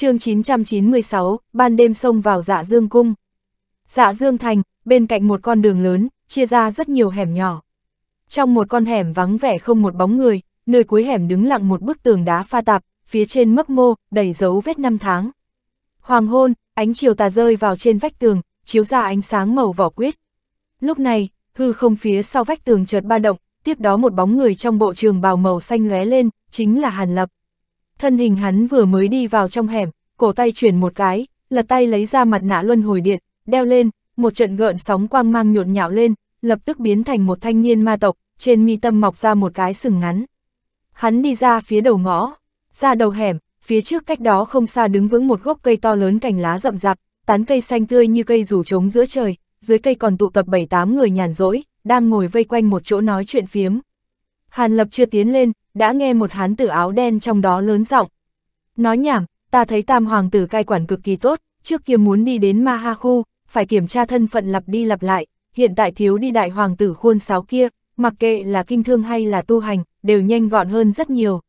chương 996, ban đêm xông vào dạ dương cung. Dạ dương thành, bên cạnh một con đường lớn, chia ra rất nhiều hẻm nhỏ. Trong một con hẻm vắng vẻ không một bóng người, nơi cuối hẻm đứng lặng một bức tường đá pha tạp, phía trên mấp mô, đầy dấu vết năm tháng. Hoàng hôn, ánh chiều tà rơi vào trên vách tường, chiếu ra ánh sáng màu vỏ quyết. Lúc này, hư không phía sau vách tường chợt ba động, tiếp đó một bóng người trong bộ trường bào màu xanh lóe lên, chính là Hàn Lập thân hình hắn vừa mới đi vào trong hẻm, cổ tay chuyển một cái, lật tay lấy ra mặt nạ luân hồi điện, đeo lên, một trận gợn sóng quang mang nhộn nhạo lên, lập tức biến thành một thanh niên ma tộc, trên mi tâm mọc ra một cái sừng ngắn. Hắn đi ra phía đầu ngõ, ra đầu hẻm, phía trước cách đó không xa đứng vững một gốc cây to lớn cành lá rậm rạp, tán cây xanh tươi như cây rủ trống giữa trời, dưới cây còn tụ tập bảy tám người nhàn rỗi, đang ngồi vây quanh một chỗ nói chuyện phiếm. Hàn Lập chưa tiến lên, đã nghe một hán tử áo đen trong đó lớn giọng Nói nhảm, ta thấy tam hoàng tử cai quản cực kỳ tốt, trước kia muốn đi đến Ma Ha Khu, phải kiểm tra thân phận lặp đi lặp lại, hiện tại thiếu đi đại hoàng tử khuôn sáo kia, mặc kệ là kinh thương hay là tu hành, đều nhanh gọn hơn rất nhiều.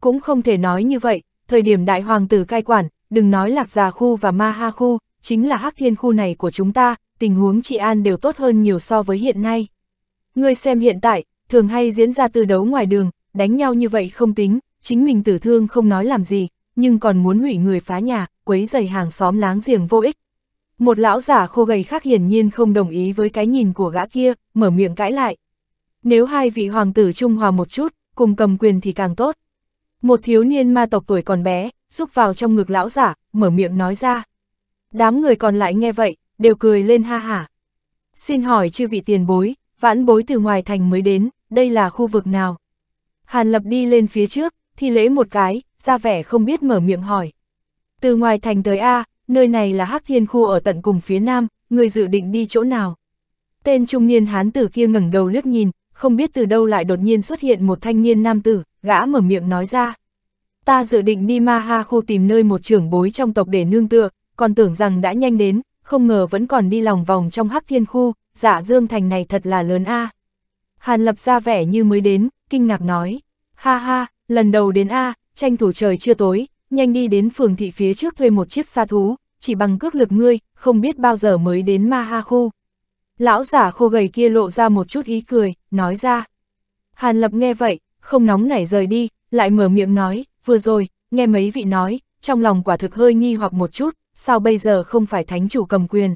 Cũng không thể nói như vậy, thời điểm đại hoàng tử cai quản, đừng nói lạc già khu và ma ha khu, chính là hắc thiên khu này của chúng ta, tình huống trị an đều tốt hơn nhiều so với hiện nay. Người xem hiện tại, thường hay diễn ra từ đấu ngoài đường, đánh nhau như vậy không tính, chính mình tử thương không nói làm gì, nhưng còn muốn hủy người phá nhà, quấy giày hàng xóm láng giềng vô ích. Một lão giả khô gầy khác hiển nhiên không đồng ý với cái nhìn của gã kia, mở miệng cãi lại. Nếu hai vị hoàng tử trung hòa một chút, cùng cầm quyền thì càng tốt. Một thiếu niên ma tộc tuổi còn bé, rúc vào trong ngực lão giả, mở miệng nói ra. Đám người còn lại nghe vậy, đều cười lên ha hả. Xin hỏi chư vị tiền bối, vãn bối từ ngoài thành mới đến, đây là khu vực nào? Hàn Lập đi lên phía trước, thi lễ một cái, ra vẻ không biết mở miệng hỏi. Từ ngoài thành tới A, nơi này là Hắc Thiên Khu ở tận cùng phía nam, người dự định đi chỗ nào? Tên trung niên hán tử kia ngẩng đầu liếc nhìn, không biết từ đâu lại đột nhiên xuất hiện một thanh niên nam tử, gã mở miệng nói ra. Ta dự định đi ma ha khu tìm nơi một trưởng bối trong tộc để nương tựa, còn tưởng rằng đã nhanh đến, không ngờ vẫn còn đi lòng vòng trong hắc thiên khu, giả dạ dương thành này thật là lớn a. Hàn lập ra vẻ như mới đến, kinh ngạc nói, ha ha, lần đầu đến A, tranh thủ trời chưa tối, nhanh đi đến phường thị phía trước thuê một chiếc xa thú, chỉ bằng cước lực ngươi, không biết bao giờ mới đến ma ha khu. Lão giả khô gầy kia lộ ra một chút ý cười, nói ra. Hàn Lập nghe vậy, không nóng nảy rời đi, lại mở miệng nói, vừa rồi, nghe mấy vị nói, trong lòng quả thực hơi nghi hoặc một chút, sao bây giờ không phải thánh chủ cầm quyền.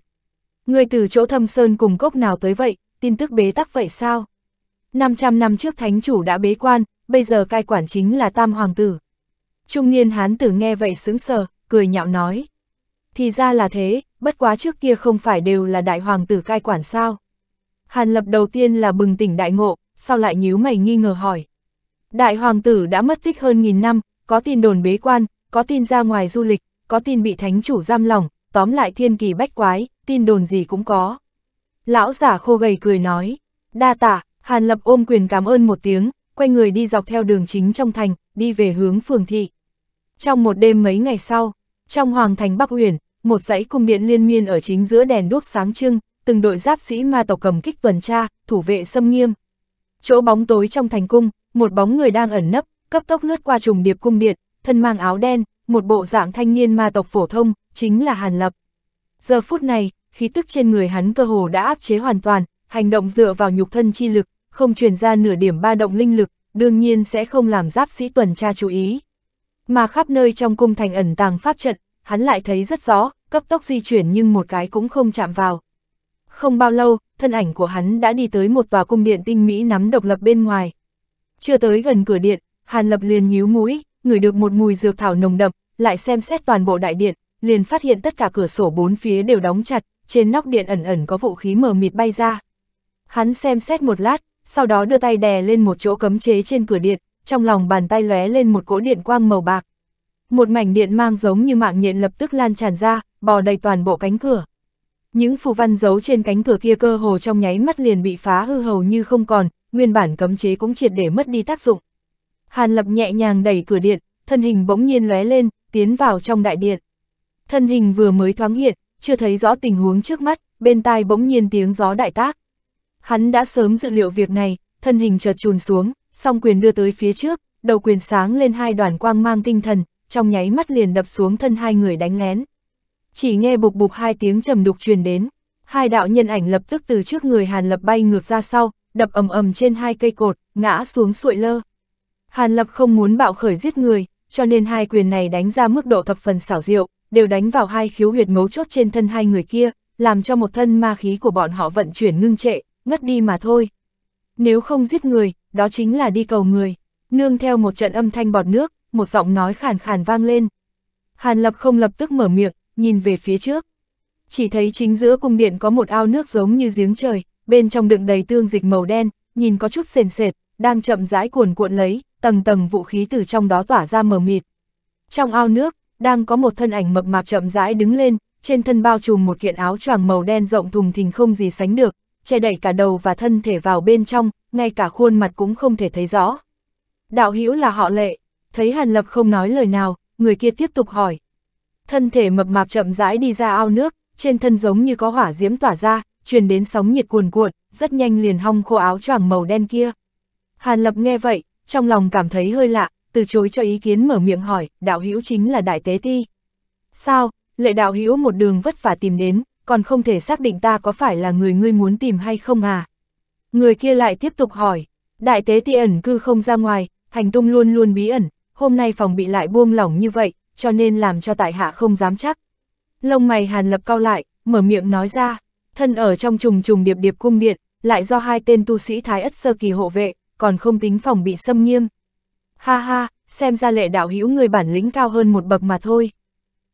Người từ chỗ thâm sơn cùng cốc nào tới vậy, tin tức bế tắc vậy sao? 500 năm trước thánh chủ đã bế quan, bây giờ cai quản chính là tam hoàng tử. Trung niên hán tử nghe vậy sướng sờ, cười nhạo nói. Thì ra là thế, bất quá trước kia không phải đều là đại hoàng tử cai quản sao. Hàn lập đầu tiên là bừng tỉnh đại ngộ, sau lại nhíu mày nghi ngờ hỏi. Đại hoàng tử đã mất tích hơn nghìn năm, có tin đồn bế quan, có tin ra ngoài du lịch, có tin bị thánh chủ giam lỏng, tóm lại thiên kỳ bách quái, tin đồn gì cũng có. Lão giả khô gầy cười nói, đa tạ, Hàn Lập ôm quyền cảm ơn một tiếng, quay người đi dọc theo đường chính trong thành, đi về hướng phường thị. Trong một đêm mấy ngày sau, trong hoàng thành Bắc Uyển, một dãy cung điện liên miên ở chính giữa đèn đuốc sáng trưng, từng đội giáp sĩ ma tộc cầm kích tuần tra, thủ vệ xâm nghiêm. Chỗ bóng tối trong thành cung, một bóng người đang ẩn nấp, cấp tốc lướt qua trùng điệp cung điện, thân mang áo đen, một bộ dạng thanh niên ma tộc phổ thông, chính là Hàn Lập. Giờ phút này, khí tức trên người hắn cơ hồ đã áp chế hoàn toàn, hành động dựa vào nhục thân chi lực, không truyền ra nửa điểm ba động linh lực, đương nhiên sẽ không làm giáp sĩ tuần tra chú ý. Mà khắp nơi trong cung thành ẩn tàng pháp trận, hắn lại thấy rất rõ, cấp tốc di chuyển nhưng một cái cũng không chạm vào. Không bao lâu, thân ảnh của hắn đã đi tới một tòa cung điện tinh mỹ nắm độc lập bên ngoài. Chưa tới gần cửa điện, Hàn Lập liền nhíu mũi, ngửi được một mùi dược thảo nồng đậm, lại xem xét toàn bộ đại điện, liền phát hiện tất cả cửa sổ bốn phía đều đóng chặt, trên nóc điện ẩn ẩn có vũ khí mờ mịt bay ra. Hắn xem xét một lát, sau đó đưa tay đè lên một chỗ cấm chế trên cửa điện, trong lòng bàn tay lóe lên một cỗ điện quang màu bạc. Một mảnh điện mang giống như mạng nhện lập tức lan tràn ra, bò đầy toàn bộ cánh cửa. Những phù văn giấu trên cánh cửa kia cơ hồ trong nháy mắt liền bị phá hư hầu như không còn, nguyên bản cấm chế cũng triệt để mất đi tác dụng. Hàn Lập nhẹ nhàng đẩy cửa điện, thân hình bỗng nhiên lóe lên, tiến vào trong đại điện. Thân hình vừa mới thoáng hiện, chưa thấy rõ tình huống trước mắt, bên tai bỗng nhiên tiếng gió đại tác. Hắn đã sớm dự liệu việc này, thân hình chợt chùn xuống, song quyền đưa tới phía trước, đầu quyền sáng lên hai đoàn quang mang tinh thần, trong nháy mắt liền đập xuống thân hai người đánh lén. Chỉ nghe bục bục hai tiếng trầm đục truyền đến, hai đạo nhân ảnh lập tức từ trước người Hàn Lập bay ngược ra sau, đập ầm ầm trên hai cây cột, ngã xuống sụi lơ. Hàn Lập không muốn bạo khởi giết người, cho nên hai quyền này đánh ra mức độ thập phần xảo diệu, đều đánh vào hai khiếu huyệt mấu chốt trên thân hai người kia, làm cho một thân ma khí của bọn họ vận chuyển ngưng trệ, ngất đi mà thôi. Nếu không giết người, đó chính là đi cầu người. Nương theo một trận âm thanh bọt nước, một giọng nói khàn khàn vang lên. Hàn Lập không lập tức mở miệng, nhìn về phía trước. Chỉ thấy chính giữa cung điện có một ao nước giống như giếng trời, bên trong đựng đầy tương dịch màu đen, nhìn có chút sền sệt, đang chậm rãi cuồn cuộn lấy, tầng tầng vũ khí từ trong đó tỏa ra mờ mịt. Trong ao nước, đang có một thân ảnh mập mạp chậm rãi đứng lên, trên thân bao trùm một kiện áo choàng màu đen rộng thùng thình không gì sánh được, che đẩy cả đầu và thân thể vào bên trong, ngay cả khuôn mặt cũng không thể thấy rõ. Đạo hữu là họ lệ, thấy Hàn Lập không nói lời nào, người kia tiếp tục hỏi. Thân thể mập mạp chậm rãi đi ra ao nước, trên thân giống như có hỏa diễm tỏa ra, truyền đến sóng nhiệt cuồn cuộn, rất nhanh liền hong khô áo choàng màu đen kia. Hàn Lập nghe vậy, trong lòng cảm thấy hơi lạ, từ chối cho ý kiến mở miệng hỏi, đạo hữu chính là Đại Tế thi. Sao, lệ đạo hữu một đường vất vả tìm đến, còn không thể xác định ta có phải là người ngươi muốn tìm hay không à. Người kia lại tiếp tục hỏi, đại tế ti ẩn cư không ra ngoài, hành tung luôn luôn bí ẩn, hôm nay phòng bị lại buông lỏng như vậy, cho nên làm cho tại hạ không dám chắc. Lông mày hàn lập cao lại, mở miệng nói ra, thân ở trong trùng trùng điệp điệp cung điện, lại do hai tên tu sĩ thái ất sơ kỳ hộ vệ, còn không tính phòng bị xâm nghiêm. Ha ha, xem ra lệ đạo hữu người bản lĩnh cao hơn một bậc mà thôi.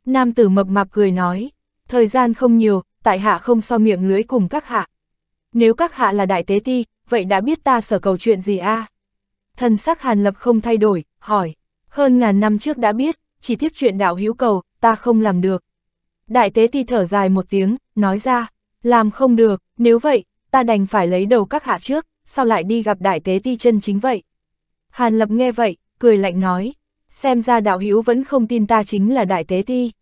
Nam tử mập mạp cười nói, thời gian không nhiều, tại hạ không so miệng lưới cùng các hạ. Nếu các hạ là đại tế ti, vậy đã biết ta sở cầu chuyện gì a à? Thần sắc Hàn Lập không thay đổi, hỏi, hơn ngàn năm trước đã biết, chỉ tiếc chuyện đạo hữu cầu, ta không làm được. Đại tế ti thở dài một tiếng, nói ra, làm không được, nếu vậy, ta đành phải lấy đầu các hạ trước, sau lại đi gặp đại tế ti chân chính vậy. Hàn Lập nghe vậy, cười lạnh nói, xem ra đạo hữu vẫn không tin ta chính là đại tế ti.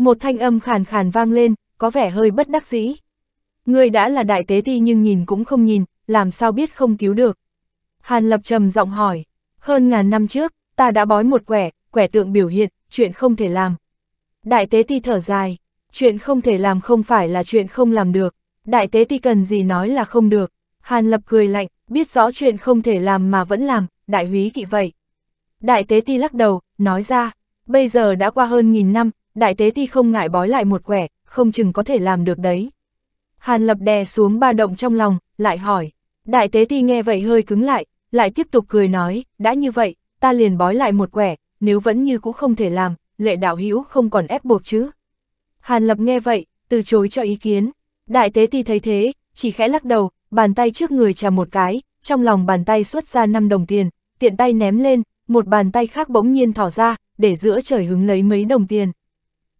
Một thanh âm khàn khàn vang lên, có vẻ hơi bất đắc dĩ. ngươi đã là đại tế ti nhưng nhìn cũng không nhìn, làm sao biết không cứu được. Hàn Lập trầm giọng hỏi, hơn ngàn năm trước, ta đã bói một quẻ, quẻ tượng biểu hiện, chuyện không thể làm. Đại tế ti thở dài, chuyện không thể làm không phải là chuyện không làm được, đại tế ti cần gì nói là không được. Hàn Lập cười lạnh, biết rõ chuyện không thể làm mà vẫn làm, đại húy kỵ vậy. Đại tế ti lắc đầu, nói ra, bây giờ đã qua hơn nghìn năm, đại tế ti không ngại bói lại một quẻ, không chừng có thể làm được đấy. Hàn lập đè xuống ba động trong lòng, lại hỏi. Đại tế ti nghe vậy hơi cứng lại, lại tiếp tục cười nói, đã như vậy, ta liền bói lại một quẻ, nếu vẫn như cũ không thể làm, lệ đạo hữu không còn ép buộc chứ. Hàn lập nghe vậy, từ chối cho ý kiến. Đại tế ti thấy thế, chỉ khẽ lắc đầu, bàn tay trước người trà một cái, trong lòng bàn tay xuất ra 5 đồng tiền, tiện tay ném lên, một bàn tay khác bỗng nhiên thỏ ra, để giữa trời hứng lấy mấy đồng tiền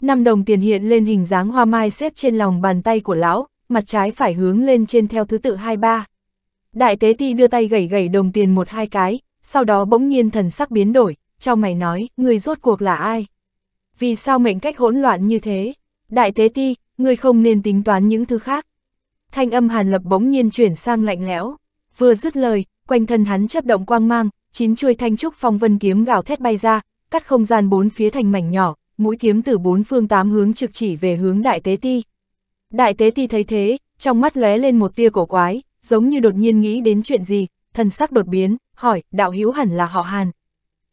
năm đồng tiền hiện lên hình dáng hoa mai xếp trên lòng bàn tay của lão, mặt trái phải hướng lên trên theo thứ tự 23. Đại tế ti đưa tay gẩy gẩy đồng tiền một hai cái, sau đó bỗng nhiên thần sắc biến đổi, cho mày nói, người rốt cuộc là ai? Vì sao mệnh cách hỗn loạn như thế? Đại tế ti, người không nên tính toán những thứ khác. Thanh âm hàn lập bỗng nhiên chuyển sang lạnh lẽo. Vừa dứt lời, quanh thân hắn chấp động quang mang, chín chuôi thanh trúc phong vân kiếm gào thét bay ra, cắt không gian bốn phía thành mảnh nhỏ, mũi kiếm từ bốn phương tám hướng trực chỉ về hướng đại tế ti. Đại tế ti thấy thế, trong mắt lóe lên một tia cổ quái, giống như đột nhiên nghĩ đến chuyện gì, thần sắc đột biến, hỏi, đạo hữu hẳn là họ Hàn.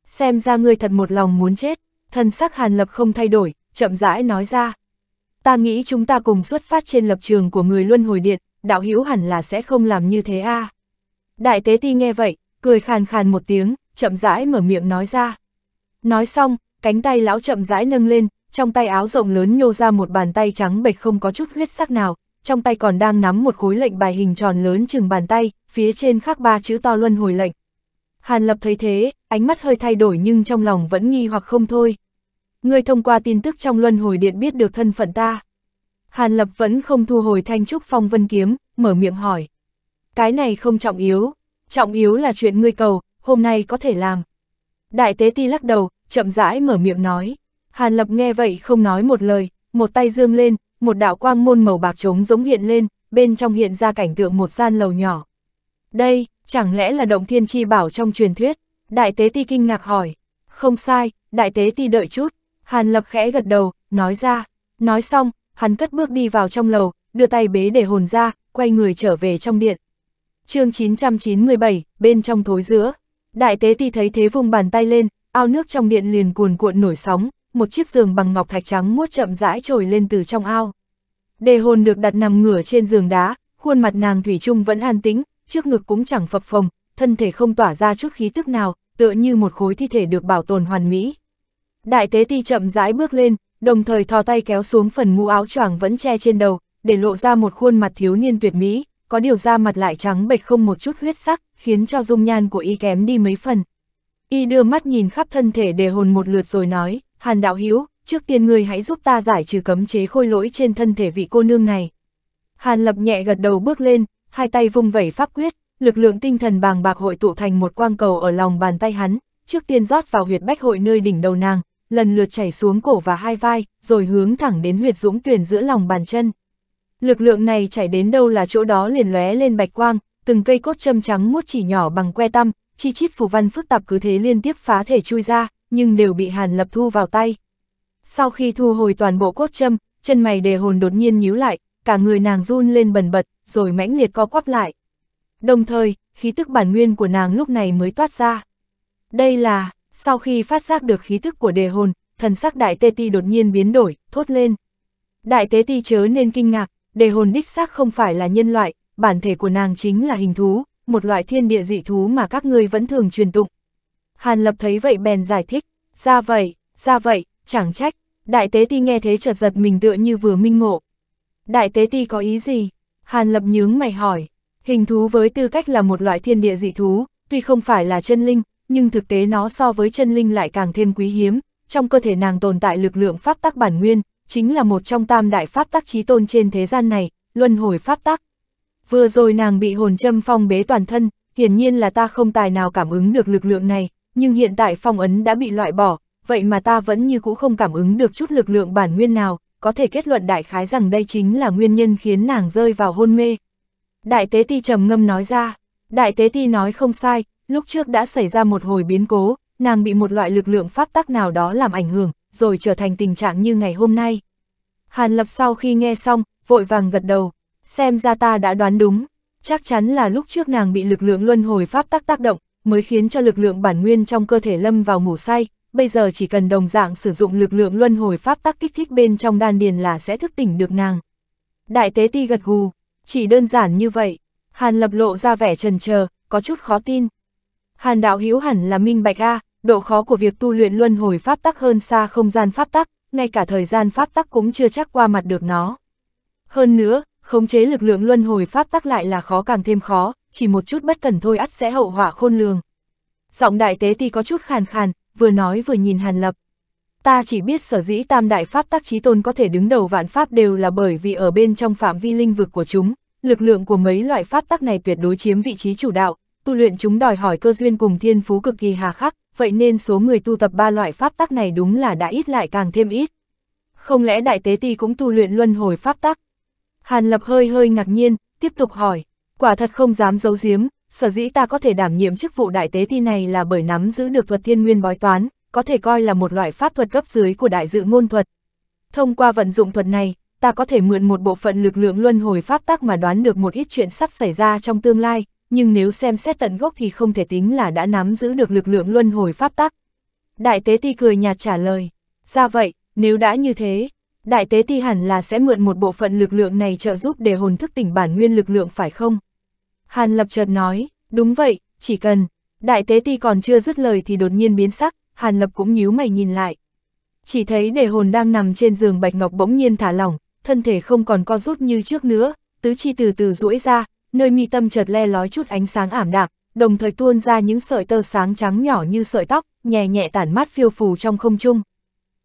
Xem ra ngươi thật một lòng muốn chết, thần sắc Hàn Lập không thay đổi, chậm rãi nói ra. Ta nghĩ chúng ta cùng xuất phát trên lập trường của người luân hồi điện, đạo hữu hẳn là sẽ không làm như thế a. À. Đại tế ti nghe vậy, cười khàn khàn một tiếng, chậm rãi mở miệng nói ra. Nói xong, cánh tay lão chậm rãi nâng lên, trong tay áo rộng lớn nhô ra một bàn tay trắng bệch không có chút huyết sắc nào, trong tay còn đang nắm một khối lệnh bài hình tròn lớn chừng bàn tay, phía trên khắc ba chữ to luân hồi lệnh. Hàn Lập thấy thế, ánh mắt hơi thay đổi nhưng trong lòng vẫn nghi hoặc không thôi. Ngươi thông qua tin tức trong luân hồi điện biết được thân phận ta. Hàn Lập vẫn không thu hồi thanh trúc phong vân kiếm, mở miệng hỏi. Cái này không trọng yếu, trọng yếu là chuyện ngươi cầu, hôm nay có thể làm. Đại tế ti lắc đầu, chậm rãi mở miệng nói. Hàn Lập nghe vậy không nói một lời, một tay dương lên, một đạo quang môn màu bạc trống giống hiện lên, bên trong hiện ra cảnh tượng một gian lầu nhỏ. Đây, chẳng lẽ là động thiên chi bảo trong truyền thuyết? Đại tế ti kinh ngạc hỏi. Không sai, đại tế ti đợi chút. Hàn Lập khẽ gật đầu, nói ra. Nói xong, hắn cất bước đi vào trong lầu, đưa tay bế để hồn ra, quay người trở về trong điện. chương 997, bên trong thối giữa. Đại tế ti thấy thế vùng bàn tay lên, ao nước trong điện liền cuồn cuộn nổi sóng, một chiếc giường bằng ngọc thạch trắng muốt chậm rãi trồi lên từ trong ao. Đề hồn được đặt nằm ngửa trên giường đá, khuôn mặt nàng thủy chung vẫn an tĩnh, trước ngực cũng chẳng phập phồng, thân thể không tỏa ra chút khí tức nào, tựa như một khối thi thể được bảo tồn hoàn mỹ. Đại tế ti chậm rãi bước lên, đồng thời thò tay kéo xuống phần mũ áo choàng vẫn che trên đầu, để lộ ra một khuôn mặt thiếu niên tuyệt mỹ, có điều da mặt lại trắng bệch không một chút huyết sắc, khiến cho dung nhan của y kém đi mấy phần. Y đưa mắt nhìn khắp thân thể đề hồn một lượt rồi nói, Hàn Đạo Hiếu, trước tiên ngươi hãy giúp ta giải trừ cấm chế khôi lỗi trên thân thể vị cô nương này. Hàn Lập nhẹ gật đầu bước lên, hai tay vung vẩy pháp quyết, lực lượng tinh thần bàng bạc hội tụ thành một quang cầu ở lòng bàn tay hắn, trước tiên rót vào huyệt bách hội nơi đỉnh đầu nàng, lần lượt chảy xuống cổ và hai vai, rồi hướng thẳng đến huyệt dũng tuyển giữa lòng bàn chân. Lực lượng này chảy đến đâu là chỗ đó liền lóe lên bạch quang, từng cây cốt châm trắng muốt chỉ nhỏ bằng que tăm, chi chít phù văn phức tạp cứ thế liên tiếp phá thể chui ra, nhưng đều bị Hàn Lập thu vào tay. Sau khi thu hồi toàn bộ cốt châm, chân mày đề hồn đột nhiên nhíu lại, cả người nàng run lên bần bật, rồi mãnh liệt co quắp lại. Đồng thời, khí tức bản nguyên của nàng lúc này mới toát ra. Đây là, sau khi phát giác được khí tức của đề hồn, thần sắc đại tê ti đột nhiên biến đổi, thốt lên. Đại tế ti chớ nên kinh ngạc, đề hồn đích xác không phải là nhân loại, bản thể của nàng chính là hình thú, một loại thiên địa dị thú mà các ngươi vẫn thường truyền tụng. Hàn Lập thấy vậy bèn giải thích, ra vậy, ra vậy, chẳng trách, đại tế ti nghe thế chợt giật mình tựa như vừa minh ngộ. Đại tế ti có ý gì? Hàn Lập nhướng mày hỏi, hình thú với tư cách là một loại thiên địa dị thú, tuy không phải là chân linh, nhưng thực tế nó so với chân linh lại càng thêm quý hiếm, trong cơ thể nàng tồn tại lực lượng pháp tắc bản nguyên, chính là một trong tam đại pháp tắc trí tôn trên thế gian này, luân hồi pháp tắc vừa rồi nàng bị hồn châm phong bế toàn thân, hiển nhiên là ta không tài nào cảm ứng được lực lượng này, nhưng hiện tại phong ấn đã bị loại bỏ, vậy mà ta vẫn như cũ không cảm ứng được chút lực lượng bản nguyên nào, có thể kết luận đại khái rằng đây chính là nguyên nhân khiến nàng rơi vào hôn mê. Đại tế ti trầm ngâm nói ra, đại tế ti nói không sai, lúc trước đã xảy ra một hồi biến cố, nàng bị một loại lực lượng pháp tắc nào đó làm ảnh hưởng, rồi trở thành tình trạng như ngày hôm nay. Hàn Lập sau khi nghe xong, vội vàng gật đầu, xem ra ta đã đoán đúng, chắc chắn là lúc trước nàng bị lực lượng luân hồi pháp tác tác động, mới khiến cho lực lượng bản nguyên trong cơ thể lâm vào ngủ say, bây giờ chỉ cần đồng dạng sử dụng lực lượng luân hồi pháp tác kích thích bên trong đan điền là sẽ thức tỉnh được nàng. Đại tế ti gật gù, chỉ đơn giản như vậy, Hàn lập lộ ra vẻ trần chờ có chút khó tin. Hàn đạo hữu hẳn là minh bạch A, độ khó của việc tu luyện luân hồi pháp tắc hơn xa không gian pháp tắc, ngay cả thời gian pháp tắc cũng chưa chắc qua mặt được nó. Hơn nữa, khống chế lực lượng luân hồi pháp tắc lại là khó càng thêm khó, chỉ một chút bất cẩn thôi ắt sẽ hậu họa khôn lường. Giọng đại tế ti có chút khàn khàn, vừa nói vừa nhìn Hàn Lập. Ta chỉ biết sở dĩ tam đại pháp tác trí tôn có thể đứng đầu vạn pháp đều là bởi vì ở bên trong phạm vi linh vực của chúng, lực lượng của mấy loại pháp tắc này tuyệt đối chiếm vị trí chủ đạo, tu luyện chúng đòi hỏi cơ duyên cùng thiên phú cực kỳ hà khắc, vậy nên số người tu tập ba loại pháp tắc này đúng là đã ít lại càng thêm ít. Không lẽ đại tế ti cũng tu luyện luân hồi pháp tắc? Hàn Lập hơi hơi ngạc nhiên, tiếp tục hỏi, quả thật không dám giấu giếm, sở dĩ ta có thể đảm nhiệm chức vụ đại tế thi này là bởi nắm giữ được thuật thiên nguyên bói toán, có thể coi là một loại pháp thuật cấp dưới của đại dự ngôn thuật. Thông qua vận dụng thuật này, ta có thể mượn một bộ phận lực lượng luân hồi pháp tắc mà đoán được một ít chuyện sắp xảy ra trong tương lai, nhưng nếu xem xét tận gốc thì không thể tính là đã nắm giữ được lực lượng luân hồi pháp tắc. Đại tế ti cười nhạt trả lời, ra vậy, nếu đã như thế, Đại tế ti hẳn là sẽ mượn một bộ phận lực lượng này trợ giúp để hồn thức tỉnh bản nguyên lực lượng phải không? Hàn Lập chợt nói, đúng vậy, chỉ cần. Đại tế ti còn chưa dứt lời thì đột nhiên biến sắc, Hàn Lập cũng nhíu mày nhìn lại. Chỉ thấy đề hồn đang nằm trên giường Bạch Ngọc bỗng nhiên thả lỏng, thân thể không còn co rút như trước nữa, tứ chi từ từ duỗi ra, nơi mi tâm chợt le lói chút ánh sáng ảm đạm, đồng thời tuôn ra những sợi tơ sáng trắng nhỏ như sợi tóc, nhẹ nhẹ tản mát phiêu phù trong không trung.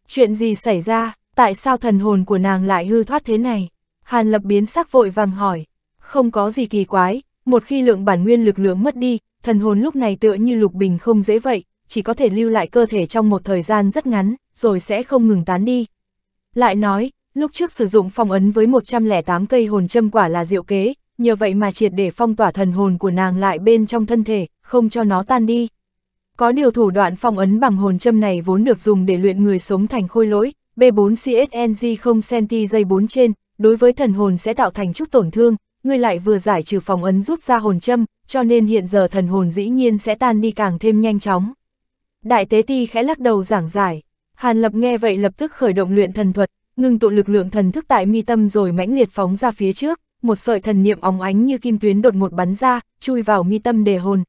Chuyện gì xảy ra? tại sao thần hồn của nàng lại hư thoát thế này? Hàn lập biến sắc vội vàng hỏi, không có gì kỳ quái, một khi lượng bản nguyên lực lượng mất đi, thần hồn lúc này tựa như lục bình không dễ vậy, chỉ có thể lưu lại cơ thể trong một thời gian rất ngắn, rồi sẽ không ngừng tán đi. Lại nói, lúc trước sử dụng phong ấn với 108 cây hồn châm quả là diệu kế, nhờ vậy mà triệt để phong tỏa thần hồn của nàng lại bên trong thân thể, không cho nó tan đi. Có điều thủ đoạn phong ấn bằng hồn châm này vốn được dùng để luyện người sống thành khôi lỗi, B4 CSNG 0cm dây 4 trên, đối với thần hồn sẽ tạo thành chút tổn thương, ngươi lại vừa giải trừ phòng ấn rút ra hồn châm, cho nên hiện giờ thần hồn dĩ nhiên sẽ tan đi càng thêm nhanh chóng. Đại tế ti khẽ lắc đầu giảng giải, Hàn Lập nghe vậy lập tức khởi động luyện thần thuật, ngừng tụ lực lượng thần thức tại mi tâm rồi mãnh liệt phóng ra phía trước, một sợi thần niệm óng ánh như kim tuyến đột ngột bắn ra, chui vào mi tâm đề hồn.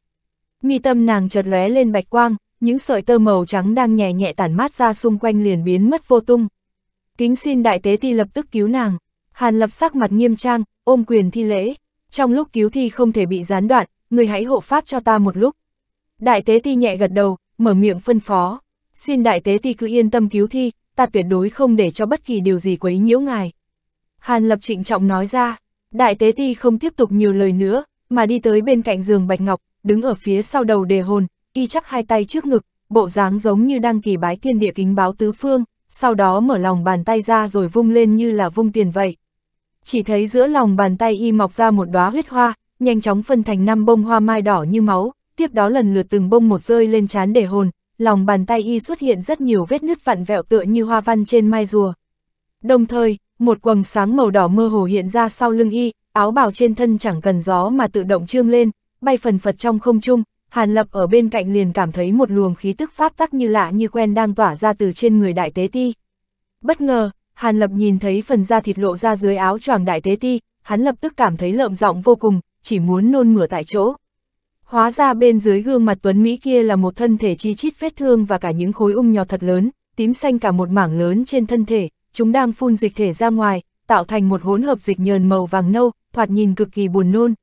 Mi tâm nàng chợt lóe lên bạch quang, những sợi tơ màu trắng đang nhẹ nhẹ tản mát ra xung quanh liền biến mất vô tung. Kính xin đại tế ti lập tức cứu nàng, Hàn lập sắc mặt nghiêm trang, ôm quyền thi lễ, trong lúc cứu thi không thể bị gián đoạn, người hãy hộ pháp cho ta một lúc. Đại tế ti nhẹ gật đầu, mở miệng phân phó, xin đại tế ti cứ yên tâm cứu thi, ta tuyệt đối không để cho bất kỳ điều gì quấy nhiễu ngài. Hàn lập trịnh trọng nói ra, đại tế ti không tiếp tục nhiều lời nữa, mà đi tới bên cạnh giường Bạch Ngọc, đứng ở phía sau đầu đề hồn, y chắp hai tay trước ngực, bộ dáng giống như đang kỳ bái thiên địa kính báo tứ phương, sau đó mở lòng bàn tay ra rồi vung lên như là vung tiền vậy. Chỉ thấy giữa lòng bàn tay y mọc ra một đóa huyết hoa, nhanh chóng phân thành năm bông hoa mai đỏ như máu, tiếp đó lần lượt từng bông một rơi lên trán để hồn, lòng bàn tay y xuất hiện rất nhiều vết nứt vặn vẹo tựa như hoa văn trên mai rùa. Đồng thời, một quầng sáng màu đỏ mơ hồ hiện ra sau lưng y, áo bào trên thân chẳng cần gió mà tự động trương lên, bay phần phật trong không trung, Hàn Lập ở bên cạnh liền cảm thấy một luồng khí tức pháp tắc như lạ như quen đang tỏa ra từ trên người đại tế ti. Bất ngờ, Hàn Lập nhìn thấy phần da thịt lộ ra dưới áo choàng đại tế ti, hắn lập tức cảm thấy lợm giọng vô cùng, chỉ muốn nôn mửa tại chỗ. Hóa ra bên dưới gương mặt Tuấn Mỹ kia là một thân thể chi chít vết thương và cả những khối ung nhọt thật lớn, tím xanh cả một mảng lớn trên thân thể, chúng đang phun dịch thể ra ngoài, tạo thành một hỗn hợp dịch nhờn màu vàng nâu, thoạt nhìn cực kỳ buồn nôn,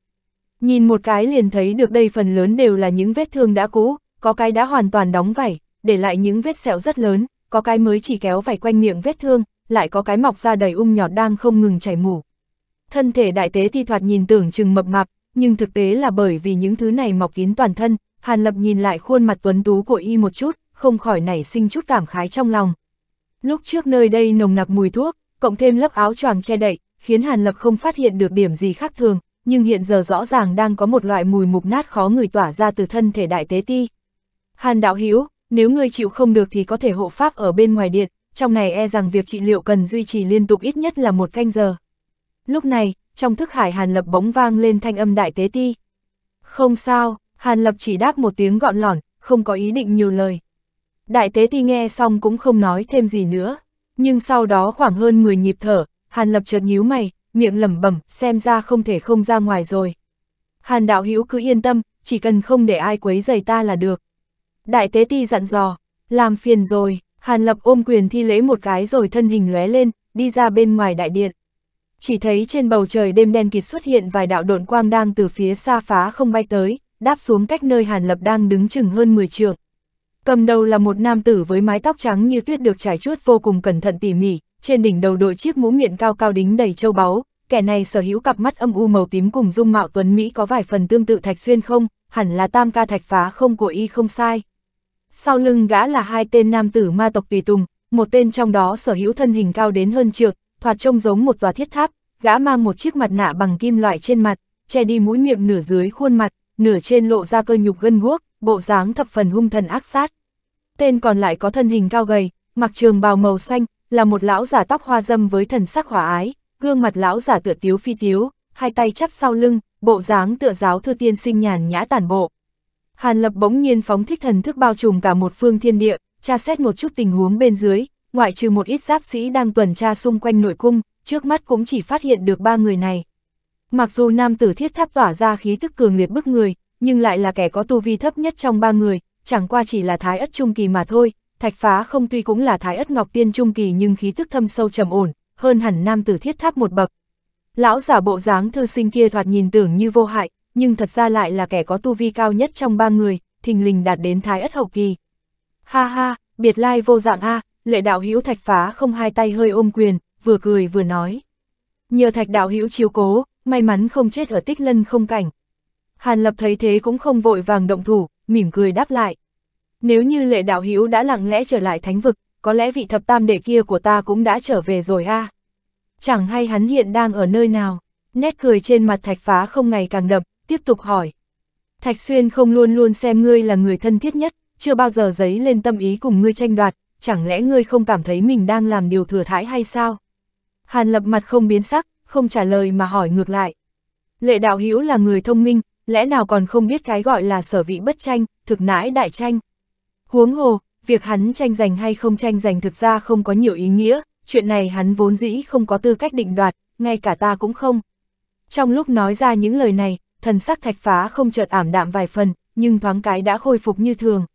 Nhìn một cái liền thấy được đây phần lớn đều là những vết thương đã cũ, có cái đã hoàn toàn đóng vảy, để lại những vết sẹo rất lớn, có cái mới chỉ kéo vảy quanh miệng vết thương, lại có cái mọc ra đầy ung nhọt đang không ngừng chảy mủ. Thân thể đại tế thi thoạt nhìn tưởng chừng mập mạp, nhưng thực tế là bởi vì những thứ này mọc kín toàn thân, Hàn Lập nhìn lại khuôn mặt tuấn tú của y một chút, không khỏi nảy sinh chút cảm khái trong lòng. Lúc trước nơi đây nồng nặc mùi thuốc, cộng thêm lớp áo choàng che đậy, khiến Hàn Lập không phát hiện được điểm gì khác thường, nhưng hiện giờ rõ ràng đang có một loại mùi mục nát khó người tỏa ra từ thân thể đại tế ti. Hàn đạo Hiếu, nếu ngươi chịu không được thì có thể hộ pháp ở bên ngoài điện, trong này e rằng việc trị liệu cần duy trì liên tục ít nhất là một canh giờ. Lúc này, trong thức hải Hàn Lập bỗng vang lên thanh âm đại tế ti. Không sao, Hàn Lập chỉ đáp một tiếng gọn lỏn, không có ý định nhiều lời. Đại tế ti nghe xong cũng không nói thêm gì nữa, nhưng sau đó khoảng hơn 10 nhịp thở, Hàn Lập chợt nhíu mày, miệng lẩm bẩm, xem ra không thể không ra ngoài rồi. Hàn đạo hữu cứ yên tâm, chỉ cần không để ai quấy giày ta là được. Đại tế ti dặn dò, làm phiền rồi, Hàn lập ôm quyền thi lễ một cái rồi thân hình lóe lên, đi ra bên ngoài đại điện. Chỉ thấy trên bầu trời đêm đen kịt xuất hiện vài đạo độn quang đang từ phía xa phá không bay tới, đáp xuống cách nơi Hàn Lập đang đứng chừng hơn 10 trượng. Cầm đầu là một nam tử với mái tóc trắng như tuyết được trải chuốt vô cùng cẩn thận tỉ mỉ, trên đỉnh đầu đội chiếc mũ miệng cao cao đính đầy châu báu, kẻ này sở hữu cặp mắt âm u màu tím cùng dung mạo tuấn Mỹ có vài phần tương tự thạch xuyên không, hẳn là tam ca thạch phá không của y không sai. Sau lưng gã là hai tên nam tử ma tộc tùy tùng, một tên trong đó sở hữu thân hình cao đến hơn trượt, thoạt trông giống một tòa thiết tháp, gã mang một chiếc mặt nạ bằng kim loại trên mặt, che đi mũi miệng nửa dưới khuôn mặt, nửa trên lộ ra cơ nhục gân guốc, bộ dáng thập phần hung thần ác sát. Tên còn lại có thân hình cao gầy, mặc trường bào màu xanh, là một lão giả tóc hoa dâm với thần sắc hòa ái, gương mặt lão giả tựa tiếu phi tiếu, hai tay chắp sau lưng, bộ dáng tựa giáo thư tiên sinh nhàn nhã tản bộ. Hàn Lập bỗng nhiên phóng thích thần thức bao trùm cả một phương thiên địa, tra xét một chút tình huống bên dưới, ngoại trừ một ít giáp sĩ đang tuần tra xung quanh nội cung, trước mắt cũng chỉ phát hiện được ba người này. Mặc dù nam tử thiết tháp tỏa ra khí thức cường liệt bức người, nhưng lại là kẻ có tu vi thấp nhất trong ba người, chẳng qua chỉ là thái ất trung kỳ mà thôi, Thạch phá không tuy cũng là thái ất ngọc tiên trung kỳ nhưng khí tức thâm sâu trầm ổn, hơn hẳn nam tử thiết tháp một bậc. Lão giả bộ dáng thư sinh kia thoạt nhìn tưởng như vô hại, nhưng thật ra lại là kẻ có tu vi cao nhất trong ba người, thình lình đạt đến thái ất hậu kỳ. Ha ha, biệt lai vô dạng a, lệ đạo hữu thạch phá không hai tay hơi ôm quyền, vừa cười vừa nói. Nhờ thạch đạo hữu chiếu cố, may mắn không chết ở tích lân không cảnh. Hàn lập thấy thế cũng không vội vàng động thủ, mỉm cười đáp lại. Nếu như lệ đạo hữu đã lặng lẽ trở lại thánh vực, có lẽ vị thập tam đệ kia của ta cũng đã trở về rồi a. À? Chẳng hay hắn hiện đang ở nơi nào, nét cười trên mặt thạch phá không ngày càng đậm, tiếp tục hỏi. Thạch xuyên không luôn luôn xem ngươi là người thân thiết nhất, chưa bao giờ giấy lên tâm ý cùng ngươi tranh đoạt, chẳng lẽ ngươi không cảm thấy mình đang làm điều thừa thãi hay sao? Hàn lập mặt không biến sắc, không trả lời mà hỏi ngược lại. Lệ đạo hữu là người thông minh, lẽ nào còn không biết cái gọi là sở vị bất tranh, thực nãi đại tranh? Huống hồ, việc hắn tranh giành hay không tranh giành thực ra không có nhiều ý nghĩa, chuyện này hắn vốn dĩ không có tư cách định đoạt, ngay cả ta cũng không. Trong lúc nói ra những lời này, thần sắc thạch phá không chợt ảm đạm vài phần, nhưng thoáng cái đã khôi phục như thường.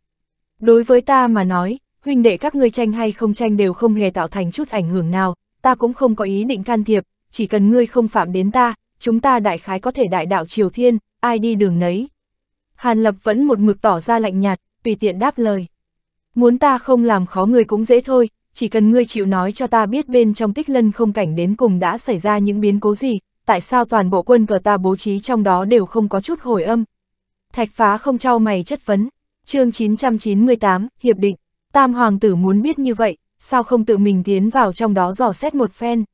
Đối với ta mà nói, huynh đệ các ngươi tranh hay không tranh đều không hề tạo thành chút ảnh hưởng nào, ta cũng không có ý định can thiệp, chỉ cần ngươi không phạm đến ta, chúng ta đại khái có thể đại đạo triều thiên, ai đi đường nấy. Hàn Lập vẫn một mực tỏ ra lạnh nhạt, tùy tiện đáp lời. Muốn ta không làm khó người cũng dễ thôi, chỉ cần ngươi chịu nói cho ta biết bên trong tích lân không cảnh đến cùng đã xảy ra những biến cố gì, tại sao toàn bộ quân cờ ta bố trí trong đó đều không có chút hồi âm. Thạch phá không trao mày chất vấn, chương 998, Hiệp định, Tam Hoàng tử muốn biết như vậy, sao không tự mình tiến vào trong đó dò xét một phen.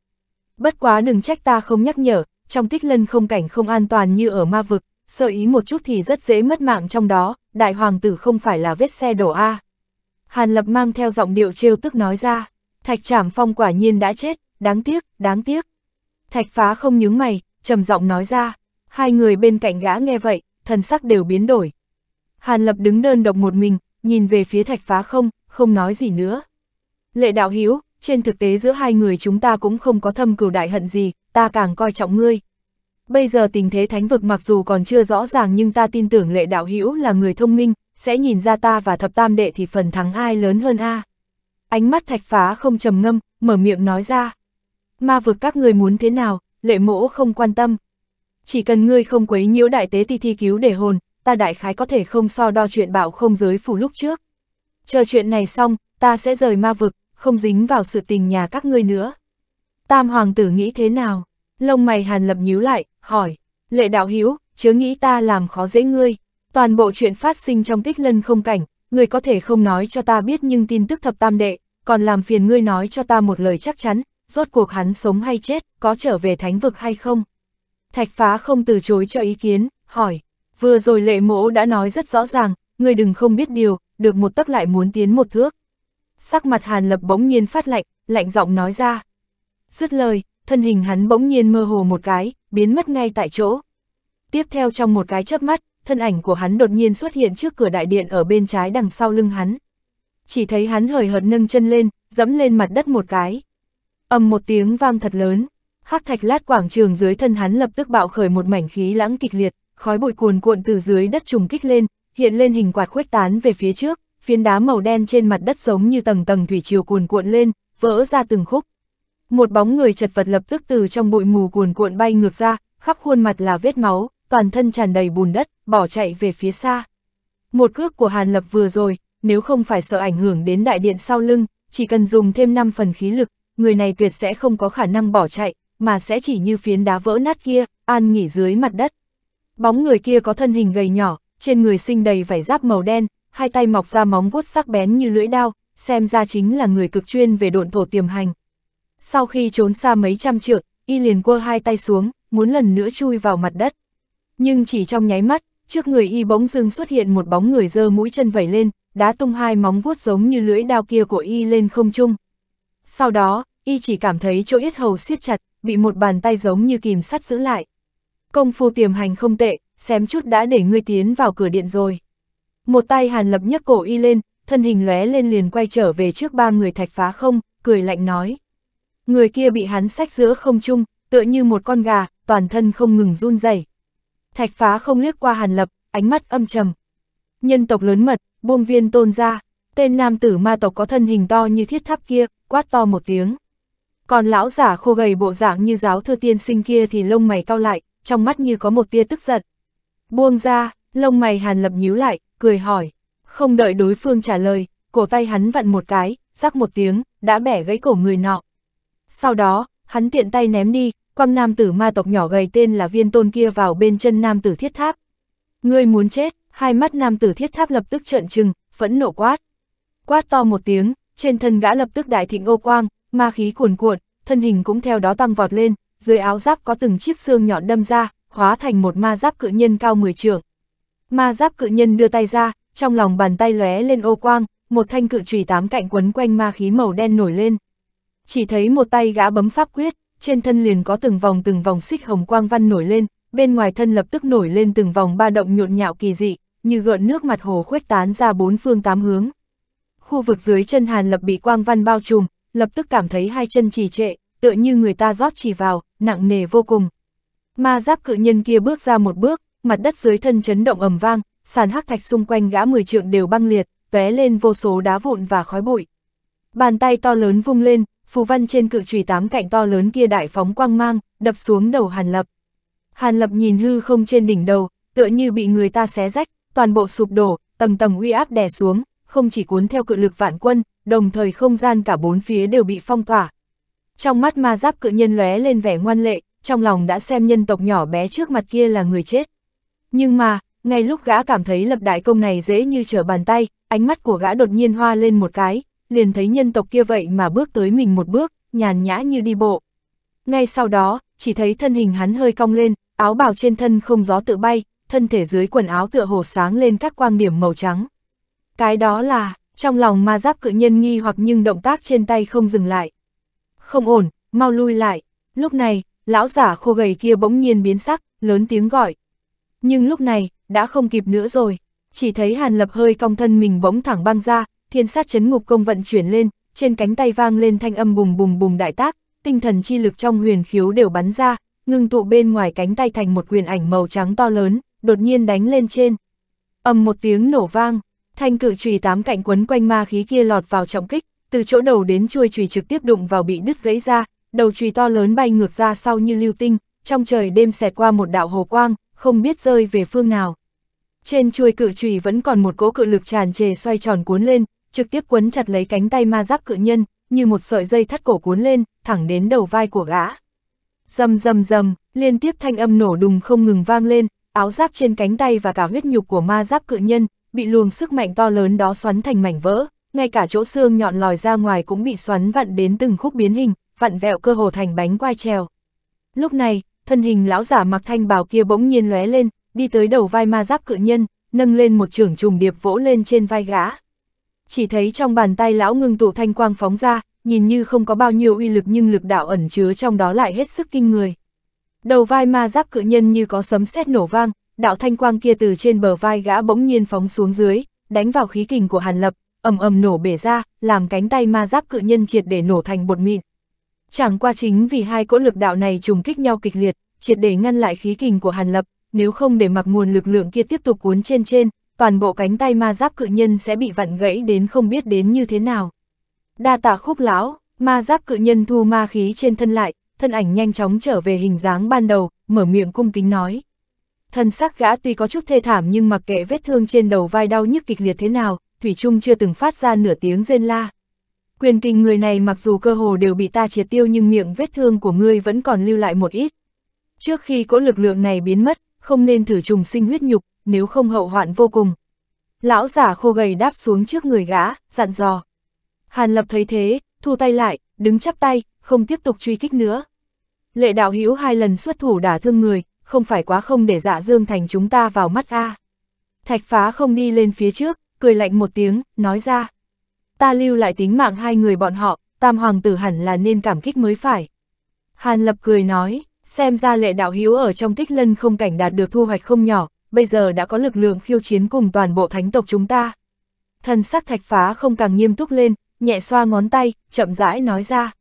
Bất quá đừng trách ta không nhắc nhở, trong tích lân không cảnh không an toàn như ở ma vực, sợ ý một chút thì rất dễ mất mạng trong đó, đại hoàng tử không phải là vết xe đổ A. Hàn Lập mang theo giọng điệu trêu tức nói ra, Thạch Trảm Phong quả nhiên đã chết, đáng tiếc, đáng tiếc. Thạch Phá không nhướng mày, trầm giọng nói ra, hai người bên cạnh gã nghe vậy, thần sắc đều biến đổi. Hàn Lập đứng đơn độc một mình, nhìn về phía Thạch Phá không, không nói gì nữa. Lệ đạo hiếu, trên thực tế giữa hai người chúng ta cũng không có thâm cừu đại hận gì, ta càng coi trọng ngươi, Bây giờ tình thế thánh vực mặc dù còn chưa rõ ràng nhưng ta tin tưởng lệ đạo hữu là người thông minh, sẽ nhìn ra ta và thập tam đệ thì phần thắng ai lớn hơn a. Ánh mắt thạch phá không trầm ngâm, mở miệng nói ra. Ma vực các người muốn thế nào, lệ mỗ không quan tâm. Chỉ cần ngươi không quấy nhiễu đại tế thi thi cứu để hồn, ta đại khái có thể không so đo chuyện bảo không giới phủ lúc trước. Chờ chuyện này xong, ta sẽ rời ma vực, không dính vào sự tình nhà các ngươi nữa. Tam hoàng tử nghĩ thế nào? lông mày Hàn Lập nhíu lại, hỏi, lệ đạo hiếu, chớ nghĩ ta làm khó dễ ngươi. Toàn bộ chuyện phát sinh trong tích lân không cảnh, ngươi có thể không nói cho ta biết nhưng tin tức thập tam đệ, còn làm phiền ngươi nói cho ta một lời chắc chắn, rốt cuộc hắn sống hay chết, có trở về thánh vực hay không. Thạch phá không từ chối cho ý kiến, hỏi, vừa rồi lệ mỗ đã nói rất rõ ràng, ngươi đừng không biết điều, được một tấc lại muốn tiến một thước. Sắc mặt hàn lập bỗng nhiên phát lạnh, lạnh giọng nói ra. Dứt lời, thân hình hắn bỗng nhiên mơ hồ một cái, biến mất ngay tại chỗ. Tiếp theo trong một cái chớp mắt, thân ảnh của hắn đột nhiên xuất hiện trước cửa đại điện ở bên trái đằng sau lưng hắn. Chỉ thấy hắn hời hợt nâng chân lên, dẫm lên mặt đất một cái. ầm một tiếng vang thật lớn, hắc thạch lát quảng trường dưới thân hắn lập tức bạo khởi một mảnh khí lãng kịch liệt, khói bụi cuồn cuộn từ dưới đất trùng kích lên, hiện lên hình quạt khuếch tán về phía trước, phiến đá màu đen trên mặt đất giống như tầng tầng thủy triều cuồn cuộn lên, vỡ ra từng khúc một bóng người chật vật lập tức từ trong bụi mù cuồn cuộn bay ngược ra, khắp khuôn mặt là vết máu, toàn thân tràn đầy bùn đất, bỏ chạy về phía xa. Một cước của Hàn Lập vừa rồi, nếu không phải sợ ảnh hưởng đến đại điện sau lưng, chỉ cần dùng thêm 5 phần khí lực, người này tuyệt sẽ không có khả năng bỏ chạy, mà sẽ chỉ như phiến đá vỡ nát kia, an nghỉ dưới mặt đất. Bóng người kia có thân hình gầy nhỏ, trên người sinh đầy vải giáp màu đen, hai tay mọc ra móng vuốt sắc bén như lưỡi đao, xem ra chính là người cực chuyên về độn thổ tiềm hành. Sau khi trốn xa mấy trăm trượng, y liền quơ hai tay xuống, muốn lần nữa chui vào mặt đất. Nhưng chỉ trong nháy mắt, trước người y bỗng dưng xuất hiện một bóng người dơ mũi chân vẩy lên, đá tung hai móng vuốt giống như lưỡi đao kia của y lên không trung. Sau đó, y chỉ cảm thấy chỗ yết hầu siết chặt, bị một bàn tay giống như kìm sắt giữ lại. Công phu tiềm hành không tệ, xém chút đã để ngươi tiến vào cửa điện rồi. Một tay Hàn Lập nhấc cổ y lên, thân hình lóe lên liền quay trở về trước ba người thạch phá không, cười lạnh nói người kia bị hắn sách giữa không trung, tựa như một con gà, toàn thân không ngừng run rẩy. Thạch phá không liếc qua hàn lập, ánh mắt âm trầm. Nhân tộc lớn mật, buông viên tôn ra, tên nam tử ma tộc có thân hình to như thiết tháp kia, quát to một tiếng. Còn lão giả khô gầy bộ dạng như giáo thư tiên sinh kia thì lông mày cao lại, trong mắt như có một tia tức giận. Buông ra, lông mày hàn lập nhíu lại, cười hỏi. Không đợi đối phương trả lời, cổ tay hắn vặn một cái, rắc một tiếng, đã bẻ gãy cổ người nọ. Sau đó, hắn tiện tay ném đi, quăng nam tử ma tộc nhỏ gầy tên là viên tôn kia vào bên chân nam tử thiết tháp. Ngươi muốn chết, hai mắt nam tử thiết tháp lập tức trợn trừng, phẫn nộ quát. Quát to một tiếng, trên thân gã lập tức đại thịnh ô quang, ma khí cuồn cuộn, thân hình cũng theo đó tăng vọt lên, dưới áo giáp có từng chiếc xương nhọn đâm ra, hóa thành một ma giáp cự nhân cao 10 trượng. Ma giáp cự nhân đưa tay ra, trong lòng bàn tay lóe lên ô quang, một thanh cự chùy tám cạnh quấn quanh ma khí màu đen nổi lên. Chỉ thấy một tay gã bấm pháp quyết, trên thân liền có từng vòng từng vòng xích hồng quang văn nổi lên, bên ngoài thân lập tức nổi lên từng vòng ba động nhộn nhạo kỳ dị, như gợn nước mặt hồ khuếch tán ra bốn phương tám hướng. Khu vực dưới chân Hàn Lập bị quang văn bao trùm, lập tức cảm thấy hai chân trì trệ, tựa như người ta rót chỉ vào, nặng nề vô cùng. Ma giáp cự nhân kia bước ra một bước, mặt đất dưới thân chấn động ầm vang, sàn hắc thạch xung quanh gã mười trượng đều băng liệt, tóe lên vô số đá vụn và khói bụi. Bàn tay to lớn vung lên, phù văn trên cự trùy tám cạnh to lớn kia đại phóng quang mang, đập xuống đầu Hàn Lập. Hàn Lập nhìn hư không trên đỉnh đầu, tựa như bị người ta xé rách, toàn bộ sụp đổ, tầng tầng uy áp đè xuống, không chỉ cuốn theo cự lực vạn quân, đồng thời không gian cả bốn phía đều bị phong tỏa. Trong mắt ma giáp cự nhân lóe lên vẻ ngoan lệ, trong lòng đã xem nhân tộc nhỏ bé trước mặt kia là người chết. Nhưng mà, ngay lúc gã cảm thấy lập đại công này dễ như trở bàn tay, ánh mắt của gã đột nhiên hoa lên một cái, liền thấy nhân tộc kia vậy mà bước tới mình một bước, nhàn nhã như đi bộ. Ngay sau đó, chỉ thấy thân hình hắn hơi cong lên, áo bào trên thân không gió tự bay, thân thể dưới quần áo tựa hồ sáng lên các quang điểm màu trắng. Cái đó là, trong lòng ma giáp cự nhân nghi hoặc nhưng động tác trên tay không dừng lại. Không ổn, mau lui lại. Lúc này, lão giả khô gầy kia bỗng nhiên biến sắc, lớn tiếng gọi. Nhưng lúc này, đã không kịp nữa rồi. Chỉ thấy Hàn Lập hơi cong thân mình bỗng thẳng băng ra, thiên sát chấn ngục công vận chuyển lên, trên cánh tay vang lên thanh âm bùng bùng bùng đại tác, tinh thần chi lực trong huyền khiếu đều bắn ra, ngưng tụ bên ngoài cánh tay thành một quyền ảnh màu trắng to lớn, đột nhiên đánh lên trên. âm một tiếng nổ vang, thanh cự trùy tám cạnh quấn quanh ma khí kia lọt vào trọng kích, từ chỗ đầu đến chuôi trùy trực tiếp đụng vào bị đứt gãy ra, đầu trùy to lớn bay ngược ra sau như lưu tinh, trong trời đêm xẹt qua một đạo hồ quang, không biết rơi về phương nào. Trên chuôi cự trùy vẫn còn một cỗ cự lực tràn trề xoay tròn cuốn lên, trực tiếp quấn chặt lấy cánh tay ma giáp cự nhân, như một sợi dây thắt cổ cuốn lên, thẳng đến đầu vai của gã. rầm rầm rầm liên tiếp thanh âm nổ đùng không ngừng vang lên, áo giáp trên cánh tay và cả huyết nhục của ma giáp cự nhân, bị luồng sức mạnh to lớn đó xoắn thành mảnh vỡ, ngay cả chỗ xương nhọn lòi ra ngoài cũng bị xoắn vặn đến từng khúc biến hình, vặn vẹo cơ hồ thành bánh quai treo Lúc này, thân hình lão giả mặc thanh bào kia bỗng nhiên lóe lên, đi tới đầu vai ma giáp cự nhân, nâng lên một trường trùng điệp vỗ lên trên vai gã chỉ thấy trong bàn tay lão ngưng tụ thanh quang phóng ra, nhìn như không có bao nhiêu uy lực nhưng lực đạo ẩn chứa trong đó lại hết sức kinh người. Đầu vai ma giáp cự nhân như có sấm sét nổ vang, đạo thanh quang kia từ trên bờ vai gã bỗng nhiên phóng xuống dưới, đánh vào khí kình của Hàn Lập, ầm ầm nổ bể ra, làm cánh tay ma giáp cự nhân triệt để nổ thành bột mịn. Chẳng qua chính vì hai cỗ lực đạo này trùng kích nhau kịch liệt, triệt để ngăn lại khí kình của Hàn Lập, nếu không để mặc nguồn lực lượng kia tiếp tục cuốn trên trên, toàn bộ cánh tay ma giáp cự nhân sẽ bị vặn gãy đến không biết đến như thế nào. Đa tạ khúc lão, ma giáp cự nhân thu ma khí trên thân lại, thân ảnh nhanh chóng trở về hình dáng ban đầu, mở miệng cung kính nói. Thân sắc gã tuy có chút thê thảm nhưng mặc kệ vết thương trên đầu vai đau nhức kịch liệt thế nào, Thủy Trung chưa từng phát ra nửa tiếng rên la. Quyền kinh người này mặc dù cơ hồ đều bị ta triệt tiêu nhưng miệng vết thương của ngươi vẫn còn lưu lại một ít. Trước khi cỗ lực lượng này biến mất, không nên thử trùng sinh huyết nhục, nếu không hậu hoạn vô cùng. Lão giả khô gầy đáp xuống trước người gã, dặn dò. Hàn lập thấy thế, thu tay lại, đứng chắp tay, không tiếp tục truy kích nữa. Lệ đạo hữu hai lần xuất thủ đả thương người, không phải quá không để dạ dương thành chúng ta vào mắt a. Thạch phá không đi lên phía trước, cười lạnh một tiếng, nói ra. Ta lưu lại tính mạng hai người bọn họ, tam hoàng tử hẳn là nên cảm kích mới phải. Hàn lập cười nói, xem ra lệ đạo hữu ở trong tích lân không cảnh đạt được thu hoạch không nhỏ, bây giờ đã có lực lượng khiêu chiến cùng toàn bộ thánh tộc chúng ta. Thần sắc thạch phá không càng nghiêm túc lên, nhẹ xoa ngón tay, chậm rãi nói ra.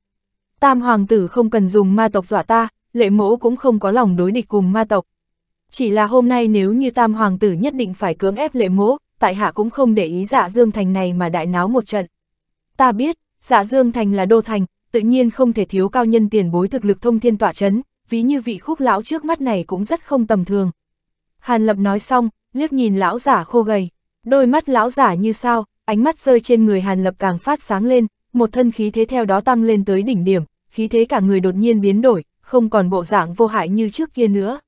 Tam hoàng tử không cần dùng ma tộc dọa ta, lệ mẫu cũng không có lòng đối địch cùng ma tộc. Chỉ là hôm nay nếu như tam hoàng tử nhất định phải cưỡng ép lệ mẫu tại hạ cũng không để ý dạ dương thành này mà đại náo một trận. Ta biết, dạ dương thành là đô thành, tự nhiên không thể thiếu cao nhân tiền bối thực lực thông thiên tỏa chấn, ví như vị khúc lão trước mắt này cũng rất không tầm thường, Hàn Lập nói xong, liếc nhìn lão giả khô gầy. Đôi mắt lão giả như sao, ánh mắt rơi trên người Hàn Lập càng phát sáng lên, một thân khí thế theo đó tăng lên tới đỉnh điểm, khí thế cả người đột nhiên biến đổi, không còn bộ dạng vô hại như trước kia nữa.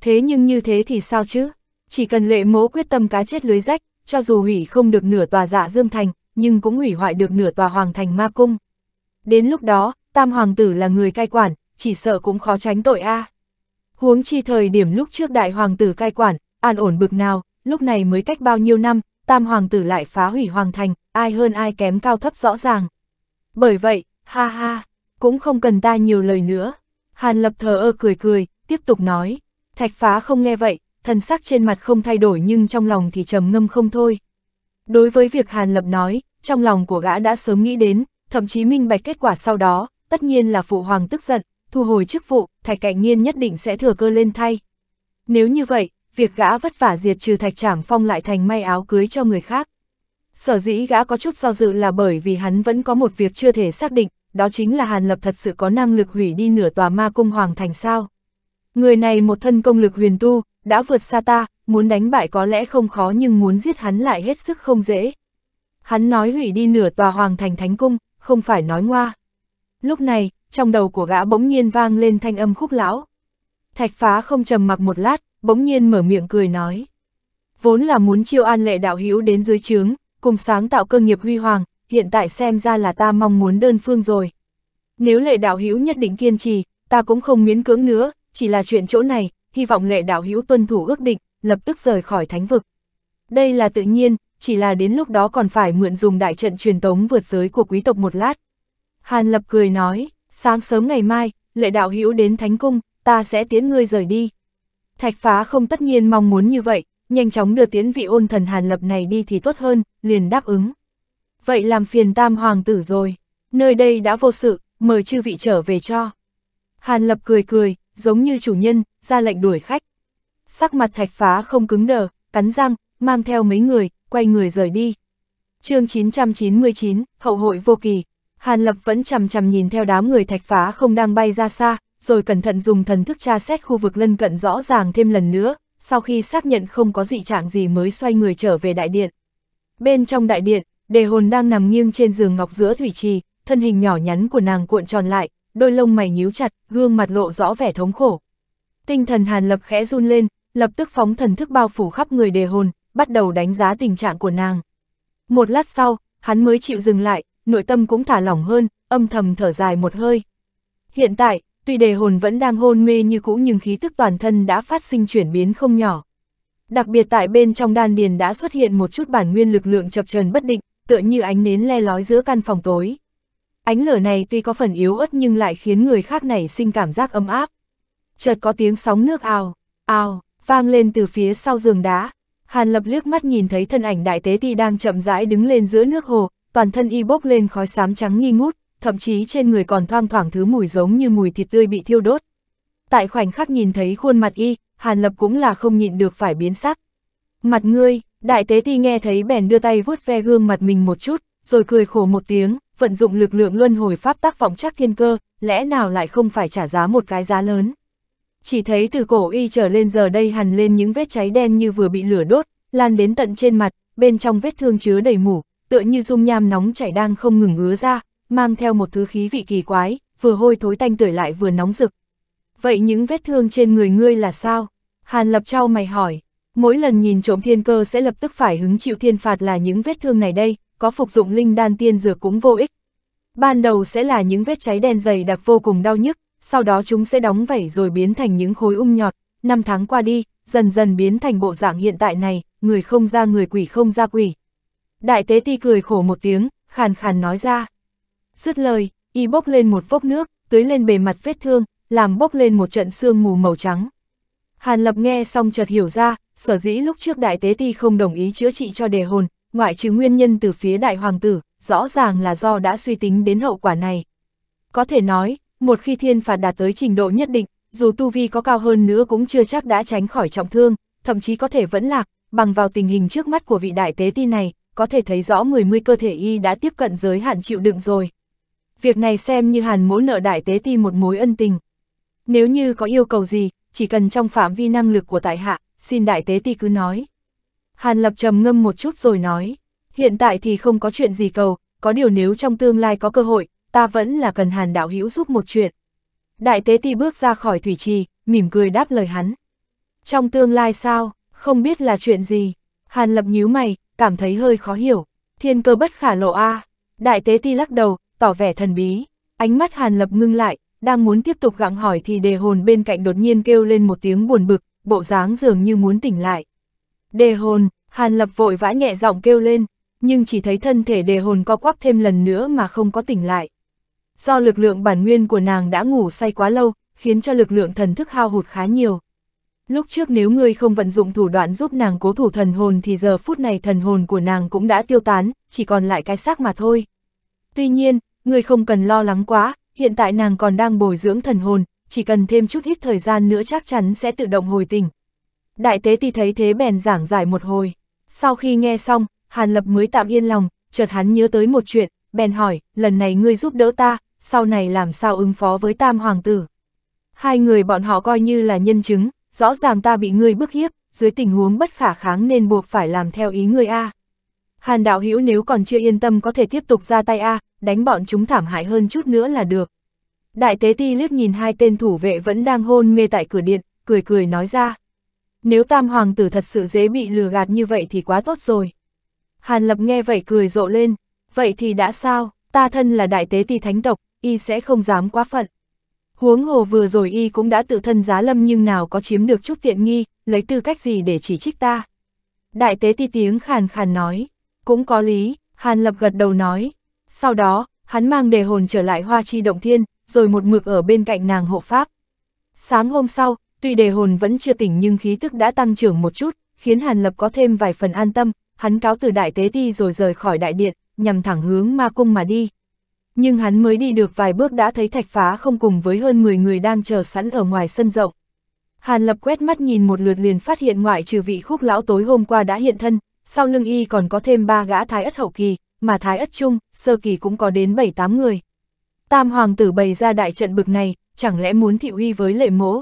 Thế nhưng như thế thì sao chứ? Chỉ cần lệ mố quyết tâm cá chết lưới rách, cho dù hủy không được nửa tòa dạ dương thành, nhưng cũng hủy hoại được nửa tòa hoàng thành ma cung. Đến lúc đó, tam hoàng tử là người cai quản, chỉ sợ cũng khó tránh tội a. À. Huống chi thời điểm lúc trước đại hoàng tử cai quản, an ổn bực nào, lúc này mới cách bao nhiêu năm, tam hoàng tử lại phá hủy hoàng thành, ai hơn ai kém cao thấp rõ ràng. Bởi vậy, ha ha, cũng không cần ta nhiều lời nữa. Hàn lập thờ ơ cười cười, tiếp tục nói. Thạch phá không nghe vậy, thần sắc trên mặt không thay đổi nhưng trong lòng thì trầm ngâm không thôi. Đối với việc Hàn lập nói, trong lòng của gã đã sớm nghĩ đến, thậm chí minh bạch kết quả sau đó, tất nhiên là phụ hoàng tức giận, thu hồi chức vụ, Thạch Cạnh nhiên nhất định sẽ thừa cơ lên thay. Nếu như vậy, việc gã vất vả diệt trừ Thạch Trảm Phong lại thành may áo cưới cho người khác. Sở dĩ gã có chút do dự là bởi vì hắn vẫn có một việc chưa thể xác định, đó chính là Hàn Lập thật sự có năng lực hủy đi nửa tòa ma cung hoàng thành sao. Người này một thân công lực huyền tu, đã vượt xa ta, muốn đánh bại có lẽ không khó nhưng muốn giết hắn lại hết sức không dễ. Hắn nói hủy đi nửa tòa hoàng thành thánh cung, không phải nói ngoa. Lúc này, trong đầu của gã bỗng nhiên vang lên thanh âm khúc lão. Thạch phá không trầm mặc một lát, bỗng nhiên mở miệng cười nói. Vốn là muốn chiêu an lệ đạo hữu đến dưới trướng, cùng sáng tạo cơ nghiệp huy hoàng, hiện tại xem ra là ta mong muốn đơn phương rồi. Nếu lệ đạo hữu nhất định kiên trì, ta cũng không miễn cưỡng nữa, chỉ là chuyện chỗ này, hy vọng lệ đạo hữu tuân thủ ước định, lập tức rời khỏi thánh vực. Đây là tự nhiên, chỉ là đến lúc đó còn phải mượn dùng đại trận truyền tống vượt giới của quý tộc một lát. Hàn Lập cười nói, sáng sớm ngày mai, lệ đạo hữu đến Thánh Cung, ta sẽ tiễn ngươi rời đi. Thạch phá không tất nhiên mong muốn như vậy, nhanh chóng đưa tiến vị ôn thần hàn lập này đi thì tốt hơn, liền đáp ứng. Vậy làm phiền tam hoàng tử rồi, nơi đây đã vô sự, mời chư vị trở về cho. Hàn lập cười cười, giống như chủ nhân, ra lệnh đuổi khách. Sắc mặt thạch phá không cứng đờ, cắn răng, mang theo mấy người, quay người rời đi. chương 999, Hậu hội vô kỳ, Hàn Lập vẫn chằm chằm nhìn theo đám người thạch phá không đang bay ra xa, rồi cẩn thận dùng thần thức tra xét khu vực lân cận rõ ràng thêm lần nữa, sau khi xác nhận không có dị trạng gì mới xoay người trở về đại điện. Bên trong đại điện, đề hồn đang nằm nghiêng trên giường ngọc giữa thủy trì, thân hình nhỏ nhắn của nàng cuộn tròn lại, đôi lông mày nhíu chặt, gương mặt lộ rõ vẻ thống khổ. Tinh thần Hàn Lập khẽ run lên, lập tức phóng thần thức bao phủ khắp người đề hồn, bắt đầu đánh giá tình trạng của nàng. Một lát sau, hắn mới chịu dừng lại, nội tâm cũng thả lỏng hơn, âm thầm thở dài một hơi. Hiện tại, tuy đề hồn vẫn đang hôn mê như cũ nhưng khí tức toàn thân đã phát sinh chuyển biến không nhỏ. Đặc biệt tại bên trong đan điền đã xuất hiện một chút bản nguyên lực lượng chập trần bất định, tựa như ánh nến le lói giữa căn phòng tối. Ánh lửa này tuy có phần yếu ớt nhưng lại khiến người khác nảy sinh cảm giác ấm áp. Chợt có tiếng sóng nước ào, ào, vang lên từ phía sau giường đá. Hàn lập liếc mắt nhìn thấy thân ảnh đại tế ti đang chậm rãi đứng lên giữa nước hồ, toàn thân y bốc lên khói xám trắng nghi ngút, thậm chí trên người còn thoang thoảng thứ mùi giống như mùi thịt tươi bị thiêu đốt. Tại khoảnh khắc nhìn thấy khuôn mặt y, Hàn Lập cũng là không nhịn được phải biến sắc. Mặt ngươi, đại tế ti nghe thấy bèn đưa tay vuốt ve gương mặt mình một chút, rồi cười khổ một tiếng, vận dụng lực lượng luân hồi pháp tác vọng chắc thiên cơ, lẽ nào lại không phải trả giá một cái giá lớn. Chỉ thấy từ cổ y trở lên giờ đây hằn lên những vết cháy đen như vừa bị lửa đốt, lan đến tận trên mặt, bên trong vết thương chứa đầy mủ, tựa như dung nham nóng chảy đang không ngừng ứa ra, mang theo một thứ khí vị kỳ quái, vừa hôi thối tanh tưởi lại vừa nóng rực. Vậy những vết thương trên người ngươi là sao? Hàn lập trao mày hỏi, mỗi lần nhìn trộm thiên cơ sẽ lập tức phải hứng chịu thiên phạt là những vết thương này đây, có phục dụng linh đan tiên dược cũng vô ích. Ban đầu sẽ là những vết cháy đen dày đặc vô cùng đau nhức, sau đó chúng sẽ đóng vảy rồi biến thành những khối ung um nhọt, năm tháng qua đi, dần dần biến thành bộ dạng hiện tại này, người không ra người quỷ không ra quỷ, Đại tế ti cười khổ một tiếng, khàn khàn nói ra. Dứt lời, y bốc lên một vốc nước, tưới lên bề mặt vết thương, làm bốc lên một trận sương mù màu trắng. Hàn Lập nghe xong chợt hiểu ra, sở dĩ lúc trước đại tế ti không đồng ý chữa trị cho đề hồn, ngoại trừ nguyên nhân từ phía đại hoàng tử, rõ ràng là do đã suy tính đến hậu quả này. Có thể nói, một khi thiên phạt đạt tới trình độ nhất định, dù tu vi có cao hơn nữa cũng chưa chắc đã tránh khỏi trọng thương, thậm chí có thể vẫn lạc, bằng vào tình hình trước mắt của vị đại tế ti này, có thể thấy rõ người mươi cơ thể y đã tiếp cận giới hạn chịu đựng rồi. Việc này xem như hàn mỗ nợ đại tế ti một mối ân tình. Nếu như có yêu cầu gì, chỉ cần trong phạm vi năng lực của tại hạ, xin đại tế ti cứ nói. Hàn lập trầm ngâm một chút rồi nói, hiện tại thì không có chuyện gì cầu, có điều nếu trong tương lai có cơ hội, ta vẫn là cần hàn đạo hữu giúp một chuyện. Đại tế ti bước ra khỏi thủy trì, mỉm cười đáp lời hắn. Trong tương lai sao, không biết là chuyện gì, Hàn Lập nhíu mày, cảm thấy hơi khó hiểu. Thiên cơ bất khả lộ a. Đại tế ti lắc đầu, tỏ vẻ thần bí. Ánh mắt Hàn Lập ngưng lại, đang muốn tiếp tục gặng hỏi thì đề hồn bên cạnh đột nhiên kêu lên một tiếng buồn bực, bộ dáng dường như muốn tỉnh lại. Đề hồn, Hàn Lập vội vã nhẹ giọng kêu lên, nhưng chỉ thấy thân thể đề hồn co quắp thêm lần nữa mà không có tỉnh lại. Do lực lượng bản nguyên của nàng đã ngủ say quá lâu, khiến cho lực lượng thần thức hao hụt khá nhiều. Lúc trước nếu ngươi không vận dụng thủ đoạn giúp nàng cố thủ thần hồn thì giờ phút này thần hồn của nàng cũng đã tiêu tán, chỉ còn lại cái xác mà thôi. Tuy nhiên, ngươi không cần lo lắng quá, hiện tại nàng còn đang bồi dưỡng thần hồn, chỉ cần thêm chút ít thời gian nữa chắc chắn sẽ tự động hồi tỉnh. Đại tế thì thấy thế bèn giảng giải một hồi. Sau khi nghe xong, Hàn Lập mới tạm yên lòng, chợt hắn nhớ tới một chuyện, bèn hỏi, lần này ngươi giúp đỡ ta, sau này làm sao ứng phó với tam hoàng tử. Hai người bọn họ coi như là nhân chứng, rõ ràng ta bị ngươi bức hiếp, dưới tình huống bất khả kháng nên buộc phải làm theo ý ngươi a. Hàn đạo hữu nếu còn chưa yên tâm có thể tiếp tục ra tay a, đánh bọn chúng thảm hại hơn chút nữa là được. Đại tế ti liếc nhìn hai tên thủ vệ vẫn đang hôn mê tại cửa điện, cười cười nói ra. Nếu tam hoàng tử thật sự dễ bị lừa gạt như vậy thì quá tốt rồi. Hàn lập nghe vậy cười rộ lên, vậy thì đã sao, ta thân là đại tế ti thánh tộc, y sẽ không dám quá phận. Huống hồ vừa rồi y cũng đã tự thân giá lâm nhưng nào có chiếm được chút tiện nghi, lấy tư cách gì để chỉ trích ta. Đại tế ti tiếng khàn khàn nói, cũng có lý, Hàn Lập gật đầu nói. Sau đó, hắn mang đề hồn trở lại hoa chi động thiên, rồi một mực ở bên cạnh nàng hộ pháp. Sáng hôm sau, tuy đề hồn vẫn chưa tỉnh nhưng khí tức đã tăng trưởng một chút, khiến Hàn Lập có thêm vài phần an tâm, hắn cáo từ đại tế ti rồi rời khỏi đại điện, nhằm thẳng hướng ma cung mà đi nhưng hắn mới đi được vài bước đã thấy thạch phá không cùng với hơn 10 người đang chờ sẵn ở ngoài sân rộng. Hàn lập quét mắt nhìn một lượt liền phát hiện ngoại trừ vị khúc lão tối hôm qua đã hiện thân, sau lưng y còn có thêm ba gã thái ất hậu kỳ, mà thái ất trung, sơ kỳ cũng có đến 7-8 người. Tam hoàng tử bày ra đại trận bực này, chẳng lẽ muốn thị uy với lệ mỗ?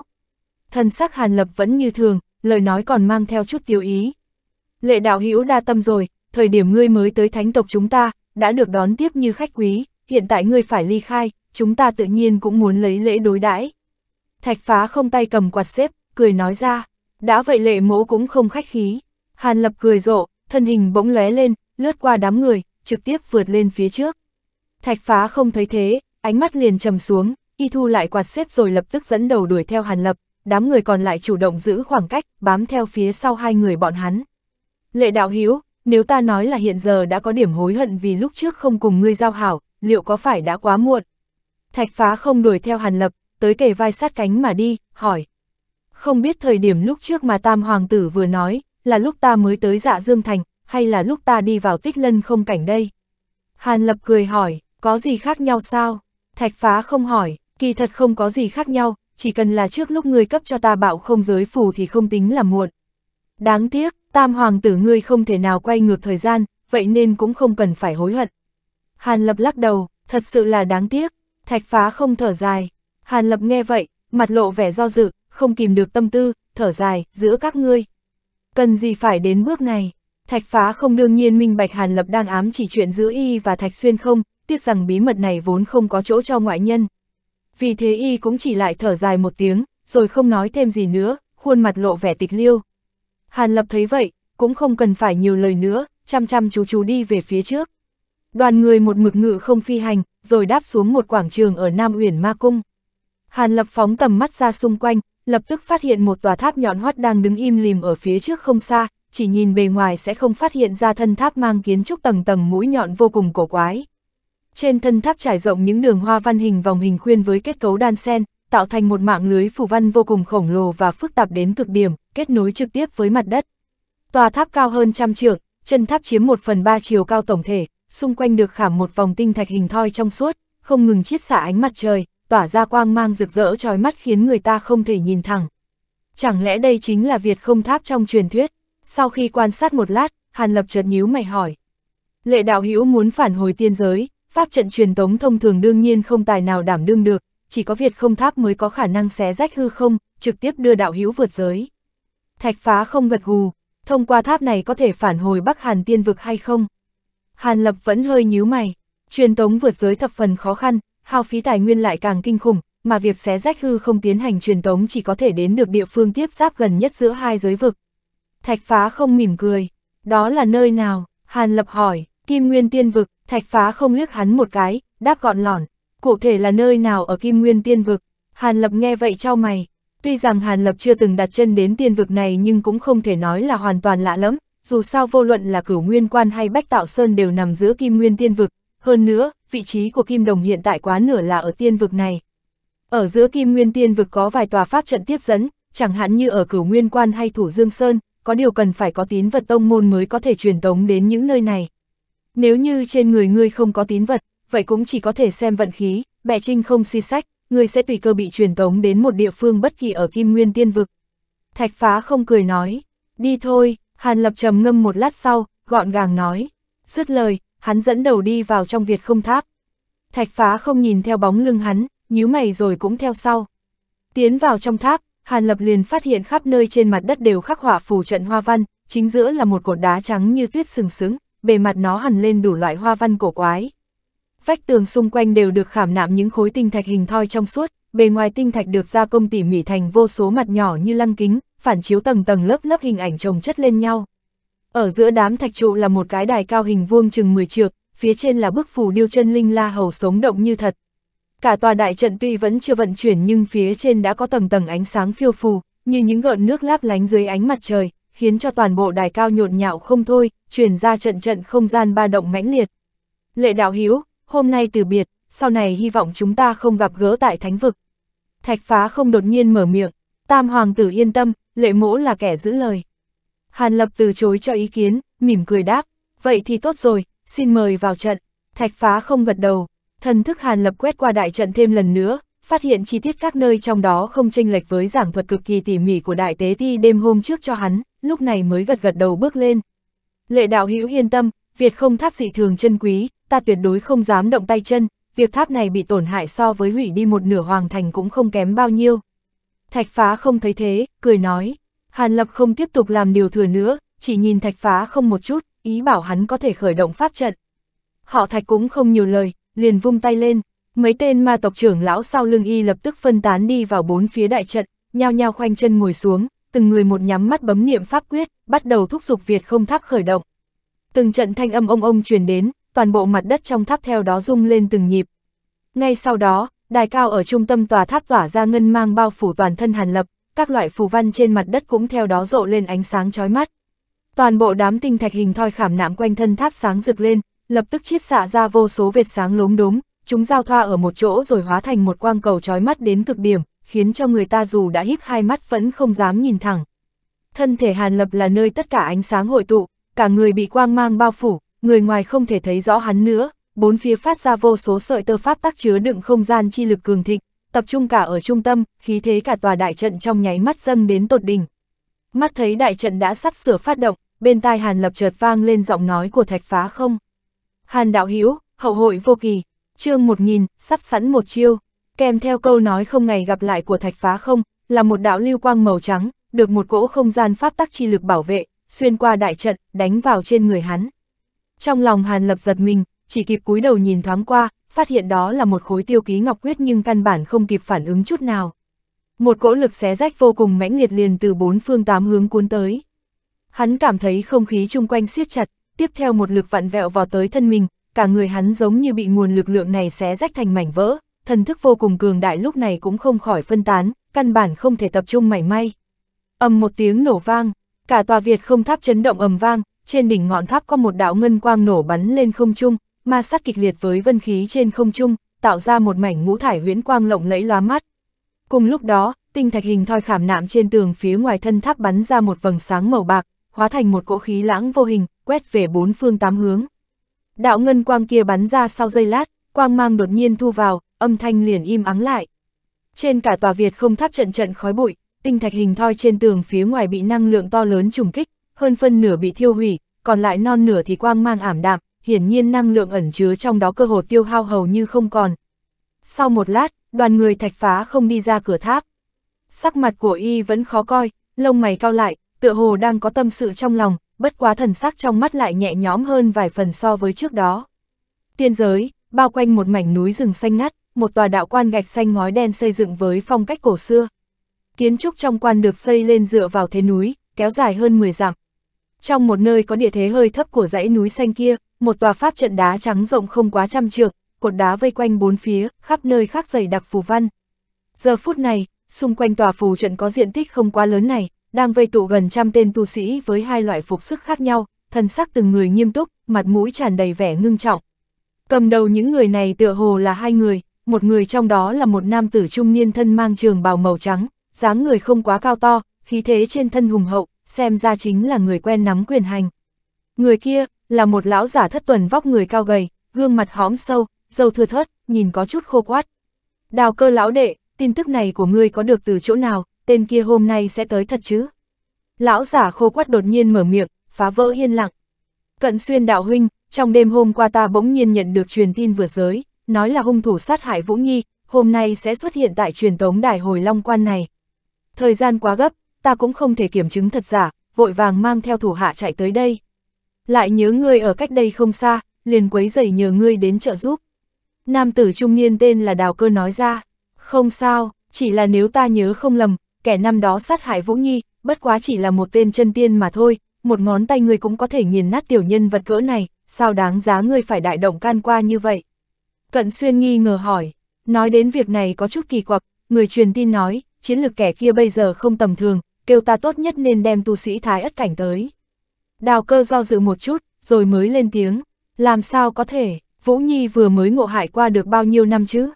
Thân sắc hàn lập vẫn như thường, lời nói còn mang theo chút tiêu ý. Lệ đạo hữu đa tâm rồi, thời điểm ngươi mới tới thánh tộc chúng ta, đã được đón tiếp như khách quý, hiện tại ngươi phải ly khai, chúng ta tự nhiên cũng muốn lấy lễ đối đãi. Thạch phá không tay cầm quạt xếp, cười nói ra, đã vậy lệ mỗ cũng không khách khí. Hàn lập cười rộ, thân hình bỗng lóe lên, lướt qua đám người, trực tiếp vượt lên phía trước. Thạch phá không thấy thế, ánh mắt liền trầm xuống, y thu lại quạt xếp rồi lập tức dẫn đầu đuổi theo hàn lập, đám người còn lại chủ động giữ khoảng cách, bám theo phía sau hai người bọn hắn. Lệ đạo hiếu, nếu ta nói là hiện giờ đã có điểm hối hận vì lúc trước không cùng ngươi giao hảo, liệu có phải đã quá muộn? Thạch phá không đuổi theo Hàn Lập, tới kề vai sát cánh mà đi, hỏi. Không biết thời điểm lúc trước mà Tam Hoàng tử vừa nói, là lúc ta mới tới dạ Dương Thành, hay là lúc ta đi vào tích lân không cảnh đây? Hàn Lập cười hỏi, có gì khác nhau sao? Thạch phá không hỏi, kỳ thật không có gì khác nhau, chỉ cần là trước lúc ngươi cấp cho ta bạo không giới phù thì không tính là muộn. Đáng tiếc, Tam Hoàng tử ngươi không thể nào quay ngược thời gian, vậy nên cũng không cần phải hối hận. Hàn Lập lắc đầu, thật sự là đáng tiếc, thạch phá không thở dài. Hàn Lập nghe vậy, mặt lộ vẻ do dự, không kìm được tâm tư, thở dài, giữa các ngươi. Cần gì phải đến bước này? Thạch phá không đương nhiên minh bạch Hàn Lập đang ám chỉ chuyện giữa y và Thạch Xuyên không, tiếc rằng bí mật này vốn không có chỗ cho ngoại nhân. Vì thế y cũng chỉ lại thở dài một tiếng, rồi không nói thêm gì nữa, khuôn mặt lộ vẻ tịch liêu. Hàn Lập thấy vậy, cũng không cần phải nhiều lời nữa, chăm chăm chú chú đi về phía trước. Đoàn người một mực ngự không phi hành, rồi đáp xuống một quảng trường ở Nam Uyển Ma Cung. Hàn Lập phóng tầm mắt ra xung quanh, lập tức phát hiện một tòa tháp nhọn hoắt đang đứng im lìm ở phía trước không xa, chỉ nhìn bề ngoài sẽ không phát hiện ra thân tháp mang kiến trúc tầng tầng mũi nhọn vô cùng cổ quái. Trên thân tháp trải rộng những đường hoa văn hình vòng hình khuyên với kết cấu đan sen, tạo thành một mạng lưới phủ văn vô cùng khổng lồ và phức tạp đến cực điểm, kết nối trực tiếp với mặt đất. Tòa tháp cao hơn trăm trượng, chân tháp chiếm một phần ba chiều cao tổng thể, xung quanh được khảm một vòng tinh thạch hình thoi trong suốt, không ngừng chiết xả ánh mặt trời, tỏa ra quang mang rực rỡ trói mắt khiến người ta không thể nhìn thẳng. Chẳng lẽ đây chính là Việt không tháp trong truyền thuyết? Sau khi quan sát một lát, Hàn Lập chợt nhíu mày hỏi. Lệ đạo hữu muốn phản hồi tiên giới, pháp trận truyền tống thông thường đương nhiên không tài nào đảm đương được, chỉ có Việt không tháp mới có khả năng xé rách hư không, trực tiếp đưa đạo hữu vượt giới. Thạch phá không gật gù, thông qua tháp này có thể phản hồi Bắc Hàn tiên vực hay không? Hàn Lập vẫn hơi nhíu mày. Truyền tống vượt giới thập phần khó khăn, hao phí tài nguyên lại càng kinh khủng, mà việc xé rách hư không tiến hành truyền tống chỉ có thể đến được địa phương tiếp giáp gần nhất giữa hai giới vực. Thạch phá không mỉm cười. Đó là nơi nào? Hàn Lập hỏi, Kim Nguyên Tiên Vực, Thạch phá không liếc hắn một cái, đáp gọn lỏn. Cụ thể là nơi nào ở Kim Nguyên Tiên Vực? Hàn Lập nghe vậy trao mày. Tuy rằng Hàn Lập chưa từng đặt chân đến tiên vực này nhưng cũng không thể nói là hoàn toàn lạ lẫm, dù sao vô luận là cửu nguyên quan hay bách tạo sơn đều nằm giữa kim nguyên tiên vực, hơn nữa, vị trí của kim đồng hiện tại quá nửa là ở tiên vực này. Ở giữa kim nguyên tiên vực có vài tòa pháp trận tiếp dẫn, chẳng hạn như ở cửu nguyên quan hay thủ dương sơn, có điều cần phải có tín vật tông môn mới có thể truyền tống đến những nơi này. Nếu như trên người ngươi không có tín vật, vậy cũng chỉ có thể xem vận khí, bẻ trinh không si sách, ngươi sẽ tùy cơ bị truyền tống đến một địa phương bất kỳ ở kim nguyên tiên vực. Thạch phá không cười nói, đi thôi, Hàn Lập trầm ngâm một lát sau, gọn gàng nói. Dứt lời, hắn dẫn đầu đi vào trong Việt không tháp. Thạch phá không nhìn theo bóng lưng hắn, nhíu mày rồi cũng theo sau. Tiến vào trong tháp, Hàn Lập liền phát hiện khắp nơi trên mặt đất đều khắc họa phù trận hoa văn, chính giữa là một cột đá trắng như tuyết sừng sững, bề mặt nó hằn lên đủ loại hoa văn cổ quái. Vách tường xung quanh đều được khảm nạm những khối tinh thạch hình thoi trong suốt, bề ngoài tinh thạch được gia công tỉ mỉ thành vô số mặt nhỏ như lăng kính, phản chiếu tầng tầng lớp lớp hình ảnh chồng chất lên nhau. Ở giữa đám thạch trụ là một cái đài cao hình vuông chừng 10 trượng, phía trên là bức phù điêu chân linh la hầu sống động như thật. Cả tòa đại trận tuy vẫn chưa vận chuyển nhưng phía trên đã có tầng tầng ánh sáng phiêu phù, như những gợn nước láp lánh dưới ánh mặt trời, khiến cho toàn bộ đài cao nhộn nhạo không thôi, truyền ra trận trận không gian ba động mãnh liệt. Lệ đạo hiếu, hôm nay từ biệt, sau này hy vọng chúng ta không gặp gỡ tại thánh vực. Thạch phá không đột nhiên mở miệng, tam hoàng tử yên tâm, lệ mỗ là kẻ giữ lời. Hàn Lập từ chối cho ý kiến, mỉm cười đáp, vậy thì tốt rồi, xin mời vào trận. Thạch phá không gật đầu, thần thức Hàn Lập quét qua đại trận thêm lần nữa, phát hiện chi tiết các nơi trong đó không chênh lệch với giảng thuật cực kỳ tỉ mỉ của đại tế Thi đêm hôm trước cho hắn, lúc này mới gật gật đầu bước lên. Lệ đạo hữu yên tâm, việc không tháp dị thường chân quý, ta tuyệt đối không dám động tay chân, việc tháp này bị tổn hại so với hủy đi một nửa hoàng thành cũng không kém bao nhiêu. Thạch phá không thấy thế, cười nói. Hàn lập không tiếp tục làm điều thừa nữa, chỉ nhìn thạch phá không một chút, ý bảo hắn có thể khởi động pháp trận. Họ thạch cũng không nhiều lời, liền vung tay lên. Mấy tên ma tộc trưởng lão sau lưng y lập tức phân tán đi vào bốn phía đại trận, nhao nhao khoanh chân ngồi xuống, từng người một nhắm mắt bấm niệm pháp quyết, bắt đầu thúc giục Việt không tháp khởi động. Từng trận thanh âm ông ông truyền đến, toàn bộ mặt đất trong tháp theo đó rung lên từng nhịp. Ngay sau đó, Đài cao ở trung tâm tòa tháp tỏa ra ngân mang bao phủ toàn thân Hàn Lập, các loại phù văn trên mặt đất cũng theo đó rộ lên ánh sáng chói mắt. Toàn bộ đám tinh thạch hình thoi khảm nạm quanh thân tháp sáng rực lên, lập tức chiết xạ ra vô số vệt sáng lốm đốm, chúng giao thoa ở một chỗ rồi hóa thành một quang cầu chói mắt đến cực điểm, khiến cho người ta dù đã híp hai mắt vẫn không dám nhìn thẳng. Thân thể Hàn Lập là nơi tất cả ánh sáng hội tụ, cả người bị quang mang bao phủ, người ngoài không thể thấy rõ hắn nữa, bốn phía phát ra vô số sợi tơ pháp tác chứa đựng không gian chi lực cường thịnh, tập trung cả ở trung tâm, khí thế cả tòa đại trận trong nháy mắt dâng đến tột đỉnh. Mắt thấy đại trận đã sắp sửa phát động, bên tai Hàn Lập chợt vang lên giọng nói của Thạch Phá Không. Hàn đạo hữu, hậu hội vô kỳ, chương 1000, sắp sẵn một chiêu, kèm theo câu nói không ngày gặp lại của Thạch Phá Không, là một đạo lưu quang màu trắng, được một cỗ không gian pháp tắc chi lực bảo vệ, xuyên qua đại trận, đánh vào trên người hắn. Trong lòng Hàn Lập giật mình, chỉ kịp cúi đầu nhìn thoáng qua, phát hiện đó là một khối tiêu ký ngọc quyết nhưng căn bản không kịp phản ứng chút nào. Một cỗ lực xé rách vô cùng mãnh liệt liền từ bốn phương tám hướng cuốn tới. Hắn cảm thấy không khí chung quanh siết chặt, tiếp theo một lực vặn vẹo vào tới thân mình, cả người hắn giống như bị nguồn lực lượng này xé rách thành mảnh vỡ, thần thức vô cùng cường đại lúc này cũng không khỏi phân tán, căn bản không thể tập trung mảy may. Ầm một tiếng nổ vang, cả tòa Việt không tháp chấn động ầm vang, trên đỉnh ngọn tháp có một đạo ngân quang nổ bắn lên không trung, ma sát kịch liệt với vân khí trên không trung, tạo ra một mảnh ngũ thải huyễn quang lộng lẫy lóa mắt. Cùng lúc đó, tinh thạch hình thoi khảm nạm trên tường phía ngoài thân tháp bắn ra một vầng sáng màu bạc, hóa thành một cỗ khí lãng vô hình, quét về bốn phương tám hướng. Đạo ngân quang kia bắn ra sau giây lát, quang mang đột nhiên thu vào, âm thanh liền im ắng lại. Trên cả tòa Việt không tháp trận trận khói bụi, tinh thạch hình thoi trên tường phía ngoài bị năng lượng to lớn trùng kích, hơn phân nửa bị thiêu hủy, còn lại non nửa thì quang mang ảm đạm, hiển nhiên năng lượng ẩn chứa trong đó cơ hồ tiêu hao hầu như không còn. Sau một lát, đoàn người thạch phá không đi ra cửa tháp. Sắc mặt của y vẫn khó coi, lông mày cao lại, tựa hồ đang có tâm sự trong lòng, bất quá thần sắc trong mắt lại nhẹ nhõm hơn vài phần so với trước đó. Tiên giới, bao quanh một mảnh núi rừng xanh ngắt, một tòa đạo quan gạch xanh ngói đen xây dựng với phong cách cổ xưa. Kiến trúc trong quan được xây lên dựa vào thế núi, kéo dài hơn 10 dặm, trong một nơi có địa thế hơi thấp của dãy núi xanh kia, một tòa pháp trận đá trắng rộng không quá trăm trượng, cột đá vây quanh bốn phía, khắp nơi khác dày đặc phù văn. Giờ phút này, xung quanh tòa phù trận có diện tích không quá lớn này, đang vây tụ gần trăm tên tu sĩ với hai loại phục sức khác nhau, thần sắc từng người nghiêm túc, mặt mũi tràn đầy vẻ ngưng trọng. Cầm đầu những người này tựa hồ là hai người, một người trong đó là một nam tử trung niên thân mang trường bào màu trắng, dáng người không quá cao to, khí thế trên thân hùng hậu, xem ra chính là người quen nắm quyền hành. Người kia, là một lão giả thất tuần vóc người cao gầy, gương mặt hóm sâu, dâu thừa thớt, nhìn có chút khô quát. Đào cơ lão đệ, tin tức này của ngươi có được từ chỗ nào, tên kia hôm nay sẽ tới thật chứ? Lão giả khô quát đột nhiên mở miệng, phá vỡ yên lặng. Cận xuyên đạo huynh, trong đêm hôm qua ta bỗng nhiên nhận được truyền tin vừa giới, nói là hung thủ sát hại Vũ Nhi, hôm nay sẽ xuất hiện tại truyền tống đài hồi Long Quan này. Thời gian quá gấp, ta cũng không thể kiểm chứng thật giả, vội vàng mang theo thủ hạ chạy tới đây. Lại nhớ ngươi ở cách đây không xa, liền quấy giày nhờ ngươi đến trợ giúp. Nam tử trung niên tên là Đào Cơ nói ra, không sao, chỉ là nếu ta nhớ không lầm, kẻ năm đó sát hại Vũ Nhi, bất quá chỉ là một tên chân tiên mà thôi, một ngón tay ngươi cũng có thể nghiền nát tiểu nhân vật cỡ này, sao đáng giá ngươi phải đại động can qua như vậy? Cận Xuyên nghi ngờ hỏi, nói đến việc này có chút kỳ quặc, người truyền tin nói, chiến lược kẻ kia bây giờ không tầm thường, kêu ta tốt nhất nên đem tu sĩ thái ất cảnh tới. Đào cơ do dự một chút, rồi mới lên tiếng, làm sao có thể, Vũ Nhi vừa mới ngộ hại qua được bao nhiêu năm chứ?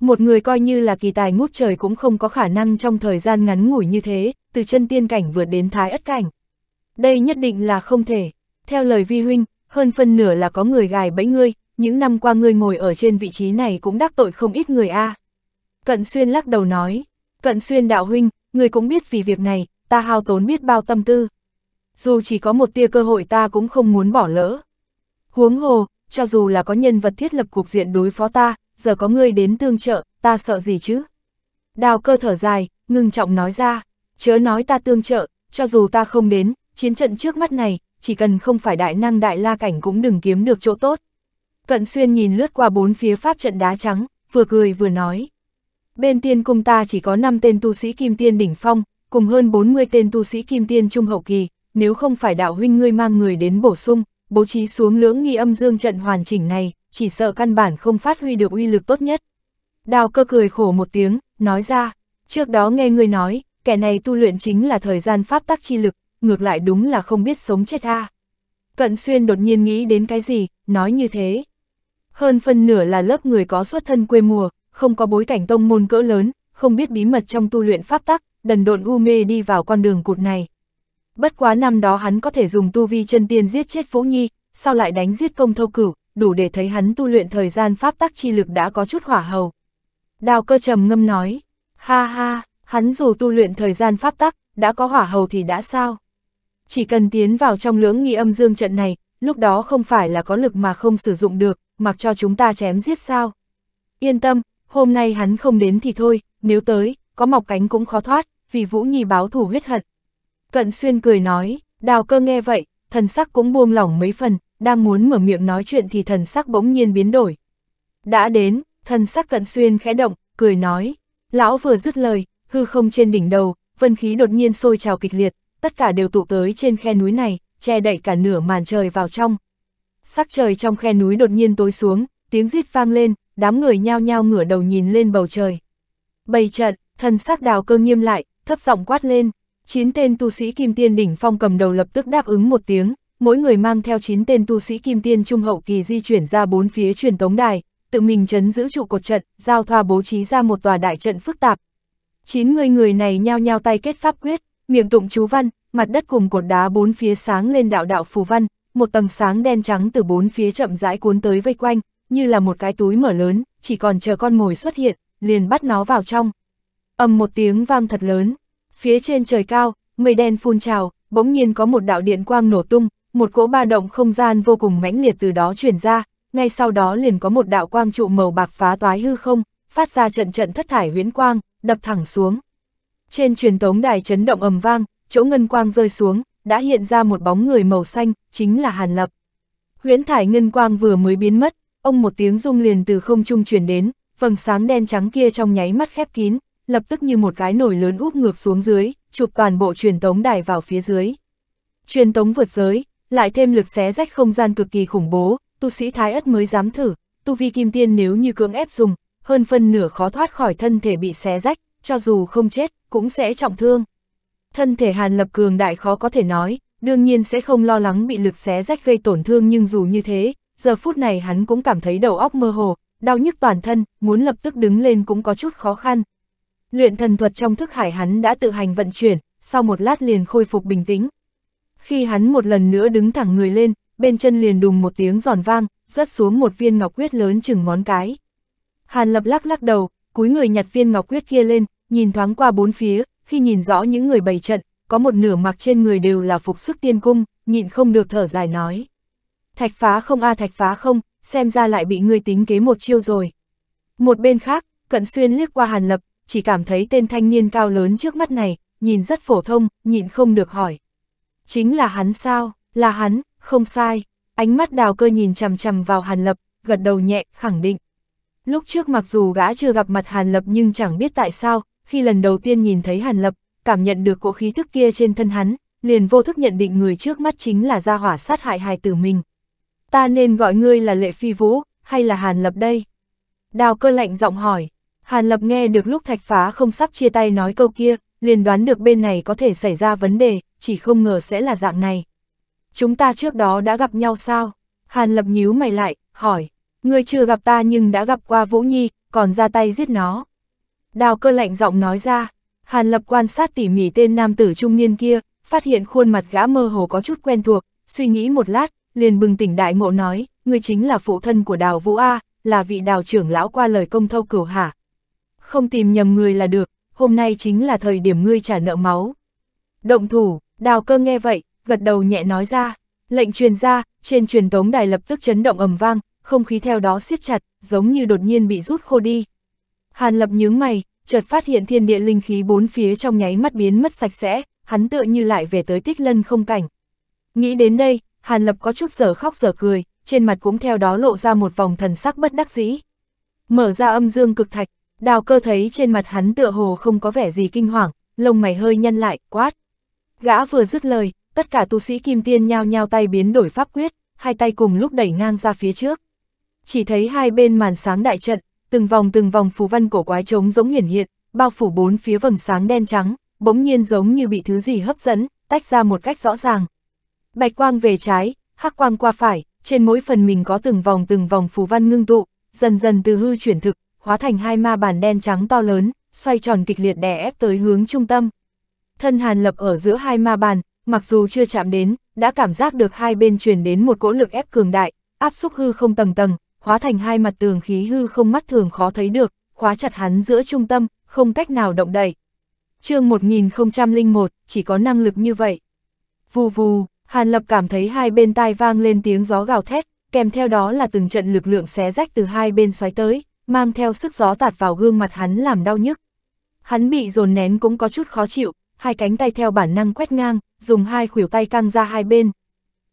Một người coi như là kỳ tài ngút trời cũng không có khả năng trong thời gian ngắn ngủi như thế, từ chân tiên cảnh vượt đến thái ất cảnh. Đây nhất định là không thể, theo lời vi huynh, hơn phân nửa là có người gài bẫy ngươi, những năm qua ngươi ngồi ở trên vị trí này cũng đắc tội không ít người a. À. Cận Xuyên lắc đầu nói, Cận Xuyên đạo huynh, người cũng biết vì việc này, ta hao tốn biết bao tâm tư. Dù chỉ có một tia cơ hội ta cũng không muốn bỏ lỡ. Huống hồ, cho dù là có nhân vật thiết lập cuộc diện đối phó ta, giờ có ngươi đến tương trợ, ta sợ gì chứ? Đào cơ thở dài, ngưng trọng nói ra, chớ nói ta tương trợ, cho dù ta không đến, chiến trận trước mắt này, chỉ cần không phải đại năng đại la cảnh cũng đừng kiếm được chỗ tốt. Cận xuyên nhìn lướt qua bốn phía pháp trận đá trắng, vừa cười vừa nói. Bên tiên cung ta chỉ có 5 tên tu sĩ kim tiên đỉnh phong, cùng hơn 40 tên tu sĩ kim tiên trung hậu kỳ, nếu không phải đạo huynh ngươi mang người đến bổ sung, bố trí xuống lưỡng nghi âm dương trận hoàn chỉnh này, chỉ sợ căn bản không phát huy được uy lực tốt nhất. Đào cơ cười khổ một tiếng, nói ra, trước đó nghe ngươi nói, kẻ này tu luyện chính là thời gian pháp tắc chi lực, ngược lại đúng là không biết sống chết a. Cận xuyên đột nhiên nghĩ đến cái gì, nói như thế. Hơn phân nửa là lớp người có xuất thân quê mùa, không có bối cảnh tông môn cỡ lớn, không biết bí mật trong tu luyện pháp tắc, đần độn u mê đi vào con đường cụt này. Bất quá năm đó hắn có thể dùng tu vi chân tiên giết chết vũ Nhi, sau lại đánh giết công thâu cửu, đủ để thấy hắn tu luyện thời gian pháp tắc chi lực đã có chút hỏa hầu. Đào cơ trầm ngâm nói, ha ha, hắn dù tu luyện thời gian pháp tắc, đã có hỏa hầu thì đã sao? Chỉ cần tiến vào trong lưỡng nghi âm dương trận này, lúc đó không phải là có lực mà không sử dụng được, mặc cho chúng ta chém giết sao? Yên tâm, hôm nay hắn không đến thì thôi, nếu tới, có mọc cánh cũng khó thoát, vì Vũ Nhi báo thủ huyết hận. Cận Xuyên cười nói, đào cơ nghe vậy, thần sắc cũng buông lỏng mấy phần, đang muốn mở miệng nói chuyện thì thần sắc bỗng nhiên biến đổi. Đã đến, thần sắc Cận Xuyên khẽ động, cười nói, lão vừa dứt lời, hư không trên đỉnh đầu, vân khí đột nhiên sôi trào kịch liệt, tất cả đều tụ tới trên khe núi này, che đậy cả nửa màn trời vào trong. Sắc trời trong khe núi đột nhiên tối xuống, tiếng rít vang lên, đám người nhao nhao ngửa đầu nhìn lên bầu trời. Bày trận, thần sắc đào cơ nghiêm lại, thấp giọng quát lên, chín tên tu sĩ kim tiên đỉnh phong cầm đầu lập tức đáp ứng một tiếng, mỗi người mang theo chín tên tu sĩ kim tiên trung hậu kỳ di chuyển ra bốn phía truyền tống đài, tự mình chấn giữ trụ cột trận, giao thoa bố trí ra một tòa đại trận phức tạp. Chín người người này nhao nhao tay kết pháp quyết, miệng tụng chú văn, mặt đất cùng cột đá bốn phía sáng lên đạo đạo phù văn, một tầng sáng đen trắng từ bốn phía chậm rãi cuốn tới vây quanh, như là một cái túi mở lớn, chỉ còn chờ con mồi xuất hiện, liền bắt nó vào trong. ầm một tiếng vang thật lớn, phía trên trời cao, mây đen phun trào, bỗng nhiên có một đạo điện quang nổ tung, một cỗ ba động không gian vô cùng mãnh liệt từ đó chuyển ra, ngay sau đó liền có một đạo quang trụ màu bạc phá toái hư không, phát ra trận trận thất thải huyễn quang, đập thẳng xuống. Trên truyền tống đài chấn động ầm vang, chỗ ngân quang rơi xuống, đã hiện ra một bóng người màu xanh, chính là Hàn Lập. Huyễn thải ngân quang vừa mới biến mất, ông một tiếng rung liền từ không trung chuyển đến, vầng sáng đen trắng kia trong nháy mắt khép kín, lập tức như một cái nồi lớn úp ngược xuống dưới, chụp toàn bộ truyền tống đài vào phía dưới. Truyền tống vượt giới, lại thêm lực xé rách không gian cực kỳ khủng bố, tu sĩ Thái Ất mới dám thử, tu vi kim tiên nếu như cưỡng ép dùng, hơn phân nửa khó thoát khỏi thân thể bị xé rách, cho dù không chết, cũng sẽ trọng thương. Thân thể Hàn Lập cường đại khó có thể nói, đương nhiên sẽ không lo lắng bị lực xé rách gây tổn thương nhưng dù như thế, giờ phút này hắn cũng cảm thấy đầu óc mơ hồ, đau nhức toàn thân, muốn lập tức đứng lên cũng có chút khó khăn. Luyện thần thuật trong thức hải hắn đã tự hành vận chuyển, sau một lát liền khôi phục bình tĩnh. Khi hắn một lần nữa đứng thẳng người lên, bên chân liền đùng một tiếng giòn vang, rớt xuống một viên ngọc quyết lớn chừng ngón cái. Hàn lập lắc lắc đầu, cúi người nhặt viên ngọc quyết kia lên, nhìn thoáng qua bốn phía, khi nhìn rõ những người bày trận, có một nửa mặc trên người đều là phục sức tiên cung, nhịn không được thở dài nói. Thạch phá không a à, thạch phá không, xem ra lại bị ngươi tính kế một chiêu rồi. Một bên khác, cận xuyên liếc qua Hàn Lập, chỉ cảm thấy tên thanh niên cao lớn trước mắt này, nhìn rất phổ thông, nhịn không được hỏi. Chính là hắn sao, là hắn, không sai. Ánh mắt đào cơ nhìn chằm chằm vào Hàn Lập, gật đầu nhẹ, khẳng định. Lúc trước mặc dù gã chưa gặp mặt Hàn Lập nhưng chẳng biết tại sao, khi lần đầu tiên nhìn thấy Hàn Lập, cảm nhận được cỗ khí thức kia trên thân hắn, liền vô thức nhận định người trước mắt chính là gia hỏa sát hại hài tử mình ta nên gọi ngươi là Lệ Phi Vũ, hay là Hàn Lập đây? Đào cơ lạnh giọng hỏi, Hàn Lập nghe được lúc thạch phá không sắp chia tay nói câu kia, liền đoán được bên này có thể xảy ra vấn đề, chỉ không ngờ sẽ là dạng này. Chúng ta trước đó đã gặp nhau sao? Hàn Lập nhíu mày lại, hỏi, ngươi chưa gặp ta nhưng đã gặp qua Vũ Nhi, còn ra tay giết nó. Đào cơ lạnh giọng nói ra, Hàn Lập quan sát tỉ mỉ tên nam tử trung niên kia, phát hiện khuôn mặt gã mơ hồ có chút quen thuộc, suy nghĩ một lát, liền bừng tỉnh đại ngộ nói, ngươi chính là phụ thân của đào vũ A, là vị đào trưởng lão qua lời công thâu cửu hả. Không tìm nhầm người là được, hôm nay chính là thời điểm ngươi trả nợ máu. Động thủ, đào cơ nghe vậy, gật đầu nhẹ nói ra, lệnh truyền ra, trên truyền tống đài lập tức chấn động ầm vang, không khí theo đó siết chặt, giống như đột nhiên bị rút khô đi. Hàn lập nhướng mày, chợt phát hiện thiên địa linh khí bốn phía trong nháy mắt biến mất sạch sẽ, hắn tựa như lại về tới tích lân không cảnh. Nghĩ đến đây, Hàn Lập có chút giờ khóc giờ cười, trên mặt cũng theo đó lộ ra một vòng thần sắc bất đắc dĩ. Mở ra âm dương cực thạch, đào cơ thấy trên mặt hắn tựa hồ không có vẻ gì kinh hoàng, lông mày hơi nhăn lại, quát. Gã vừa dứt lời, tất cả tu sĩ kim tiên nhao nhao tay biến đổi pháp quyết, hai tay cùng lúc đẩy ngang ra phía trước. Chỉ thấy hai bên màn sáng đại trận, từng vòng từng vòng phù văn cổ quái trống giống hiển hiện, bao phủ bốn phía vầng sáng đen trắng, bỗng nhiên giống như bị thứ gì hấp dẫn, tách ra một cách rõ ràng, Bạch quang về trái, hắc quang qua phải, trên mỗi phần mình có từng vòng từng vòng phù văn ngưng tụ, dần dần từ hư chuyển thực, hóa thành hai ma bàn đen trắng to lớn, xoay tròn kịch liệt đè ép tới hướng trung tâm. Thân Hàn lập ở giữa hai ma bàn, mặc dù chưa chạm đến, đã cảm giác được hai bên truyền đến một cỗ lực ép cường đại, áp xúc hư không tầng tầng, hóa thành hai mặt tường khí hư không mắt thường khó thấy được, khóa chặt hắn giữa trung tâm, không cách nào động đậy. Chương 1001, chỉ có năng lực như vậy. Vù vù, Hàn Lập cảm thấy hai bên tai vang lên tiếng gió gào thét, kèm theo đó là từng trận lực lượng xé rách từ hai bên xoáy tới, mang theo sức gió tạt vào gương mặt hắn làm đau nhức. Hắn bị dồn nén cũng có chút khó chịu, hai cánh tay theo bản năng quét ngang, dùng hai khuỷu tay căng ra hai bên.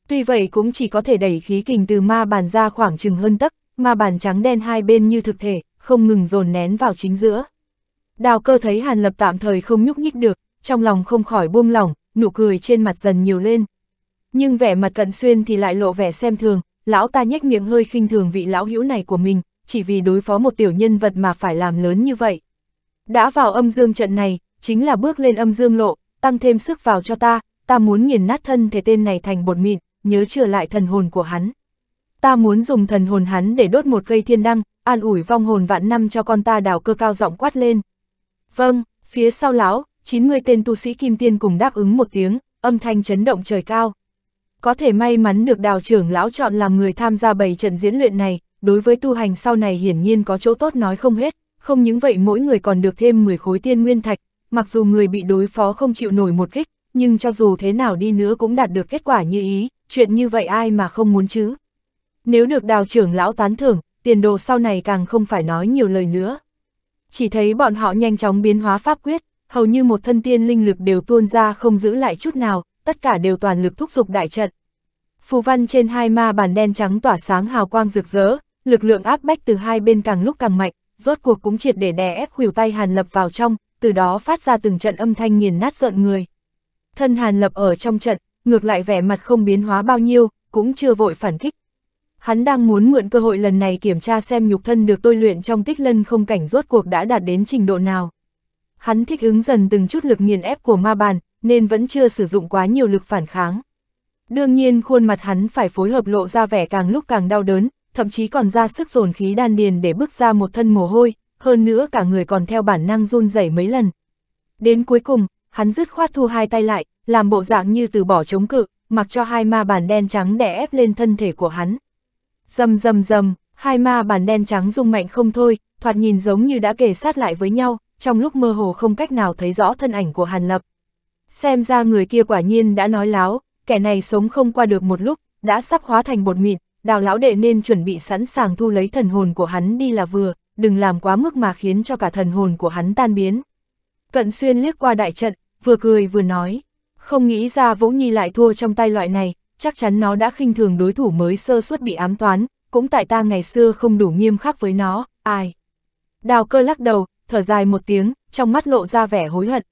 Tuy vậy cũng chỉ có thể đẩy khí kình từ ma bàn ra khoảng chừng hơn tấc, ma bàn trắng đen hai bên như thực thể, không ngừng dồn nén vào chính giữa. Đào cơ thấy Hàn Lập tạm thời không nhúc nhích được, trong lòng không khỏi buông lỏng, nụ cười trên mặt dần nhiều lên nhưng vẻ mặt cận xuyên thì lại lộ vẻ xem thường, lão ta nhếch miệng hơi khinh thường vị lão hữu này của mình, chỉ vì đối phó một tiểu nhân vật mà phải làm lớn như vậy. Đã vào âm dương trận này, chính là bước lên âm dương lộ, tăng thêm sức vào cho ta, ta muốn nghiền nát thân thể tên này thành bột mịn, nhớ trở lại thần hồn của hắn. Ta muốn dùng thần hồn hắn để đốt một cây thiên đăng, an ủi vong hồn vạn năm cho con ta đào cơ cao giọng quát lên. Vâng, phía sau lão, 90 tên tu sĩ kim tiên cùng đáp ứng một tiếng, âm thanh chấn động trời cao có thể may mắn được đào trưởng lão chọn làm người tham gia bảy trận diễn luyện này, đối với tu hành sau này hiển nhiên có chỗ tốt nói không hết, không những vậy mỗi người còn được thêm 10 khối tiên nguyên thạch, mặc dù người bị đối phó không chịu nổi một kích, nhưng cho dù thế nào đi nữa cũng đạt được kết quả như ý, chuyện như vậy ai mà không muốn chứ. Nếu được đào trưởng lão tán thưởng, tiền đồ sau này càng không phải nói nhiều lời nữa. Chỉ thấy bọn họ nhanh chóng biến hóa pháp quyết, hầu như một thân tiên linh lực đều tuôn ra không giữ lại chút nào, tất cả đều toàn lực thúc giục đại trận. Phù văn trên hai ma bàn đen trắng tỏa sáng hào quang rực rỡ, lực lượng áp bách từ hai bên càng lúc càng mạnh, rốt cuộc cũng triệt để đè ép khuỷu tay Hàn Lập vào trong, từ đó phát ra từng trận âm thanh nghiền nát rợn người. Thân Hàn Lập ở trong trận, ngược lại vẻ mặt không biến hóa bao nhiêu, cũng chưa vội phản kích. Hắn đang muốn mượn cơ hội lần này kiểm tra xem nhục thân được tôi luyện trong tích lân không cảnh rốt cuộc đã đạt đến trình độ nào. Hắn thích ứng dần từng chút lực nghiền ép của ma bàn, nên vẫn chưa sử dụng quá nhiều lực phản kháng. Đương nhiên khuôn mặt hắn phải phối hợp lộ ra vẻ càng lúc càng đau đớn, thậm chí còn ra sức dồn khí đan điền để bước ra một thân mồ hôi, hơn nữa cả người còn theo bản năng run rẩy mấy lần. Đến cuối cùng, hắn dứt khoát thu hai tay lại, làm bộ dạng như từ bỏ chống cự, mặc cho hai ma bản đen trắng đè ép lên thân thể của hắn. Dầm dầm dầm, hai ma bản đen trắng rung mạnh không thôi, thoạt nhìn giống như đã kề sát lại với nhau, trong lúc mơ hồ không cách nào thấy rõ thân ảnh của Hàn Lập. Xem ra người kia quả nhiên đã nói láo, kẻ này sống không qua được một lúc, đã sắp hóa thành bột mịn, đào lão đệ nên chuẩn bị sẵn sàng thu lấy thần hồn của hắn đi là vừa, đừng làm quá mức mà khiến cho cả thần hồn của hắn tan biến. Cận xuyên liếc qua đại trận, vừa cười vừa nói, không nghĩ ra Vũ Nhi lại thua trong tay loại này, chắc chắn nó đã khinh thường đối thủ mới sơ suất bị ám toán, cũng tại ta ngày xưa không đủ nghiêm khắc với nó, ai. Đào cơ lắc đầu, thở dài một tiếng, trong mắt lộ ra vẻ hối hận,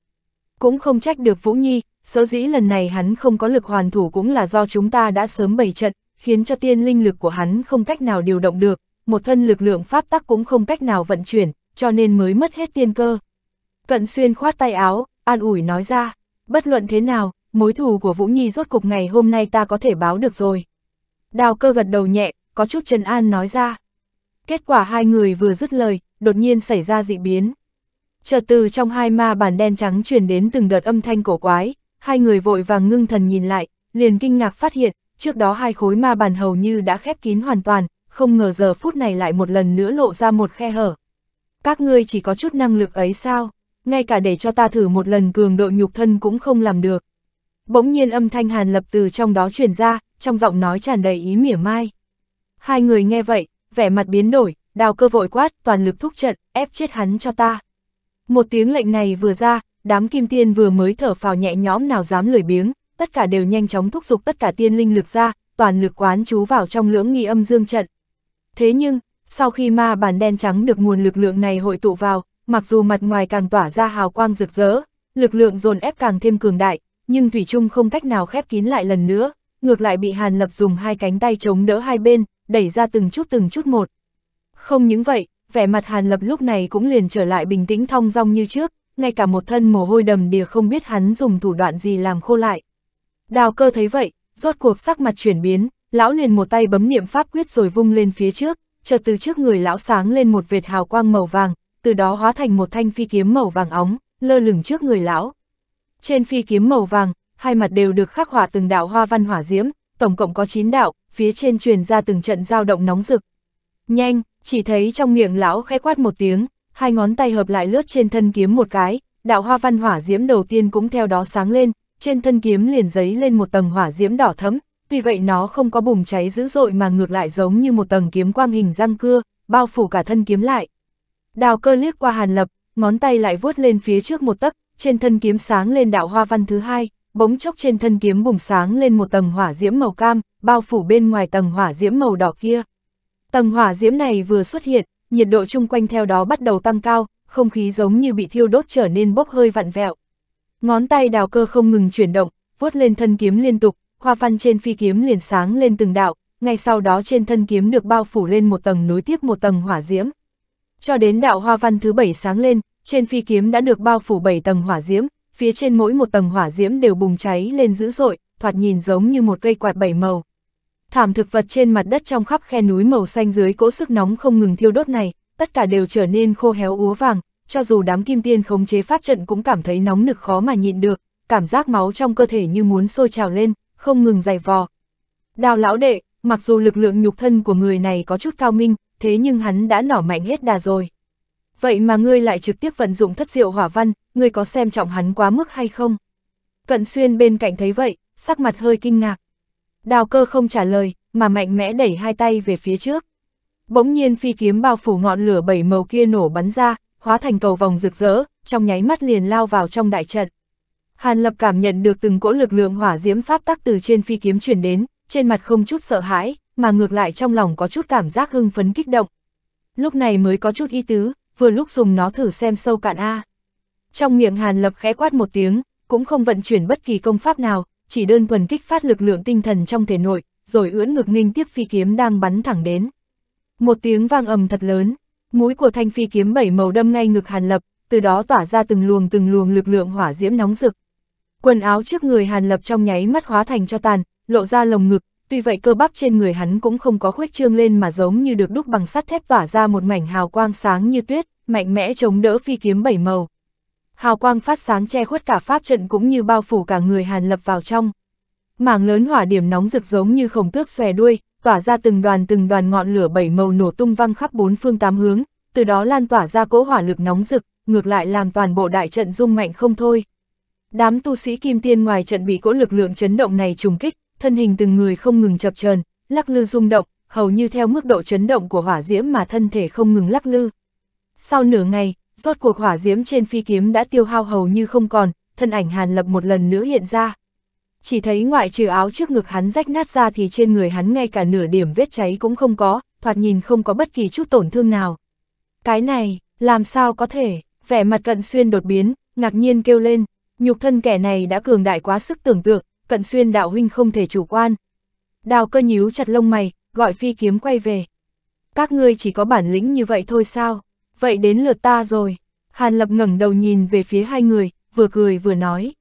cũng không trách được Vũ Nhi, sở dĩ lần này hắn không có lực hoàn thủ cũng là do chúng ta đã sớm bày trận, khiến cho tiên linh lực của hắn không cách nào điều động được, một thân lực lượng pháp tắc cũng không cách nào vận chuyển, cho nên mới mất hết tiên cơ. Cận xuyên khoát tay áo, an ủi nói ra, bất luận thế nào, mối thù của Vũ Nhi rốt cục ngày hôm nay ta có thể báo được rồi. Đào cơ gật đầu nhẹ, có chút trần an nói ra. Kết quả hai người vừa dứt lời, đột nhiên xảy ra dị biến chợt từ trong hai ma bàn đen trắng truyền đến từng đợt âm thanh cổ quái, hai người vội vàng ngưng thần nhìn lại, liền kinh ngạc phát hiện, trước đó hai khối ma bàn hầu như đã khép kín hoàn toàn, không ngờ giờ phút này lại một lần nữa lộ ra một khe hở. Các ngươi chỉ có chút năng lực ấy sao, ngay cả để cho ta thử một lần cường độ nhục thân cũng không làm được. Bỗng nhiên âm thanh hàn lập từ trong đó truyền ra, trong giọng nói tràn đầy ý mỉa mai. Hai người nghe vậy, vẻ mặt biến đổi, đào cơ vội quát, toàn lực thúc trận, ép chết hắn cho ta. Một tiếng lệnh này vừa ra, đám kim tiên vừa mới thở phào nhẹ nhõm nào dám lười biếng, tất cả đều nhanh chóng thúc giục tất cả tiên linh lực ra, toàn lực quán chú vào trong lưỡng nghi âm dương trận. Thế nhưng, sau khi ma bàn đen trắng được nguồn lực lượng này hội tụ vào, mặc dù mặt ngoài càng tỏa ra hào quang rực rỡ, lực lượng dồn ép càng thêm cường đại, nhưng Thủy Trung không cách nào khép kín lại lần nữa, ngược lại bị Hàn Lập dùng hai cánh tay chống đỡ hai bên, đẩy ra từng chút từng chút một. Không những vậy, vẻ mặt Hàn Lập lúc này cũng liền trở lại bình tĩnh thong dong như trước, ngay cả một thân mồ hôi đầm đìa không biết hắn dùng thủ đoạn gì làm khô lại. Đào cơ thấy vậy, rốt cuộc sắc mặt chuyển biến, lão liền một tay bấm niệm pháp quyết rồi vung lên phía trước, chợt từ trước người lão sáng lên một vệt hào quang màu vàng, từ đó hóa thành một thanh phi kiếm màu vàng óng, lơ lửng trước người lão. Trên phi kiếm màu vàng, hai mặt đều được khắc họa từng đạo hoa văn hỏa diễm, tổng cộng có 9 đạo, phía trên truyền ra từng trận dao động nóng rực. Nhanh, chỉ thấy trong miệng lão khẽ quát một tiếng, hai ngón tay hợp lại lướt trên thân kiếm một cái, đạo hoa văn hỏa diễm đầu tiên cũng theo đó sáng lên, trên thân kiếm liền giấy lên một tầng hỏa diễm đỏ thấm, tuy vậy nó không có bùng cháy dữ dội mà ngược lại giống như một tầng kiếm quang hình răng cưa, bao phủ cả thân kiếm lại. Đào cơ liếc qua hàn lập, ngón tay lại vuốt lên phía trước một tấc, trên thân kiếm sáng lên đạo hoa văn thứ hai, bỗng chốc trên thân kiếm bùng sáng lên một tầng hỏa diễm màu cam, bao phủ bên ngoài tầng hỏa diễm màu đỏ kia. Tầng hỏa diễm này vừa xuất hiện, nhiệt độ chung quanh theo đó bắt đầu tăng cao, không khí giống như bị thiêu đốt trở nên bốc hơi vặn vẹo. Ngón tay đào cơ không ngừng chuyển động, vuốt lên thân kiếm liên tục, hoa văn trên phi kiếm liền sáng lên từng đạo, ngay sau đó trên thân kiếm được bao phủ lên một tầng nối tiếp một tầng hỏa diễm. Cho đến đạo hoa văn thứ bảy sáng lên, trên phi kiếm đã được bao phủ bảy tầng hỏa diễm, phía trên mỗi một tầng hỏa diễm đều bùng cháy lên dữ dội, thoạt nhìn giống như một cây quạt bảy màu thảm thực vật trên mặt đất trong khắp khe núi màu xanh dưới cỗ sức nóng không ngừng thiêu đốt này, tất cả đều trở nên khô héo úa vàng, cho dù đám kim tiên khống chế pháp trận cũng cảm thấy nóng nực khó mà nhịn được, cảm giác máu trong cơ thể như muốn sôi trào lên, không ngừng dày vò. Đào lão đệ, mặc dù lực lượng nhục thân của người này có chút cao minh, thế nhưng hắn đã nỏ mạnh hết đà rồi. Vậy mà ngươi lại trực tiếp vận dụng thất diệu hỏa văn, ngươi có xem trọng hắn quá mức hay không? Cận xuyên bên cạnh thấy vậy, sắc mặt hơi kinh ngạc đào cơ không trả lời, mà mạnh mẽ đẩy hai tay về phía trước. Bỗng nhiên phi kiếm bao phủ ngọn lửa bảy màu kia nổ bắn ra, hóa thành cầu vòng rực rỡ, trong nháy mắt liền lao vào trong đại trận. Hàn Lập cảm nhận được từng cỗ lực lượng hỏa diễm pháp tắc từ trên phi kiếm chuyển đến, trên mặt không chút sợ hãi, mà ngược lại trong lòng có chút cảm giác hưng phấn kích động. Lúc này mới có chút ý tứ, vừa lúc dùng nó thử xem sâu cạn A. Trong miệng Hàn Lập khẽ quát một tiếng, cũng không vận chuyển bất kỳ công pháp nào, chỉ đơn thuần kích phát lực lượng tinh thần trong thể nội, rồi ưỡn ngực ninh tiếp phi kiếm đang bắn thẳng đến. Một tiếng vang ầm thật lớn, mũi của thanh phi kiếm bảy màu đâm ngay ngực Hàn Lập, từ đó tỏa ra từng luồng từng luồng lực lượng hỏa diễm nóng rực. Quần áo trước người Hàn Lập trong nháy mắt hóa thành cho tàn, lộ ra lồng ngực, tuy vậy cơ bắp trên người hắn cũng không có khuếch trương lên mà giống như được đúc bằng sắt thép tỏa ra một mảnh hào quang sáng như tuyết, mạnh mẽ chống đỡ phi kiếm bảy màu hào quang phát sáng che khuất cả pháp trận cũng như bao phủ cả người Hàn Lập vào trong. Mảng lớn hỏa điểm nóng rực giống như khổng tước xòe đuôi, tỏa ra từng đoàn từng đoàn ngọn lửa bảy màu nổ tung văng khắp bốn phương tám hướng, từ đó lan tỏa ra cỗ hỏa lực nóng rực, ngược lại làm toàn bộ đại trận rung mạnh không thôi. Đám tu sĩ kim tiên ngoài trận bị cỗ lực lượng chấn động này trùng kích, thân hình từng người không ngừng chập chờn, lắc lư rung động, hầu như theo mức độ chấn động của hỏa diễm mà thân thể không ngừng lắc lư. Sau nửa ngày, Rốt cuộc hỏa diễm trên phi kiếm đã tiêu hao hầu như không còn, thân ảnh Hàn Lập một lần nữa hiện ra. Chỉ thấy ngoại trừ áo trước ngực hắn rách nát ra thì trên người hắn ngay cả nửa điểm vết cháy cũng không có, thoạt nhìn không có bất kỳ chút tổn thương nào. Cái này, làm sao có thể, vẻ mặt cận xuyên đột biến, ngạc nhiên kêu lên, nhục thân kẻ này đã cường đại quá sức tưởng tượng, cận xuyên đạo huynh không thể chủ quan. Đào cơ nhíu chặt lông mày, gọi phi kiếm quay về. Các ngươi chỉ có bản lĩnh như vậy thôi sao? vậy đến lượt ta rồi. Hàn Lập ngẩng đầu nhìn về phía hai người, vừa cười vừa nói.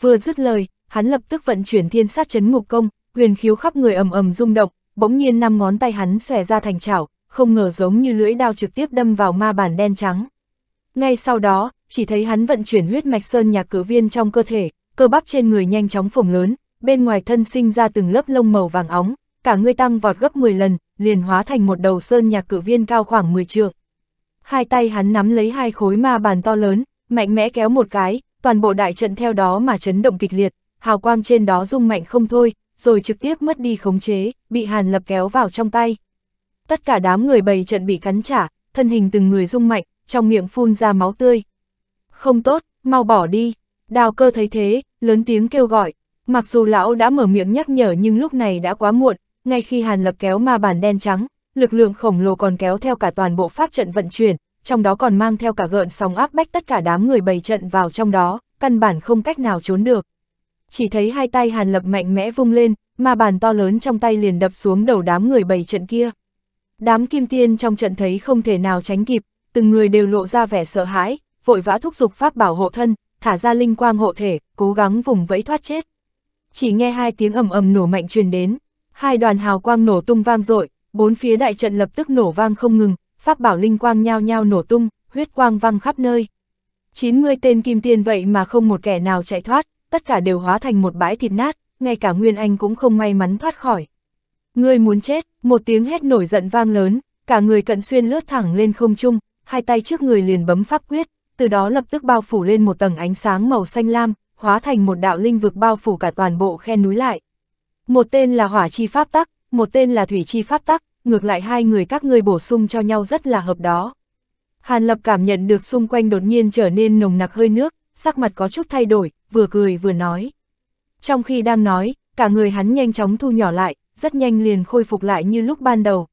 Vừa dứt lời, hắn lập tức vận chuyển thiên sát chấn ngục công, huyền khiếu khắp người ầm ầm rung động, bỗng nhiên năm ngón tay hắn xòe ra thành chảo, không ngờ giống như lưỡi đao trực tiếp đâm vào ma bản đen trắng. Ngay sau đó, chỉ thấy hắn vận chuyển huyết mạch sơn nhạc cử viên trong cơ thể, cơ bắp trên người nhanh chóng phồng lớn, bên ngoài thân sinh ra từng lớp lông màu vàng óng, cả người tăng vọt gấp 10 lần, liền hóa thành một đầu sơn nhạc cử viên cao khoảng 10 trượng hai tay hắn nắm lấy hai khối ma bàn to lớn, mạnh mẽ kéo một cái, toàn bộ đại trận theo đó mà chấn động kịch liệt, hào quang trên đó rung mạnh không thôi, rồi trực tiếp mất đi khống chế, bị Hàn Lập kéo vào trong tay. Tất cả đám người bày trận bị cắn trả, thân hình từng người rung mạnh, trong miệng phun ra máu tươi. Không tốt, mau bỏ đi. Đào cơ thấy thế, lớn tiếng kêu gọi. Mặc dù lão đã mở miệng nhắc nhở nhưng lúc này đã quá muộn, ngay khi Hàn Lập kéo ma bàn đen trắng, lực lượng khổng lồ còn kéo theo cả toàn bộ pháp trận vận chuyển, trong đó còn mang theo cả gợn sóng áp bách tất cả đám người bày trận vào trong đó, căn bản không cách nào trốn được. Chỉ thấy hai tay Hàn Lập mạnh mẽ vung lên, mà bàn to lớn trong tay liền đập xuống đầu đám người bày trận kia. Đám kim tiên trong trận thấy không thể nào tránh kịp, từng người đều lộ ra vẻ sợ hãi, vội vã thúc giục pháp bảo hộ thân, thả ra linh quang hộ thể, cố gắng vùng vẫy thoát chết. Chỉ nghe hai tiếng ầm ầm nổ mạnh truyền đến, hai đoàn hào quang nổ tung vang dội, bốn phía đại trận lập tức nổ vang không ngừng, pháp bảo linh quang nhao nhao nổ tung, huyết quang văng khắp nơi. 90 tên kim tiên vậy mà không một kẻ nào chạy thoát, tất cả đều hóa thành một bãi thịt nát, ngay cả Nguyên Anh cũng không may mắn thoát khỏi. Ngươi muốn chết, một tiếng hét nổi giận vang lớn, cả người cận xuyên lướt thẳng lên không trung, hai tay trước người liền bấm pháp quyết, từ đó lập tức bao phủ lên một tầng ánh sáng màu xanh lam, hóa thành một đạo linh vực bao phủ cả toàn bộ khe núi lại. Một tên là Hỏa Chi Pháp Tắc, một tên là thủy chi pháp tắc, ngược lại hai người các ngươi bổ sung cho nhau rất là hợp đó. Hàn Lập cảm nhận được xung quanh đột nhiên trở nên nồng nặc hơi nước, sắc mặt có chút thay đổi, vừa cười vừa nói. Trong khi đang nói, cả người hắn nhanh chóng thu nhỏ lại, rất nhanh liền khôi phục lại như lúc ban đầu.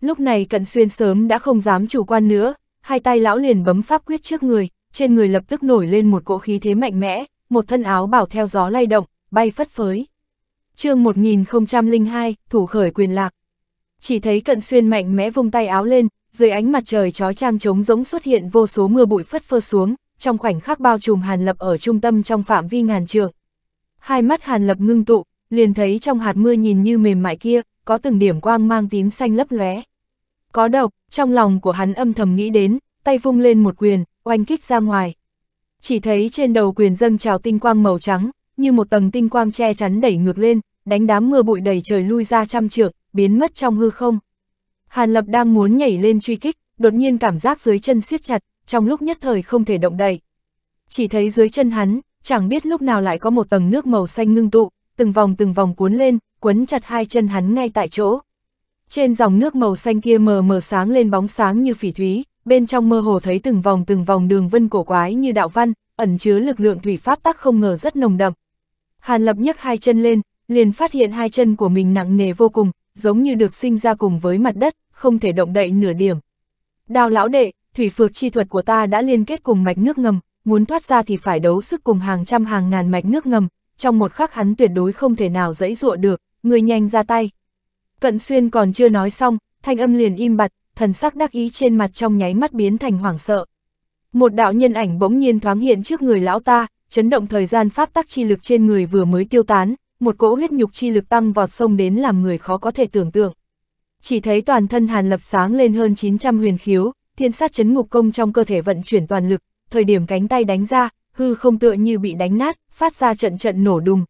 Lúc này cận xuyên sớm đã không dám chủ quan nữa, hai tay lão liền bấm pháp quyết trước người, trên người lập tức nổi lên một cỗ khí thế mạnh mẽ, một thân áo bảo theo gió lay động, bay phất phới chương 1002, thủ khởi quyền lạc. Chỉ thấy cận xuyên mạnh mẽ vung tay áo lên, dưới ánh mặt trời chói trang trống rỗng xuất hiện vô số mưa bụi phất phơ xuống, trong khoảnh khắc bao trùm Hàn Lập ở trung tâm trong phạm vi ngàn trường Hai mắt Hàn Lập ngưng tụ, liền thấy trong hạt mưa nhìn như mềm mại kia, có từng điểm quang mang tím xanh lấp lóe. Có độc, trong lòng của hắn âm thầm nghĩ đến, tay vung lên một quyền, oanh kích ra ngoài. Chỉ thấy trên đầu quyền dâng trào tinh quang màu trắng, như một tầng tinh quang che chắn đẩy ngược lên, đánh đám mưa bụi đầy trời lui ra trăm trượng, biến mất trong hư không. Hàn Lập đang muốn nhảy lên truy kích, đột nhiên cảm giác dưới chân siết chặt, trong lúc nhất thời không thể động đậy. Chỉ thấy dưới chân hắn, chẳng biết lúc nào lại có một tầng nước màu xanh ngưng tụ, từng vòng từng vòng cuốn lên, quấn chặt hai chân hắn ngay tại chỗ. Trên dòng nước màu xanh kia mờ mờ sáng lên bóng sáng như phỉ thúy, bên trong mơ hồ thấy từng vòng từng vòng đường vân cổ quái như đạo văn, ẩn chứa lực lượng thủy pháp tắc không ngờ rất nồng đậm, Hàn Lập nhấc hai chân lên, liền phát hiện hai chân của mình nặng nề vô cùng, giống như được sinh ra cùng với mặt đất, không thể động đậy nửa điểm. Đào lão đệ, thủy phược chi thuật của ta đã liên kết cùng mạch nước ngầm, muốn thoát ra thì phải đấu sức cùng hàng trăm hàng ngàn mạch nước ngầm, trong một khắc hắn tuyệt đối không thể nào dẫy dụa được, người nhanh ra tay. Cận xuyên còn chưa nói xong, thanh âm liền im bặt, thần sắc đắc ý trên mặt trong nháy mắt biến thành hoảng sợ. Một đạo nhân ảnh bỗng nhiên thoáng hiện trước người lão ta, chấn động thời gian pháp tắc chi lực trên người vừa mới tiêu tán, một cỗ huyết nhục chi lực tăng vọt sông đến làm người khó có thể tưởng tượng. Chỉ thấy toàn thân Hàn Lập sáng lên hơn 900 huyền khiếu, thiên sát chấn ngục công trong cơ thể vận chuyển toàn lực, thời điểm cánh tay đánh ra, hư không tựa như bị đánh nát, phát ra trận trận nổ đùng.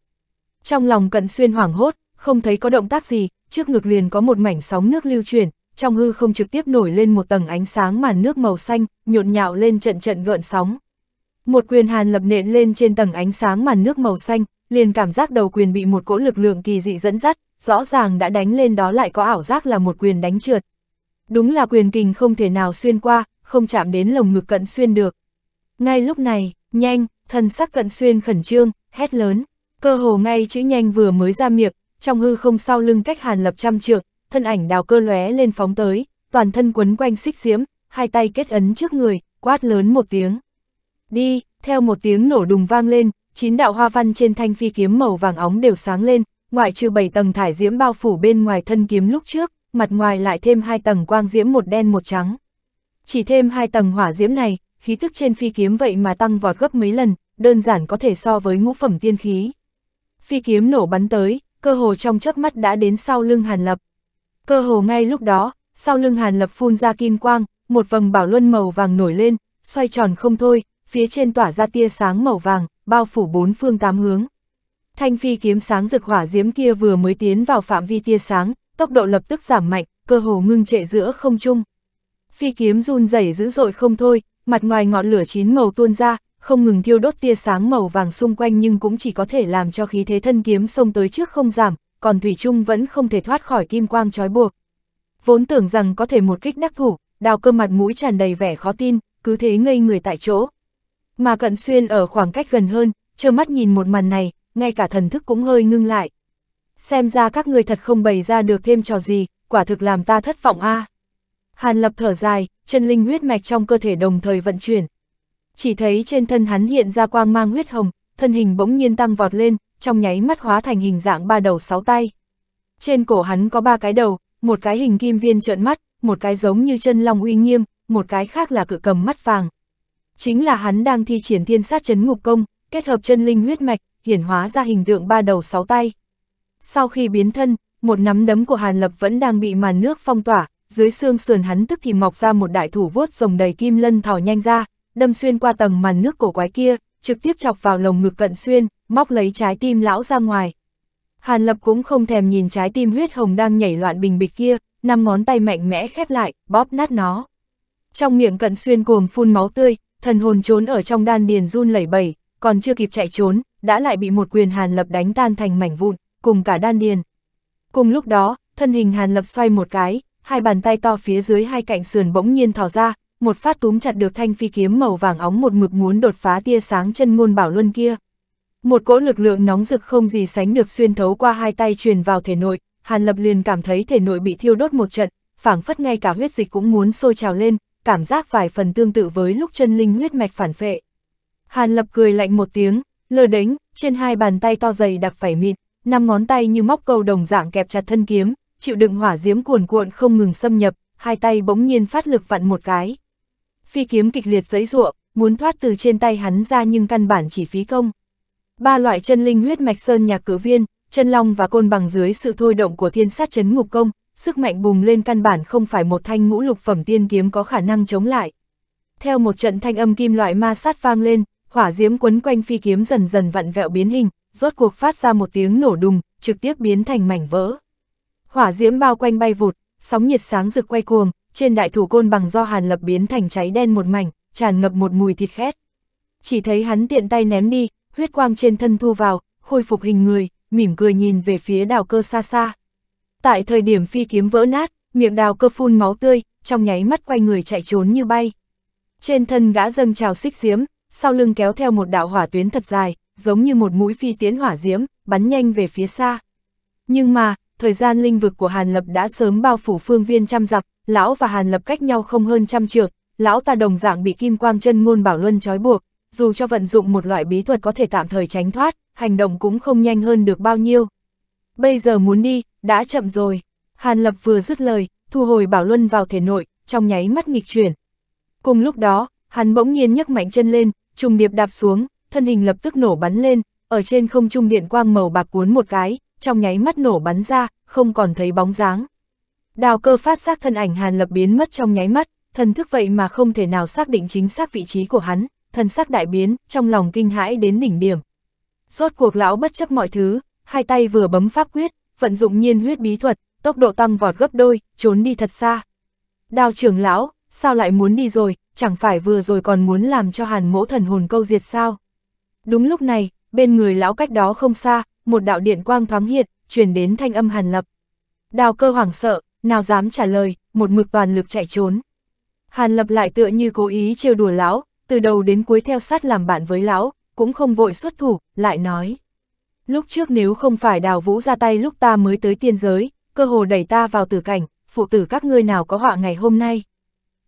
Trong lòng cận xuyên hoảng hốt, không thấy có động tác gì, trước ngực liền có một mảnh sóng nước lưu chuyển, trong hư không trực tiếp nổi lên một tầng ánh sáng màn nước màu xanh, nhộn nhạo lên trận trận gợn sóng. Một quyền hàn lập nện lên trên tầng ánh sáng màn nước màu xanh, liền cảm giác đầu quyền bị một cỗ lực lượng kỳ dị dẫn dắt, rõ ràng đã đánh lên đó lại có ảo giác là một quyền đánh trượt. Đúng là quyền kình không thể nào xuyên qua, không chạm đến lồng ngực cận xuyên được. Ngay lúc này, nhanh, thần sắc cận xuyên khẩn trương, hét lớn, cơ hồ ngay chữ nhanh vừa mới ra miệng, trong hư không sau lưng cách hàn lập trăm trượng, thân ảnh đào cơ lóe lên phóng tới, toàn thân quấn quanh xích diễm, hai tay kết ấn trước người, quát lớn một tiếng đi, theo một tiếng nổ đùng vang lên, chín đạo hoa văn trên thanh phi kiếm màu vàng óng đều sáng lên, ngoại trừ bảy tầng thải diễm bao phủ bên ngoài thân kiếm lúc trước, mặt ngoài lại thêm hai tầng quang diễm một đen một trắng. Chỉ thêm hai tầng hỏa diễm này, khí thức trên phi kiếm vậy mà tăng vọt gấp mấy lần, đơn giản có thể so với ngũ phẩm tiên khí. Phi kiếm nổ bắn tới, cơ hồ trong chớp mắt đã đến sau lưng Hàn Lập. Cơ hồ ngay lúc đó, sau lưng Hàn Lập phun ra kim quang, một vầng bảo luân màu vàng nổi lên, xoay tròn không thôi, phía trên tỏa ra tia sáng màu vàng, bao phủ bốn phương tám hướng. Thanh phi kiếm sáng rực hỏa diễm kia vừa mới tiến vào phạm vi tia sáng, tốc độ lập tức giảm mạnh, cơ hồ ngưng trệ giữa không trung. Phi kiếm run rẩy dữ dội không thôi, mặt ngoài ngọn lửa chín màu tuôn ra, không ngừng thiêu đốt tia sáng màu vàng xung quanh nhưng cũng chỉ có thể làm cho khí thế thân kiếm xông tới trước không giảm, còn Thủy Trung vẫn không thể thoát khỏi kim quang trói buộc. Vốn tưởng rằng có thể một kích đắc thủ, đào cơ mặt mũi tràn đầy vẻ khó tin, cứ thế ngây người tại chỗ, mà Cận Xuyên ở khoảng cách gần hơn, trơ mắt nhìn một màn này, ngay cả thần thức cũng hơi ngưng lại. Xem ra các người thật không bày ra được thêm trò gì, quả thực làm ta thất vọng a. À. Hàn lập thở dài, chân linh huyết mạch trong cơ thể đồng thời vận chuyển. Chỉ thấy trên thân hắn hiện ra quang mang huyết hồng, thân hình bỗng nhiên tăng vọt lên, trong nháy mắt hóa thành hình dạng ba đầu sáu tay. Trên cổ hắn có ba cái đầu, một cái hình kim viên trợn mắt, một cái giống như chân long uy nghiêm, một cái khác là cự cầm mắt vàng chính là hắn đang thi triển thiên sát chấn ngục công, kết hợp chân linh huyết mạch, hiển hóa ra hình tượng ba đầu sáu tay. Sau khi biến thân, một nắm đấm của Hàn Lập vẫn đang bị màn nước phong tỏa, dưới xương sườn hắn tức thì mọc ra một đại thủ vuốt rồng đầy kim lân thò nhanh ra, đâm xuyên qua tầng màn nước cổ quái kia, trực tiếp chọc vào lồng ngực cận xuyên, móc lấy trái tim lão ra ngoài. Hàn Lập cũng không thèm nhìn trái tim huyết hồng đang nhảy loạn bình bịch kia, năm ngón tay mạnh mẽ khép lại, bóp nát nó. Trong miệng cận xuyên cuồng phun máu tươi, thần hồn trốn ở trong đan điền run lẩy bẩy, còn chưa kịp chạy trốn, đã lại bị một quyền Hàn Lập đánh tan thành mảnh vụn, cùng cả đan điền. Cùng lúc đó, thân hình Hàn Lập xoay một cái, hai bàn tay to phía dưới hai cạnh sườn bỗng nhiên thò ra, một phát túm chặt được thanh phi kiếm màu vàng óng một mực muốn đột phá tia sáng chân ngôn bảo luân kia. Một cỗ lực lượng nóng rực không gì sánh được xuyên thấu qua hai tay truyền vào thể nội, Hàn Lập liền cảm thấy thể nội bị thiêu đốt một trận, phảng phất ngay cả huyết dịch cũng muốn sôi trào lên, cảm giác vài phần tương tự với lúc chân linh huyết mạch phản phệ. Hàn Lập cười lạnh một tiếng, lơ đánh, trên hai bàn tay to dày đặc phải mịn, năm ngón tay như móc câu đồng dạng kẹp chặt thân kiếm, chịu đựng hỏa diễm cuồn cuộn không ngừng xâm nhập, hai tay bỗng nhiên phát lực vặn một cái. Phi kiếm kịch liệt giãy ruộng muốn thoát từ trên tay hắn ra nhưng căn bản chỉ phí công. Ba loại chân linh huyết mạch sơn nhà cử viên, chân long và côn bằng dưới sự thôi động của thiên sát chấn ngục công, sức mạnh bùng lên căn bản không phải một thanh ngũ lục phẩm tiên kiếm có khả năng chống lại. Theo một trận thanh âm kim loại ma sát vang lên, hỏa diễm quấn quanh phi kiếm dần dần vặn vẹo biến hình, rốt cuộc phát ra một tiếng nổ đùng, trực tiếp biến thành mảnh vỡ. Hỏa diễm bao quanh bay vụt, sóng nhiệt sáng rực quay cuồng, trên đại thủ côn bằng do Hàn Lập biến thành cháy đen một mảnh, tràn ngập một mùi thịt khét. Chỉ thấy hắn tiện tay ném đi, huyết quang trên thân thu vào, khôi phục hình người, mỉm cười nhìn về phía đảo cơ xa xa. Tại thời điểm phi kiếm vỡ nát, miệng đào cơ phun máu tươi, trong nháy mắt quay người chạy trốn như bay. Trên thân gã dâng trào xích diếm, sau lưng kéo theo một đạo hỏa tuyến thật dài, giống như một mũi phi tiến hỏa diếm, bắn nhanh về phía xa. Nhưng mà, thời gian linh vực của Hàn Lập đã sớm bao phủ phương viên trăm dặm, lão và Hàn Lập cách nhau không hơn trăm trượng, lão ta đồng dạng bị kim quang chân ngôn bảo luân trói buộc, dù cho vận dụng một loại bí thuật có thể tạm thời tránh thoát, hành động cũng không nhanh hơn được bao nhiêu. Bây giờ muốn đi, đã chậm rồi. Hàn Lập vừa dứt lời, thu hồi Bảo Luân vào thể nội, trong nháy mắt nghịch chuyển. Cùng lúc đó, hắn bỗng nhiên nhấc mạnh chân lên, trùng điệp đạp xuống, thân hình lập tức nổ bắn lên, ở trên không trung điện quang màu bạc cuốn một cái, trong nháy mắt nổ bắn ra, không còn thấy bóng dáng. Đào cơ phát giác thân ảnh Hàn Lập biến mất trong nháy mắt, thần thức vậy mà không thể nào xác định chính xác vị trí của hắn, thần sắc đại biến, trong lòng kinh hãi đến đỉnh điểm. Rốt cuộc lão bất chấp mọi thứ, hai tay vừa bấm pháp quyết, vận dụng nhiên huyết bí thuật, tốc độ tăng vọt gấp đôi, trốn đi thật xa. đào trưởng lão, sao lại muốn đi rồi, chẳng phải vừa rồi còn muốn làm cho hàn mỗ thần hồn câu diệt sao? Đúng lúc này, bên người lão cách đó không xa, một đạo điện quang thoáng hiện, truyền đến thanh âm hàn lập. Đào cơ hoảng sợ, nào dám trả lời, một mực toàn lực chạy trốn. Hàn lập lại tựa như cố ý trêu đùa lão, từ đầu đến cuối theo sát làm bạn với lão, cũng không vội xuất thủ, lại nói. Lúc trước nếu không phải đào vũ ra tay lúc ta mới tới tiên giới, cơ hồ đẩy ta vào tử cảnh, phụ tử các ngươi nào có họa ngày hôm nay.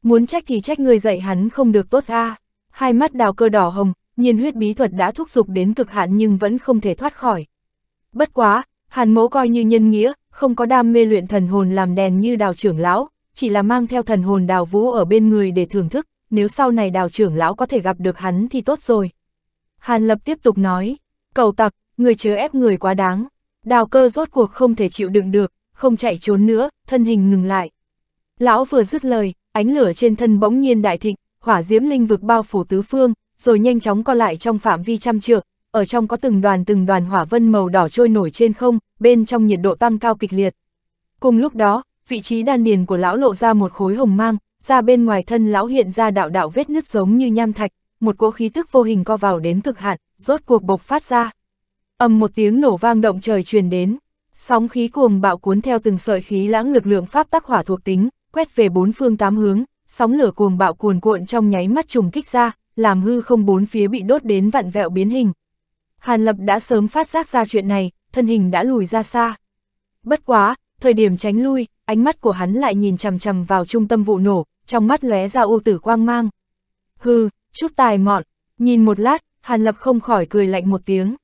Muốn trách thì trách ngươi dạy hắn không được tốt a Hai mắt đào cơ đỏ hồng, nhiên huyết bí thuật đã thúc giục đến cực hạn nhưng vẫn không thể thoát khỏi. Bất quá, hàn mỗ coi như nhân nghĩa, không có đam mê luyện thần hồn làm đèn như đào trưởng lão, chỉ là mang theo thần hồn đào vũ ở bên người để thưởng thức, nếu sau này đào trưởng lão có thể gặp được hắn thì tốt rồi. Hàn lập tiếp tục nói, cầu tặc, người chớ ép người quá đáng. Đào cơ rốt cuộc không thể chịu đựng được, không chạy trốn nữa, thân hình ngừng lại. Lão vừa dứt lời, ánh lửa trên thân bỗng nhiên đại thịnh, hỏa diễm linh vực bao phủ tứ phương, rồi nhanh chóng co lại trong phạm vi trăm trượng, ở trong có từng đoàn từng đoàn hỏa vân màu đỏ trôi nổi trên không, bên trong nhiệt độ tăng cao kịch liệt. Cùng lúc đó, vị trí đan điền của lão lộ ra một khối hồng mang, ra bên ngoài thân lão hiện ra đạo đạo vết nứt giống như nham thạch, một cỗ khí tức vô hình co vào đến cực hạn, rốt cuộc bộc phát ra ầm một tiếng nổ vang động trời truyền đến, sóng khí cuồng bạo cuốn theo từng sợi khí lãng lực lượng pháp tắc hỏa thuộc tính, quét về bốn phương tám hướng, sóng lửa cuồng bạo cuồn cuộn trong nháy mắt trùng kích ra, làm hư không bốn phía bị đốt đến vặn vẹo biến hình. Hàn Lập đã sớm phát giác ra chuyện này, thân hình đã lùi ra xa. Bất quá, thời điểm tránh lui, ánh mắt của hắn lại nhìn chằm chằm vào trung tâm vụ nổ, trong mắt lóe ra ưu tử quang mang. hư chút tài mọn, nhìn một lát, Hàn Lập không khỏi cười lạnh một tiếng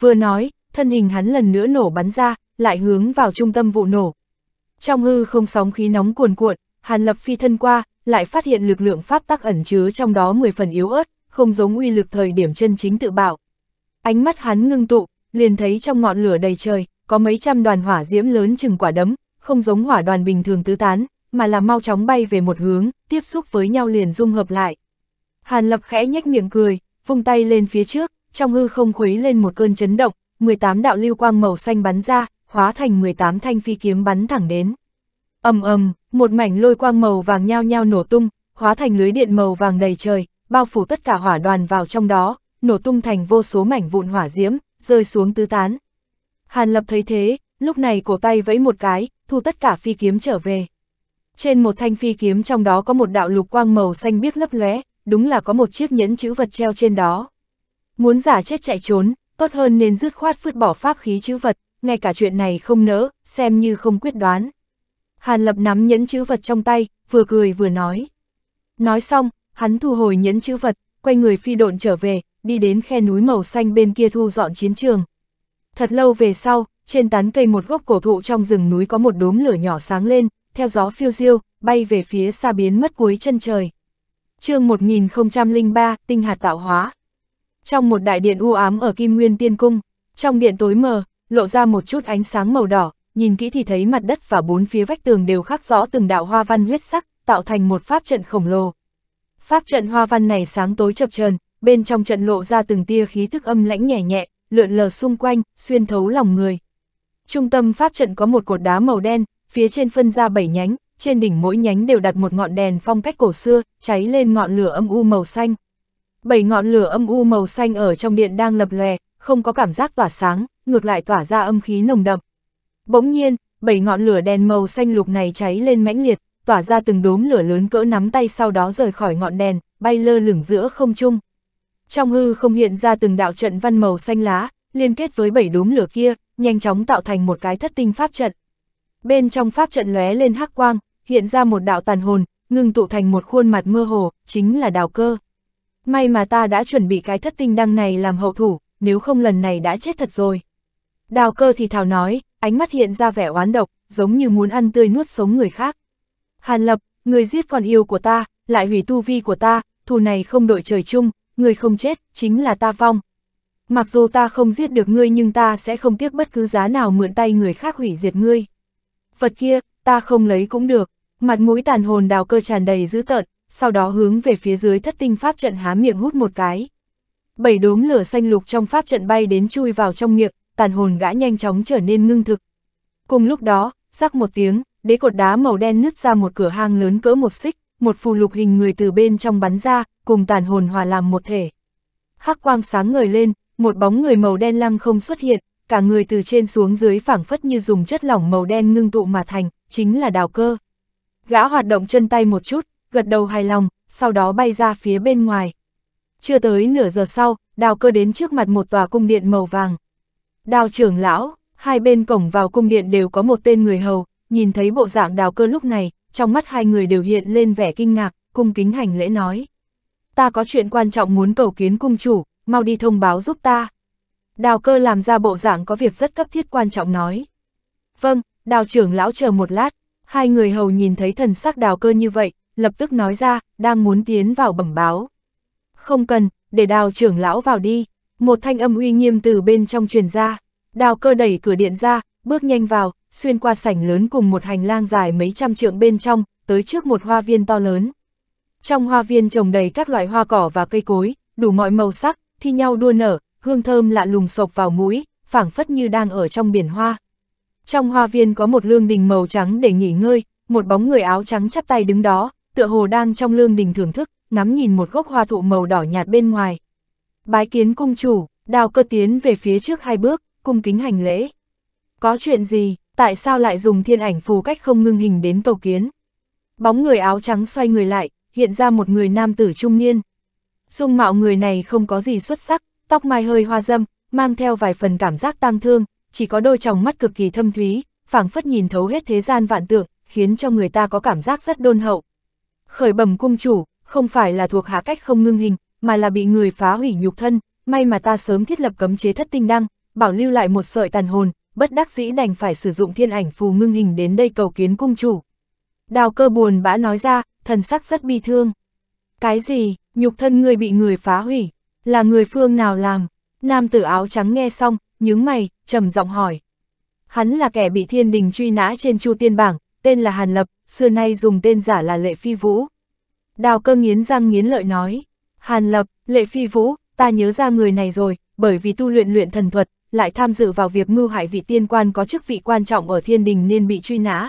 vừa nói, thân hình hắn lần nữa nổ bắn ra, lại hướng vào trung tâm vụ nổ. Trong hư không sóng khí nóng cuồn cuộn, Hàn Lập phi thân qua, lại phát hiện lực lượng pháp tắc ẩn chứa trong đó 10 phần yếu ớt, không giống uy lực thời điểm chân chính tự bạo. Ánh mắt hắn ngưng tụ, liền thấy trong ngọn lửa đầy trời, có mấy trăm đoàn hỏa diễm lớn chừng quả đấm, không giống hỏa đoàn bình thường tứ tán, mà là mau chóng bay về một hướng, tiếp xúc với nhau liền dung hợp lại. Hàn Lập khẽ nhếch miệng cười, vung tay lên phía trước, trong hư không khuấy lên một cơn chấn động, 18 đạo lưu quang màu xanh bắn ra, hóa thành 18 thanh phi kiếm bắn thẳng đến. ầm ầm, một mảnh lôi quang màu vàng nhao nhao nổ tung, hóa thành lưới điện màu vàng đầy trời, bao phủ tất cả hỏa đoàn vào trong đó, nổ tung thành vô số mảnh vụn hỏa diễm, rơi xuống tứ tán. Hàn Lập thấy thế, lúc này cổ tay vẫy một cái, thu tất cả phi kiếm trở về. Trên một thanh phi kiếm trong đó có một đạo lục quang màu xanh biếc lấp lóe, đúng là có một chiếc nhẫn chữ vật treo trên đó. Muốn giả chết chạy trốn, tốt hơn nên dứt khoát vứt bỏ pháp khí chữ vật, ngay cả chuyện này không nỡ, xem như không quyết đoán. Hàn Lập nắm nhẫn chữ vật trong tay, vừa cười vừa nói. Nói xong, hắn thu hồi nhẫn chữ vật, quay người phi độn trở về, đi đến khe núi màu xanh bên kia thu dọn chiến trường. Thật lâu về sau, trên tán cây một gốc cổ thụ trong rừng núi có một đốm lửa nhỏ sáng lên, theo gió phiêu diêu, bay về phía xa biến mất cuối chân trời. chương 1003, tinh hạt tạo hóa. Trong một đại điện u ám ở Kim Nguyên Tiên Cung, trong điện tối mờ, lộ ra một chút ánh sáng màu đỏ, nhìn kỹ thì thấy mặt đất và bốn phía vách tường đều khắc rõ từng đạo hoa văn huyết sắc, tạo thành một pháp trận khổng lồ. Pháp trận hoa văn này sáng tối chập chờn, bên trong trận lộ ra từng tia khí thức âm lãnh nhẹ nhẹ, lượn lờ xung quanh, xuyên thấu lòng người. Trung tâm pháp trận có một cột đá màu đen, phía trên phân ra bảy nhánh, trên đỉnh mỗi nhánh đều đặt một ngọn đèn phong cách cổ xưa, cháy lên ngọn lửa âm u màu xanh. Bảy ngọn lửa âm u màu xanh ở trong điện đang lập lòe, không có cảm giác tỏa sáng, ngược lại tỏa ra âm khí nồng đậm. Bỗng nhiên, bảy ngọn lửa đèn màu xanh lục này cháy lên mãnh liệt, tỏa ra từng đốm lửa lớn cỡ nắm tay sau đó rời khỏi ngọn đèn, bay lơ lửng giữa không trung. Trong hư không hiện ra từng đạo trận văn màu xanh lá, liên kết với bảy đốm lửa kia, nhanh chóng tạo thành một cái thất tinh pháp trận. Bên trong pháp trận lóe lên hắc quang, hiện ra một đạo tàn hồn, ngưng tụ thành một khuôn mặt mơ hồ, chính là đào cơ may mà ta đã chuẩn bị cái thất tinh đăng này làm hậu thủ, nếu không lần này đã chết thật rồi. Đào cơ thì thào nói, ánh mắt hiện ra vẻ oán độc, giống như muốn ăn tươi nuốt sống người khác. Hàn lập, người giết con yêu của ta, lại hủy tu vi của ta, thù này không đội trời chung, người không chết, chính là ta vong. Mặc dù ta không giết được ngươi nhưng ta sẽ không tiếc bất cứ giá nào mượn tay người khác hủy diệt ngươi. Vật kia, ta không lấy cũng được, mặt mũi tàn hồn đào cơ tràn đầy dữ tợn, sau đó hướng về phía dưới thất tinh pháp trận há miệng hút một cái. Bảy đốm lửa xanh lục trong pháp trận bay đến chui vào trong miệng, tàn hồn gã nhanh chóng trở nên ngưng thực. Cùng lúc đó, rắc một tiếng, đế cột đá màu đen nứt ra một cửa hang lớn cỡ một xích, một phù lục hình người từ bên trong bắn ra, cùng tàn hồn hòa làm một thể. Hắc quang sáng ngời lên, một bóng người màu đen lăng không xuất hiện, cả người từ trên xuống dưới phảng phất như dùng chất lỏng màu đen ngưng tụ mà thành, chính là đào cơ. Gã hoạt động chân tay một chút, gật đầu hài lòng, sau đó bay ra phía bên ngoài. Chưa tới nửa giờ sau, đào cơ đến trước mặt một tòa cung điện màu vàng. Đào trưởng lão, hai bên cổng vào cung điện đều có một tên người hầu, nhìn thấy bộ dạng đào cơ lúc này, trong mắt hai người đều hiện lên vẻ kinh ngạc, cung kính hành lễ nói. Ta có chuyện quan trọng muốn cầu kiến cung chủ, mau đi thông báo giúp ta. Đào cơ làm ra bộ dạng có việc rất cấp thiết quan trọng nói. Vâng, đào trưởng lão chờ một lát, hai người hầu nhìn thấy thần sắc đào cơ như vậy, lập tức nói ra, đang muốn tiến vào bẩm báo. Không cần, để đào trưởng lão vào đi, một thanh âm uy nghiêm từ bên trong truyền ra. Đào cơ đẩy cửa điện ra, bước nhanh vào, xuyên qua sảnh lớn cùng một hành lang dài mấy trăm trượng bên trong, tới trước một hoa viên to lớn. Trong hoa viên trồng đầy các loại hoa cỏ và cây cối, đủ mọi màu sắc, thi nhau đua nở, hương thơm lạ lùng sộc vào mũi, phảng phất như đang ở trong biển hoa. Trong hoa viên có một lương đình màu trắng để nghỉ ngơi, một bóng người áo trắng chắp tay đứng đó, tựa hồ đang trong lương đình thưởng thức, ngắm nhìn một gốc hoa thụ màu đỏ nhạt bên ngoài. Bái kiến cung chủ, đào cơ tiến về phía trước hai bước, cung kính hành lễ. Có chuyện gì, tại sao lại dùng thiên ảnh phù cách không ngưng hình đến cầu kiến? Bóng người áo trắng xoay người lại, hiện ra một người nam tử trung niên. Dung mạo người này không có gì xuất sắc, tóc mai hơi hoa dâm, mang theo vài phần cảm giác tang thương, chỉ có đôi tròng mắt cực kỳ thâm thúy, phảng phất nhìn thấu hết thế gian vạn tượng, khiến cho người ta có cảm giác rất đôn hậu. Khởi bẩm cung chủ, không phải là thuộc hạ cách không ngưng hình, mà là bị người phá hủy nhục thân, may mà ta sớm thiết lập cấm chế thất tinh đăng, bảo lưu lại một sợi tàn hồn, bất đắc dĩ đành phải sử dụng thiên ảnh phù ngưng hình đến đây cầu kiến cung chủ. Đào cơ buồn bã nói ra, thần sắc rất bi thương. Cái gì, nhục thân người bị người phá hủy, là người phương nào làm? Nam tử áo trắng nghe xong, nhướng mày, trầm giọng hỏi. Hắn là kẻ bị thiên đình truy nã trên chu tiên bảng, tên là Hàn Lập, xưa nay dùng tên giả là Lệ Phi Vũ. Đào cơ nghiến răng nghiến lợi nói, Hàn Lập, Lệ Phi Vũ, ta nhớ ra người này rồi, bởi vì tu luyện luyện thần thuật, lại tham dự vào việc mưu hại vị tiên quan có chức vị quan trọng ở thiên đình nên bị truy nã.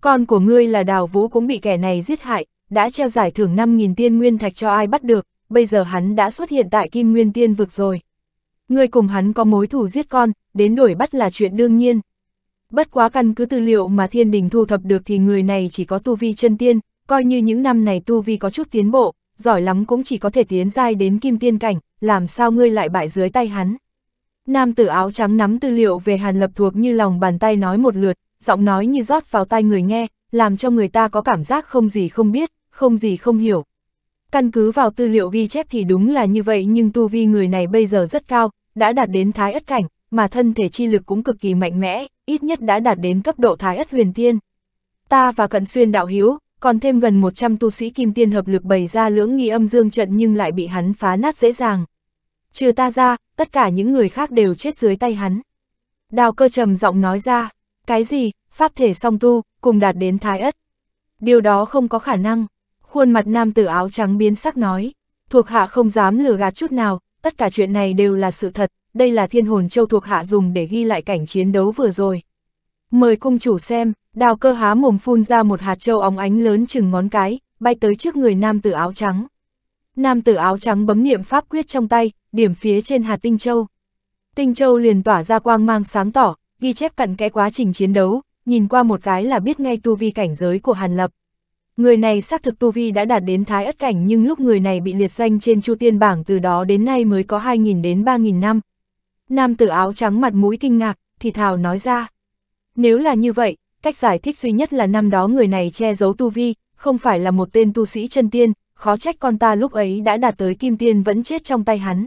Con của ngươi là Đào Vũ cũng bị kẻ này giết hại, đã treo giải thưởng 5.000 tiên nguyên thạch cho ai bắt được, bây giờ hắn đã xuất hiện tại Kim Nguyên Tiên Vực rồi. Ngươi cùng hắn có mối thù giết con, đến đuổi bắt là chuyện đương nhiên. Bất quá căn cứ tư liệu mà thiên đình thu thập được thì người này chỉ có tu vi chân tiên, coi như những năm này tu vi có chút tiến bộ, giỏi lắm cũng chỉ có thể tiến dai đến kim tiên cảnh, làm sao ngươi lại bại dưới tay hắn. Nam tử áo trắng nắm tư liệu về Hàn Lập thuộc như lòng bàn tay nói một lượt, giọng nói như rót vào tai người nghe, làm cho người ta có cảm giác không gì không biết, không gì không hiểu. Căn cứ vào tư liệu ghi chép thì đúng là như vậy nhưng tu vi người này bây giờ rất cao, đã đạt đến thái ất cảnh, mà thân thể chi lực cũng cực kỳ mạnh mẽ, ít nhất đã đạt đến cấp độ thái ất huyền tiên. Ta và cận xuyên đạo hiếu, còn thêm gần 100 tu sĩ kim tiên hợp lực bày ra lưỡng nghi âm dương trận nhưng lại bị hắn phá nát dễ dàng. Trừ ta ra, tất cả những người khác đều chết dưới tay hắn. Đào cơ trầm giọng nói ra, cái gì, pháp thể song tu, cùng đạt đến thái ất. Điều đó không có khả năng. Khuôn mặt nam tử áo trắng biến sắc nói, thuộc hạ không dám lừa gạt chút nào, tất cả chuyện này đều là sự thật, đây là thiên hồn châu thuộc hạ dùng để ghi lại cảnh chiến đấu vừa rồi. Mời cung chủ xem, đào cơ há mồm phun ra một hạt châu óng ánh lớn chừng ngón cái, bay tới trước người nam tử áo trắng. Nam tử áo trắng bấm niệm pháp quyết trong tay, điểm phía trên hạt tinh châu. Tinh châu liền tỏa ra quang mang sáng tỏ, ghi chép cận kẽ quá trình chiến đấu, nhìn qua một cái là biết ngay tu vi cảnh giới của Hàn Lập. Người này xác thực tu vi đã đạt đến thái ất cảnh nhưng lúc người này bị liệt danh trên chu tiên bảng từ đó đến nay mới có 2.000 đến 3.000 năm, Nam tử áo trắng mặt mũi kinh ngạc, thì thào nói ra. Nếu là như vậy, cách giải thích duy nhất là năm đó người này che giấu tu vi, không phải là một tên tu sĩ chân tiên, khó trách con ta lúc ấy đã đạt tới kim tiên vẫn chết trong tay hắn.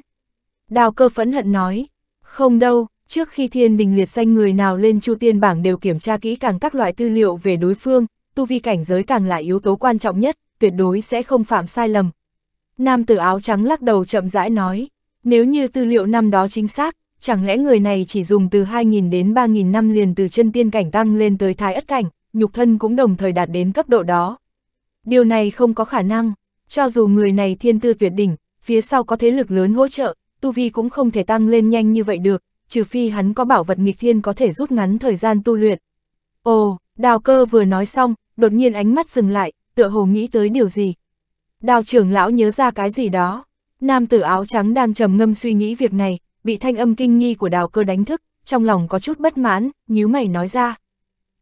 Đào cơ phẫn hận nói, không đâu, trước khi thiên đình liệt danh người nào lên chu tiên bảng đều kiểm tra kỹ càng các loại tư liệu về đối phương, tu vi cảnh giới càng là yếu tố quan trọng nhất, tuyệt đối sẽ không phạm sai lầm. Nam tử áo trắng lắc đầu chậm rãi nói, nếu như tư liệu năm đó chính xác, chẳng lẽ người này chỉ dùng từ 2.000 đến 3.000 năm liền từ chân tiên cảnh tăng lên tới thái ất cảnh, nhục thân cũng đồng thời đạt đến cấp độ đó. Điều này không có khả năng, cho dù người này thiên tư tuyệt đỉnh, phía sau có thế lực lớn hỗ trợ, tu vi cũng không thể tăng lên nhanh như vậy được, trừ phi hắn có bảo vật nghịch thiên có thể rút ngắn thời gian tu luyện. Ồ, đào cơ vừa nói xong, đột nhiên ánh mắt dừng lại, tựa hồ nghĩ tới điều gì. Đào trưởng lão nhớ ra cái gì đó, nam tử áo trắng đang trầm ngâm suy nghĩ việc này, bị thanh âm kinh nghi của đào cơ đánh thức, trong lòng có chút bất mãn, nhíu mày nói ra.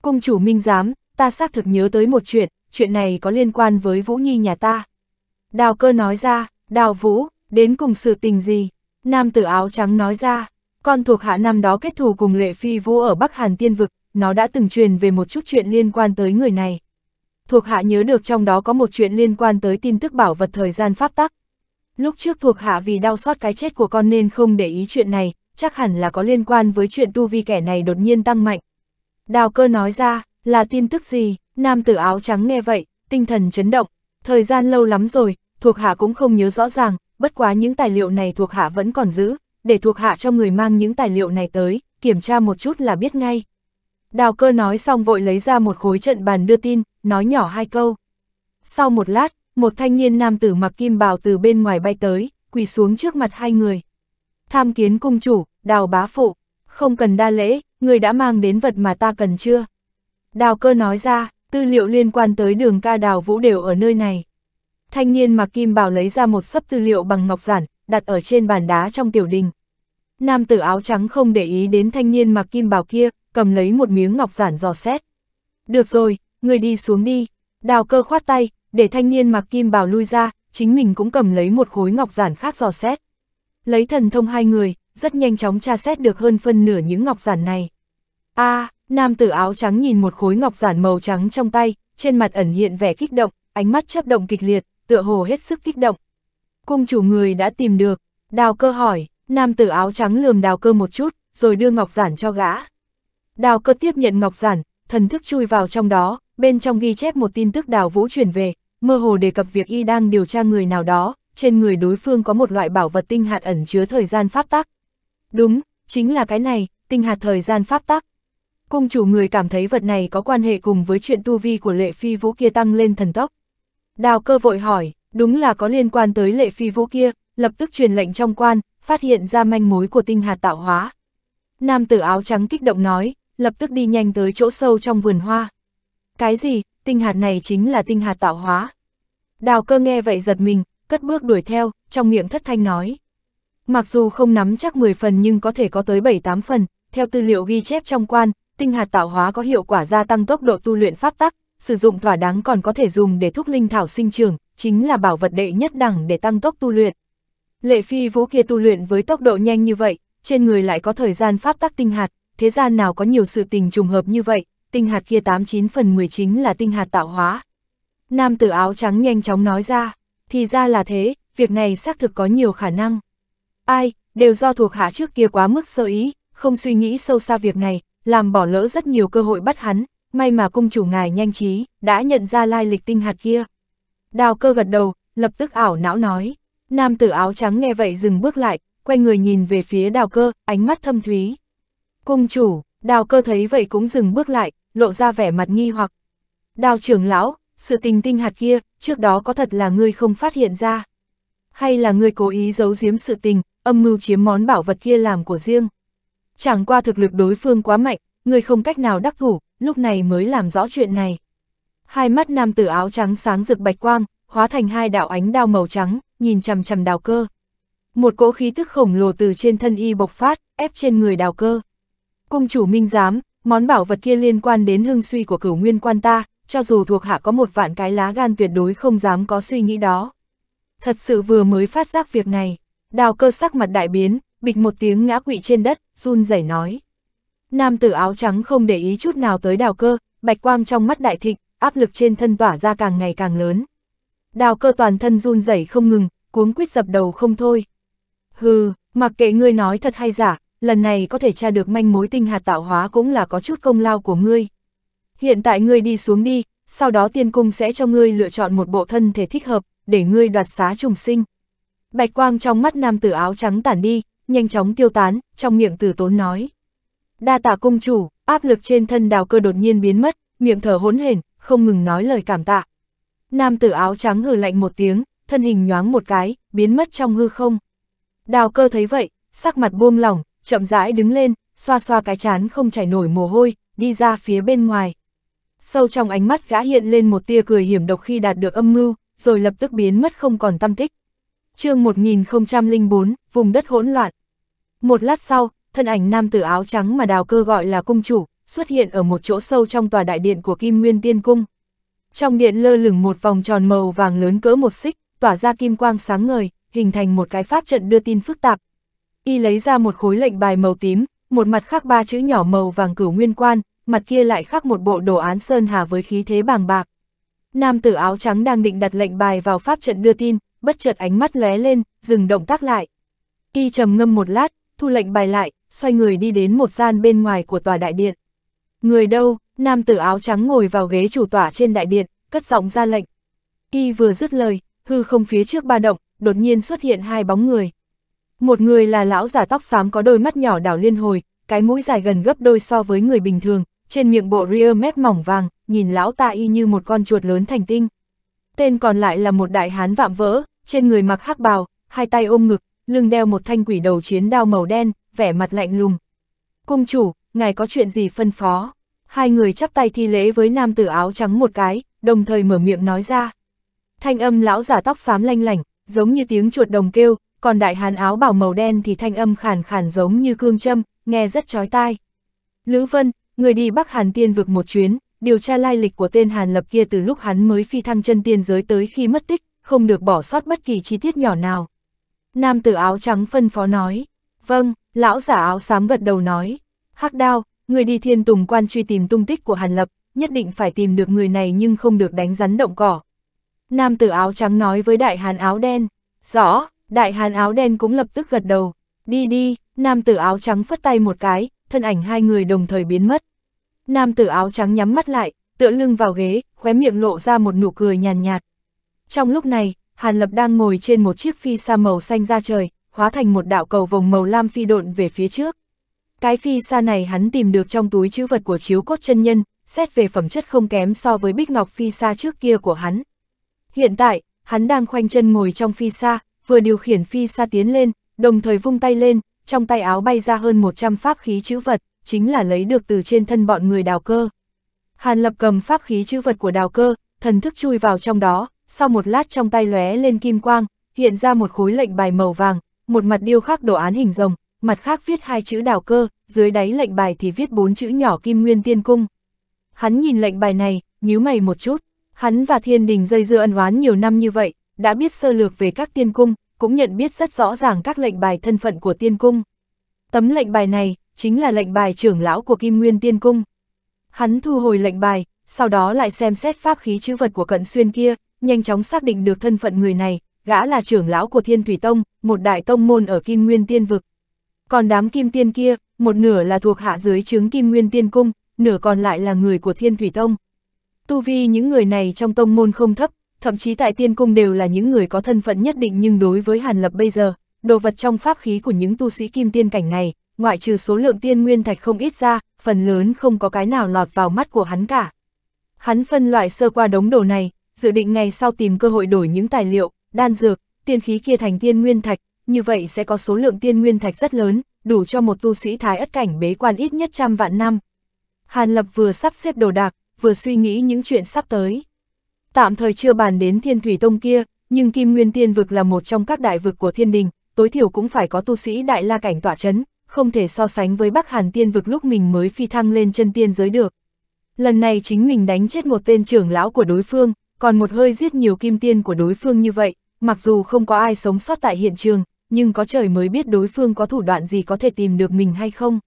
Cung chủ minh giám, ta xác thực nhớ tới một chuyện, chuyện này có liên quan với Vũ Nhi nhà ta. Đào cơ nói ra, đào Vũ, đến cùng sự tình gì? Nam tử áo trắng nói ra, con thuộc hạ năm đó kết thù cùng lệ phi vũ ở Bắc Hàn Tiên Vực, nó đã từng truyền về một chút chuyện liên quan tới người này. Thuộc hạ nhớ được trong đó có một chuyện liên quan tới tin tức bảo vật thời gian pháp tắc. Lúc trước thuộc hạ vì đau xót cái chết của con nên không để ý chuyện này, chắc hẳn là có liên quan với chuyện tu vi kẻ này đột nhiên tăng mạnh. Đào cơ nói ra, là tin tức gì, nam tử áo trắng nghe vậy, tinh thần chấn động. Thời gian lâu lắm rồi, thuộc hạ cũng không nhớ rõ ràng, bất quá những tài liệu này thuộc hạ vẫn còn giữ, để thuộc hạ cho người mang những tài liệu này tới, kiểm tra một chút là biết ngay. Đào cơ nói xong vội lấy ra một khối trận bàn đưa tin, nói nhỏ hai câu. Sau một lát, một thanh niên nam tử mặc kim bào từ bên ngoài bay tới, quỳ xuống trước mặt hai người. Tham kiến cung chủ, đào bá phụ, không cần đa lễ, người đã mang đến vật mà ta cần chưa? Đào cơ nói ra, tư liệu liên quan tới đường ca đào vũ đều ở nơi này. Thanh niên mặc kim bào lấy ra một sấp tư liệu bằng ngọc giản, đặt ở trên bàn đá trong tiểu đình. Nam tử áo trắng không để ý đến thanh niên mặc kim bào kia, cầm lấy một miếng ngọc giản dò xét. Được rồi, người đi xuống đi. Đào cơ khoát tay, để thanh niên mặc kim bào lui ra, chính mình cũng cầm lấy một khối ngọc giản khác dò xét. Lấy thần thông hai người, rất nhanh chóng tra xét được hơn phân nửa những ngọc giản này. a à, nam tử áo trắng nhìn một khối ngọc giản màu trắng trong tay, trên mặt ẩn hiện vẻ kích động, ánh mắt chấp động kịch liệt, tựa hồ hết sức kích động. Cung chủ người đã tìm được, đào cơ hỏi, nam tử áo trắng lườm đào cơ một chút, rồi đưa ngọc giản cho gã. Đào cơ tiếp nhận ngọc giản, thần thức chui vào trong đó, bên trong ghi chép một tin tức đào vũ chuyển về, mơ hồ đề cập việc y đang điều tra người nào đó, trên người đối phương có một loại bảo vật tinh hạt ẩn chứa thời gian pháp tắc. Đúng, chính là cái này, tinh hạt thời gian pháp tắc. Cung chủ người cảm thấy vật này có quan hệ cùng với chuyện tu vi của lệ phi vũ kia tăng lên thần tốc. Đào cơ vội hỏi, đúng là có liên quan tới lệ phi vũ kia, lập tức truyền lệnh trong quan, phát hiện ra manh mối của tinh hạt tạo hóa. Nam tử áo trắng kích động nói, lập tức đi nhanh tới chỗ sâu trong vườn hoa. Cái gì, tinh hạt này chính là tinh hạt tạo hóa. Đào cơ nghe vậy giật mình, cất bước đuổi theo, trong miệng thất thanh nói. Mặc dù không nắm chắc 10 phần nhưng có thể có tới 7-8 phần, theo tư liệu ghi chép trong quan, tinh hạt tạo hóa có hiệu quả gia tăng tốc độ tu luyện pháp tắc, sử dụng thỏa đáng còn có thể dùng để thúc linh thảo sinh trưởng, chính là bảo vật đệ nhất đẳng để tăng tốc tu luyện. Lệ Phi Vũ kia tu luyện với tốc độ nhanh như vậy, trên người lại có thời gian pháp tắc tinh hạt, thế gian nào có nhiều sự tình trùng hợp như vậy, tinh hạt kia 89 phần 10 chính là tinh hạt tạo hóa. Nam tử áo trắng nhanh chóng nói ra, thì ra là thế, việc này xác thực có nhiều khả năng. Ai, đều do thuộc hạ trước kia quá mức sơ ý, không suy nghĩ sâu xa việc này, làm bỏ lỡ rất nhiều cơ hội bắt hắn, may mà cung chủ ngài nhanh trí, đã nhận ra lai lịch tinh hạt kia. Đào cơ gật đầu, lập tức ảo não nói. Nam tử áo trắng nghe vậy dừng bước lại, quay người nhìn về phía đào cơ, ánh mắt thâm thúy. Cung chủ, Đào cơ thấy vậy cũng dừng bước lại, lộ ra vẻ mặt nghi hoặc. Đào trưởng lão, sự tình tinh hạt kia, trước đó có thật là ngươi không phát hiện ra. Hay là ngươi cố ý giấu giếm sự tình, âm mưu chiếm món bảo vật kia làm của riêng. Chẳng qua thực lực đối phương quá mạnh, ngươi không cách nào đắc thủ, lúc này mới làm rõ chuyện này. Hai mắt nam tử áo trắng sáng rực bạch quang, hóa thành hai đạo ánh đao màu trắng, nhìn chằm chằm đào cơ. Một cỗ khí tức khổng lồ từ trên thân y bộc phát, ép trên người đào cơ. Cung chủ minh giám, món bảo vật kia liên quan đến hưng suy của cửu nguyên quan ta, cho dù thuộc hạ có một vạn cái lá gan tuyệt đối không dám có suy nghĩ đó. Thật sự vừa mới phát giác việc này, đào cơ sắc mặt đại biến, bịch một tiếng ngã quỵ trên đất, run rẩy nói. Nam tử áo trắng không để ý chút nào tới đào cơ, bạch quang trong mắt đại thịnh, áp lực trên thân tỏa ra càng ngày càng lớn. Đào cơ toàn thân run rẩy không ngừng, cuống quýt dập đầu không thôi. Hừ, mặc kệ ngươi nói thật hay giả, lần này có thể tra được manh mối tinh hạt tạo hóa cũng là có chút công lao của ngươi. Hiện tại ngươi đi xuống đi, sau đó tiên cung sẽ cho ngươi lựa chọn một bộ thân thể thích hợp, để ngươi đoạt xá trùng sinh. Bạch quang trong mắt nam tử áo trắng tản đi, nhanh chóng tiêu tán, trong miệng tử tốn nói. Đa tạ cung chủ, áp lực trên thân đào cơ đột nhiên biến mất, miệng thở hỗn hển, không ngừng nói lời cảm tạ. Nam tử áo trắng hừ lạnh một tiếng, thân hình nhoáng một cái, biến mất trong hư không. Đào cơ thấy vậy, sắc mặt buông lỏng, chậm rãi đứng lên, xoa xoa cái chán không chảy nổi mồ hôi, đi ra phía bên ngoài. Sâu trong ánh mắt gã hiện lên một tia cười hiểm độc khi đạt được âm mưu, rồi lập tức biến mất không còn tâm tích. chương 1004, vùng đất hỗn loạn. Một lát sau, thân ảnh nam tử áo trắng mà đào cơ gọi là cung chủ, xuất hiện ở một chỗ sâu trong tòa đại điện của Kim Nguyên Tiên Cung. Trong điện lơ lửng một vòng tròn màu vàng lớn cỡ một xích, tỏa ra kim quang sáng ngời, hình thành một cái pháp trận đưa tin phức tạp, Y lấy ra một khối lệnh bài màu tím, một mặt khắc ba chữ nhỏ màu vàng cửu nguyên quan, mặt kia lại khắc một bộ đồ án sơn hà với khí thế bàng bạc. Nam tử áo trắng đang định đặt lệnh bài vào pháp trận đưa tin, bất chợt ánh mắt lóe lên, dừng động tác lại. Y trầm ngâm một lát, thu lệnh bài lại, xoay người đi đến một gian bên ngoài của tòa đại điện. Người đâu, nam tử áo trắng ngồi vào ghế chủ tỏa trên đại điện, cất giọng ra lệnh. Y vừa dứt lời, hư không phía trước ba động, đột nhiên xuất hiện hai bóng người. Một người là lão giả tóc xám có đôi mắt nhỏ đảo liên hồi, cái mũi dài gần gấp đôi so với người bình thường, trên miệng bộ ria mép mỏng vàng, nhìn lão ta y như một con chuột lớn thành tinh. Tên còn lại là một đại hán vạm vỡ, trên người mặc hắc bào, hai tay ôm ngực, lưng đeo một thanh quỷ đầu chiến đao màu đen, vẻ mặt lạnh lùng. Cung chủ, ngài có chuyện gì phân phó? Hai người chắp tay thi lễ với nam tử áo trắng một cái, đồng thời mở miệng nói ra. Thanh âm lão giả tóc xám lanh lảnh, giống như tiếng chuột đồng kêu, còn đại hán áo bảo màu đen thì thanh âm khàn khàn giống như cương châm, nghe rất chói tai. Lữ Vân, người đi Bắc Hàn Tiên vực một chuyến, điều tra lai lịch của tên Hàn Lập kia từ lúc hắn mới phi thăng chân tiên giới tới khi mất tích, không được bỏ sót bất kỳ chi tiết nhỏ nào. Nam tử áo trắng phân phó nói, vâng, lão giả áo xám gật đầu nói, hắc đao, người đi thiên tùng quan truy tìm tung tích của Hàn Lập, nhất định phải tìm được người này nhưng không được đánh rắn động cỏ. Nam tử áo trắng nói với đại hàn áo đen, rõ, Đại hàn áo đen cũng lập tức gật đầu, đi đi, nam tử áo trắng phất tay một cái, thân ảnh hai người đồng thời biến mất. Nam tử áo trắng nhắm mắt lại, tựa lưng vào ghế, khóe miệng lộ ra một nụ cười nhàn nhạt, Trong lúc này, Hàn Lập đang ngồi trên một chiếc phi xa màu xanh ra trời, hóa thành một đạo cầu vồng màu lam phi độn về phía trước. Cái phi xa này hắn tìm được trong túi chữ vật của chiếu cốt chân nhân, xét về phẩm chất không kém so với bích ngọc phi xa trước kia của hắn. Hiện tại, hắn đang khoanh chân ngồi trong phi xa, vừa điều khiển phi xa tiến lên, đồng thời vung tay lên, trong tay áo bay ra hơn 100 pháp khí chữ vật, chính là lấy được từ trên thân bọn người đào cơ. Hàn lập cầm pháp khí chữ vật của đào cơ, thần thức chui vào trong đó, sau một lát trong tay lóe lên kim quang, hiện ra một khối lệnh bài màu vàng, một mặt điêu khắc đồ án hình rồng, mặt khác viết hai chữ đào cơ, dưới đáy lệnh bài thì viết bốn chữ nhỏ kim nguyên tiên cung. Hắn nhìn lệnh bài này, nhíu mày một chút, hắn và thiên đình dây dưa ân oán nhiều năm như vậy, đã biết sơ lược về các tiên cung, cũng nhận biết rất rõ ràng các lệnh bài thân phận của tiên cung. Tấm lệnh bài này, chính là lệnh bài trưởng lão của Kim Nguyên tiên cung. Hắn thu hồi lệnh bài, sau đó lại xem xét pháp khí chữ vật của cận xuyên kia, nhanh chóng xác định được thân phận người này, gã là trưởng lão của Thiên Thủy Tông, một đại tông môn ở Kim Nguyên Tiên Vực. Còn đám Kim Tiên kia, một nửa là thuộc hạ dưới chướng Kim Nguyên Tiên Cung, nửa còn lại là người của Thiên Thủy Tông. Tu vi những người này trong tông môn không thấp, thậm chí tại tiên cung đều là những người có thân phận nhất định nhưng đối với Hàn Lập bây giờ, đồ vật trong pháp khí của những tu sĩ kim tiên cảnh này, ngoại trừ số lượng tiên nguyên thạch không ít ra, phần lớn không có cái nào lọt vào mắt của hắn cả. Hắn phân loại sơ qua đống đồ này, dự định ngày sau tìm cơ hội đổi những tài liệu, đan dược, tiên khí kia thành tiên nguyên thạch, như vậy sẽ có số lượng tiên nguyên thạch rất lớn, đủ cho một tu sĩ thái ất cảnh bế quan ít nhất trăm vạn năm. Hàn Lập vừa sắp xếp đồ đạc, vừa suy nghĩ những chuyện sắp tới. Tạm thời chưa bàn đến thiên thủy tông kia, nhưng Kim Nguyên Tiên Vực là một trong các đại vực của thiên đình, tối thiểu cũng phải có tu sĩ đại la cảnh tỏa chấn, không thể so sánh với Bắc Hàn Tiên Vực lúc mình mới phi thăng lên chân tiên giới được. Lần này chính mình đánh chết một tên trưởng lão của đối phương, còn một hơi giết nhiều kim tiên của đối phương như vậy, mặc dù không có ai sống sót tại hiện trường, nhưng có trời mới biết đối phương có thủ đoạn gì có thể tìm được mình hay không.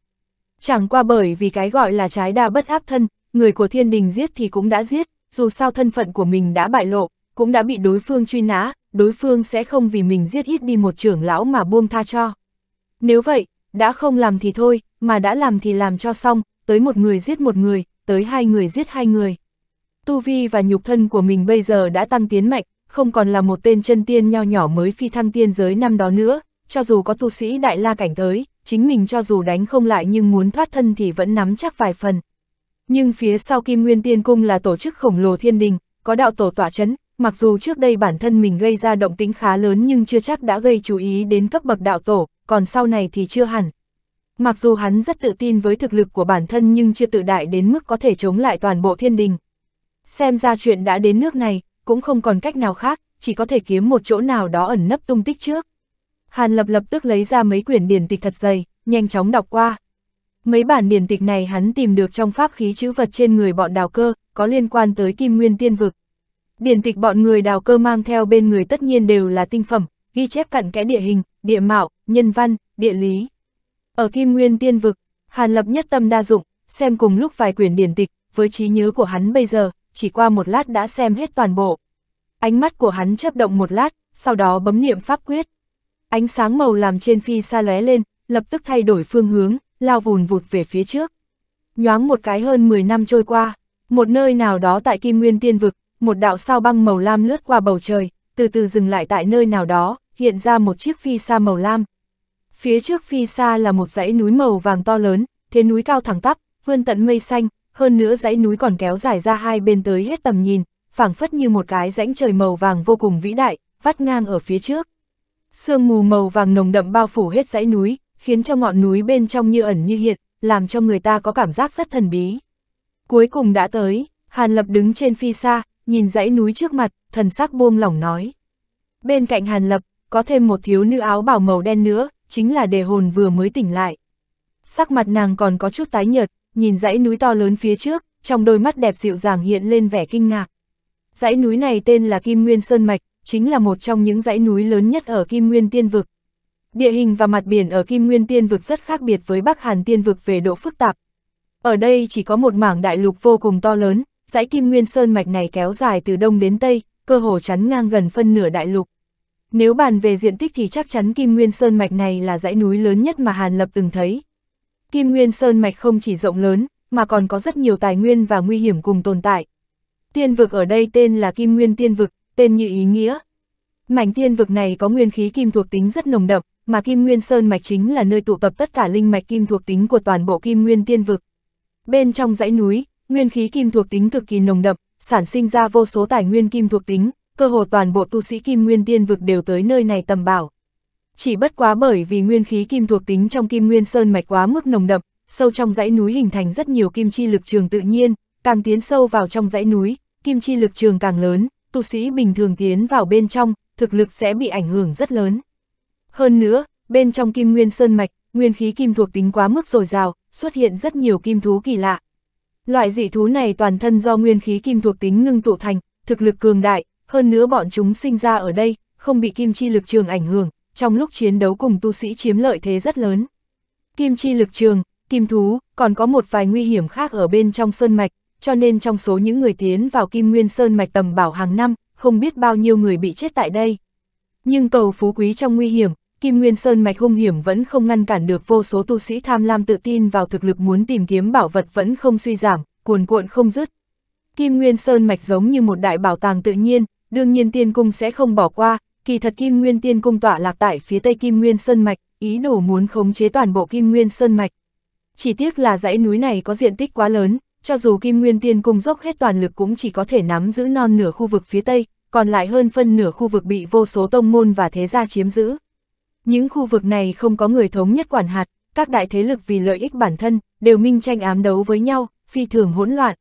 Chẳng qua bởi vì cái gọi là trái đa bất áp thân, người của thiên đình giết thì cũng đã giết, dù sao thân phận của mình đã bại lộ, cũng đã bị đối phương truy nã, đối phương sẽ không vì mình giết ít đi một trưởng lão mà buông tha cho. Nếu vậy, đã không làm thì thôi, mà đã làm thì làm cho xong, tới một người giết một người, tới hai người giết hai người. Tu vi và nhục thân của mình bây giờ đã tăng tiến mạnh, không còn là một tên chân tiên nho nhỏ mới phi thăng tiên giới năm đó nữa, cho dù có tu sĩ đại la cảnh tới, chính mình cho dù đánh không lại nhưng muốn thoát thân thì vẫn nắm chắc vài phần. Nhưng phía sau Kim Nguyên Tiên Cung là tổ chức khổng lồ thiên đình, có đạo tổ tỏa chấn, mặc dù trước đây bản thân mình gây ra động tính khá lớn nhưng chưa chắc đã gây chú ý đến cấp bậc đạo tổ, còn sau này thì chưa hẳn. Mặc dù hắn rất tự tin với thực lực của bản thân nhưng chưa tự đại đến mức có thể chống lại toàn bộ thiên đình. Xem ra chuyện đã đến nước này, cũng không còn cách nào khác, chỉ có thể kiếm một chỗ nào đó ẩn nấp tung tích trước. Hàn Lập lập tức lấy ra mấy quyển điển tịch thật dày, nhanh chóng đọc qua. Mấy bản điển tịch này hắn tìm được trong pháp khí chữ vật trên người bọn đào cơ, có liên quan tới kim nguyên tiên vực. Điển tịch bọn người đào cơ mang theo bên người tất nhiên đều là tinh phẩm, ghi chép cặn kẽ địa hình, địa mạo, nhân văn, địa lý. Ở kim nguyên tiên vực, Hàn Lập nhất tâm đa dụng, xem cùng lúc vài quyển điển tịch, với trí nhớ của hắn bây giờ, chỉ qua một lát đã xem hết toàn bộ. Ánh mắt của hắn chấp động một lát, sau đó bấm niệm pháp quyết. Ánh sáng màu làm trên phi xa lóe lên, lập tức thay đổi phương hướng, lao vùn vụt về phía trước. Nhoáng một cái hơn 10 năm trôi qua, một nơi nào đó tại Kim Nguyên Tiên Vực, một đạo sao băng màu lam lướt qua bầu trời, từ từ dừng lại tại nơi nào đó, hiện ra một chiếc phi xa màu lam. Phía trước phi xa là một dãy núi màu vàng to lớn, thế núi cao thẳng tắp, vươn tận mây xanh, hơn nữa dãy núi còn kéo dài ra hai bên tới hết tầm nhìn, phảng phất như một cái rãnh trời màu vàng vô cùng vĩ đại, vắt ngang ở phía trước. Sương mù màu vàng nồng đậm bao phủ hết dãy núi, khiến cho ngọn núi bên trong như ẩn như hiện, làm cho người ta có cảm giác rất thần bí. Cuối cùng đã tới, Hàn Lập đứng trên phi xa, nhìn dãy núi trước mặt, thần sắc buông lỏng nói. Bên cạnh Hàn Lập, có thêm một thiếu nữ áo bảo màu đen nữa, chính là đề hồn vừa mới tỉnh lại. Sắc mặt nàng còn có chút tái nhợt, nhìn dãy núi to lớn phía trước, trong đôi mắt đẹp dịu dàng hiện lên vẻ kinh ngạc. Dãy núi này tên là Kim Nguyên Sơn Mạch, chính là một trong những dãy núi lớn nhất ở Kim Nguyên Tiên Vực, Địa hình và mặt biển ở Kim Nguyên Tiên vực rất khác biệt với Bắc Hàn Tiên vực về độ phức tạp. Ở đây chỉ có một mảng đại lục vô cùng to lớn, dãy Kim Nguyên Sơn mạch này kéo dài từ đông đến tây, cơ hồ chắn ngang gần phân nửa đại lục. Nếu bàn về diện tích thì chắc chắn Kim Nguyên Sơn mạch này là dãy núi lớn nhất mà Hàn Lập từng thấy. Kim Nguyên Sơn mạch không chỉ rộng lớn, mà còn có rất nhiều tài nguyên và nguy hiểm cùng tồn tại. Tiên vực ở đây tên là Kim Nguyên Tiên vực, tên như ý nghĩa. Mảnh tiên vực này có nguyên khí kim thuộc tính rất nồng đậm, mà Kim Nguyên Sơn Mạch chính là nơi tụ tập tất cả linh mạch kim thuộc tính của toàn bộ Kim Nguyên Tiên Vực. Bên trong dãy núi, nguyên khí kim thuộc tính cực kỳ nồng đậm, sản sinh ra vô số tài nguyên kim thuộc tính, cơ hồ toàn bộ tu sĩ Kim Nguyên Tiên Vực đều tới nơi này tầm bảo. Chỉ bất quá bởi vì nguyên khí kim thuộc tính trong Kim Nguyên Sơn Mạch quá mức nồng đậm, sâu trong dãy núi hình thành rất nhiều kim chi lực trường tự nhiên, càng tiến sâu vào trong dãy núi, kim chi lực trường càng lớn, tu sĩ bình thường tiến vào bên trong, thực lực sẽ bị ảnh hưởng rất lớn. Hơn nữa, bên trong kim nguyên sơn mạch, nguyên khí kim thuộc tính quá mức dồi dào, xuất hiện rất nhiều kim thú kỳ lạ. Loại dị thú này toàn thân do nguyên khí kim thuộc tính ngưng tụ thành, thực lực cường đại, hơn nữa bọn chúng sinh ra ở đây, không bị kim chi lực trường ảnh hưởng, trong lúc chiến đấu cùng tu sĩ chiếm lợi thế rất lớn. Kim chi lực trường, kim thú, còn có một vài nguy hiểm khác ở bên trong sơn mạch, cho nên trong số những người tiến vào kim nguyên sơn mạch tầm bảo hàng năm, không biết bao nhiêu người bị chết tại đây. Nhưng cầu phú quý trong nguy hiểm, Kim Nguyên Sơn mạch hung hiểm vẫn không ngăn cản được vô số tu sĩ tham lam tự tin vào thực lực muốn tìm kiếm bảo vật vẫn không suy giảm, cuồn cuộn không dứt. Kim Nguyên Sơn mạch giống như một đại bảo tàng tự nhiên, đương nhiên tiên cung sẽ không bỏ qua, kỳ thật Kim Nguyên tiên cung tọa lạc tại phía tây Kim Nguyên Sơn mạch, ý đồ muốn khống chế toàn bộ Kim Nguyên Sơn mạch. Chỉ tiếc là dãy núi này có diện tích quá lớn, cho dù Kim Nguyên tiên cung dốc hết toàn lực cũng chỉ có thể nắm giữ non nửa khu vực phía tây, còn lại hơn phân nửa khu vực bị vô số tông môn và thế gia chiếm giữ, những khu vực này không có người thống nhất quản hạt, các đại thế lực vì lợi ích bản thân, đều minh tranh ám đấu với nhau, phi thường hỗn loạn.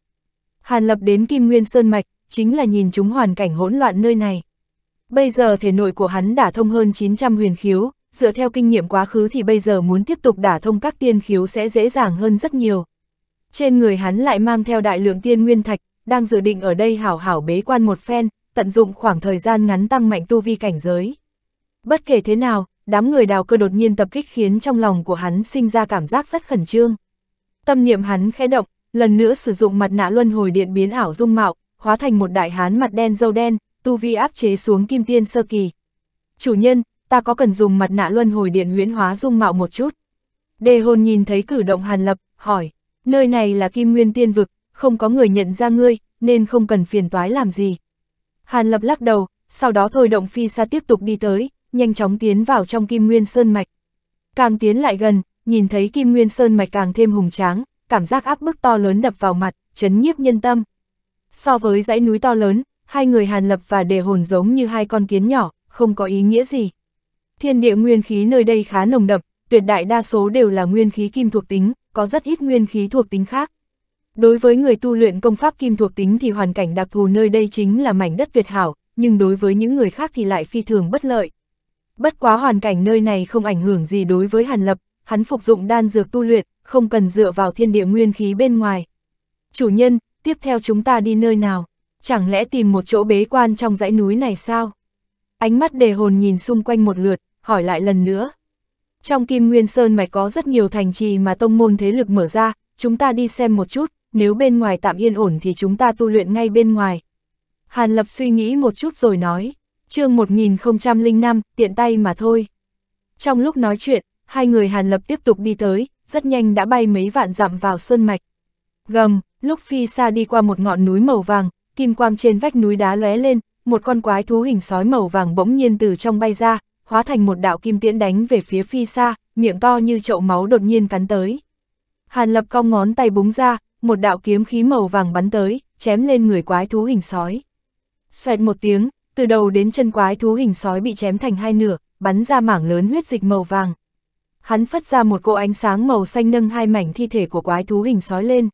Hàn Lập đến Kim Nguyên Sơn Mạch, chính là nhìn chúng hoàn cảnh hỗn loạn nơi này. Bây giờ thể nội của hắn đã thông hơn 900 huyền khiếu, dựa theo kinh nghiệm quá khứ thì bây giờ muốn tiếp tục đả thông các tiên khiếu sẽ dễ dàng hơn rất nhiều. Trên người hắn lại mang theo đại lượng tiên nguyên thạch, đang dự định ở đây hảo hảo bế quan một phen, tận dụng khoảng thời gian ngắn tăng mạnh tu vi cảnh giới. Bất kể thế nào, đám người đào cơ đột nhiên tập kích khiến trong lòng của hắn sinh ra cảm giác rất khẩn trương. Tâm niệm hắn khẽ động, lần nữa sử dụng mặt nạ luân hồi điện biến ảo dung mạo, hóa thành một đại hán mặt đen dâu đen, tu vi áp chế xuống kim tiên sơ kỳ. Chủ nhân, ta có cần dùng mặt nạ luân hồi điện huyễn hóa dung mạo một chút? Đề hồn nhìn thấy cử động hàn lập, hỏi, nơi này là kim nguyên tiên vực, không có người nhận ra ngươi, nên không cần phiền toái làm gì. Hàn lập lắc đầu, sau đó thôi động phi xa tiếp tục đi tới, nhanh chóng tiến vào trong Kim Nguyên Sơn Mạch. Càng tiến lại gần, nhìn thấy Kim Nguyên Sơn Mạch càng thêm hùng tráng, cảm giác áp bức to lớn đập vào mặt, chấn nhiếp nhân tâm. So với dãy núi to lớn, hai người Hàn Lập và Đề Hồn giống như hai con kiến nhỏ, không có ý nghĩa gì. Thiên địa nguyên khí nơi đây khá nồng đậm, tuyệt đại đa số đều là nguyên khí kim thuộc tính, có rất ít nguyên khí thuộc tính khác. Đối với người tu luyện công pháp kim thuộc tính thì hoàn cảnh đặc thù nơi đây chính là mảnh đất tuyệt hảo, nhưng đối với những người khác thì lại phi thường bất lợi. Bất quá hoàn cảnh nơi này không ảnh hưởng gì đối với Hàn Lập, hắn phục dụng đan dược tu luyện, không cần dựa vào thiên địa nguyên khí bên ngoài. Chủ nhân, tiếp theo chúng ta đi nơi nào? Chẳng lẽ tìm một chỗ bế quan trong dãy núi này sao? Ánh mắt đề hồn nhìn xung quanh một lượt, hỏi lại lần nữa. Trong Kim Nguyên Sơn mạch có rất nhiều thành trì mà tông môn thế lực mở ra, chúng ta đi xem một chút, nếu bên ngoài tạm yên ổn thì chúng ta tu luyện ngay bên ngoài. Hàn Lập suy nghĩ một chút rồi nói chương 1005, tiện tay mà thôi. Trong lúc nói chuyện, hai người Hàn Lập tiếp tục đi tới, rất nhanh đã bay mấy vạn dặm vào sơn mạch. Gầm, lúc phi xa đi qua một ngọn núi màu vàng, kim quang trên vách núi đá lóe lên, một con quái thú hình sói màu vàng bỗng nhiên từ trong bay ra, hóa thành một đạo kim tiễn đánh về phía phi xa, miệng to như chậu máu đột nhiên cắn tới. Hàn Lập cong ngón tay búng ra, một đạo kiếm khí màu vàng bắn tới, chém lên người quái thú hình sói. Xoẹt một tiếng, từ đầu đến chân quái thú hình sói bị chém thành hai nửa, bắn ra mảng lớn huyết dịch màu vàng. Hắn phất ra một cỗ ánh sáng màu xanh nâng hai mảnh thi thể của quái thú hình sói lên.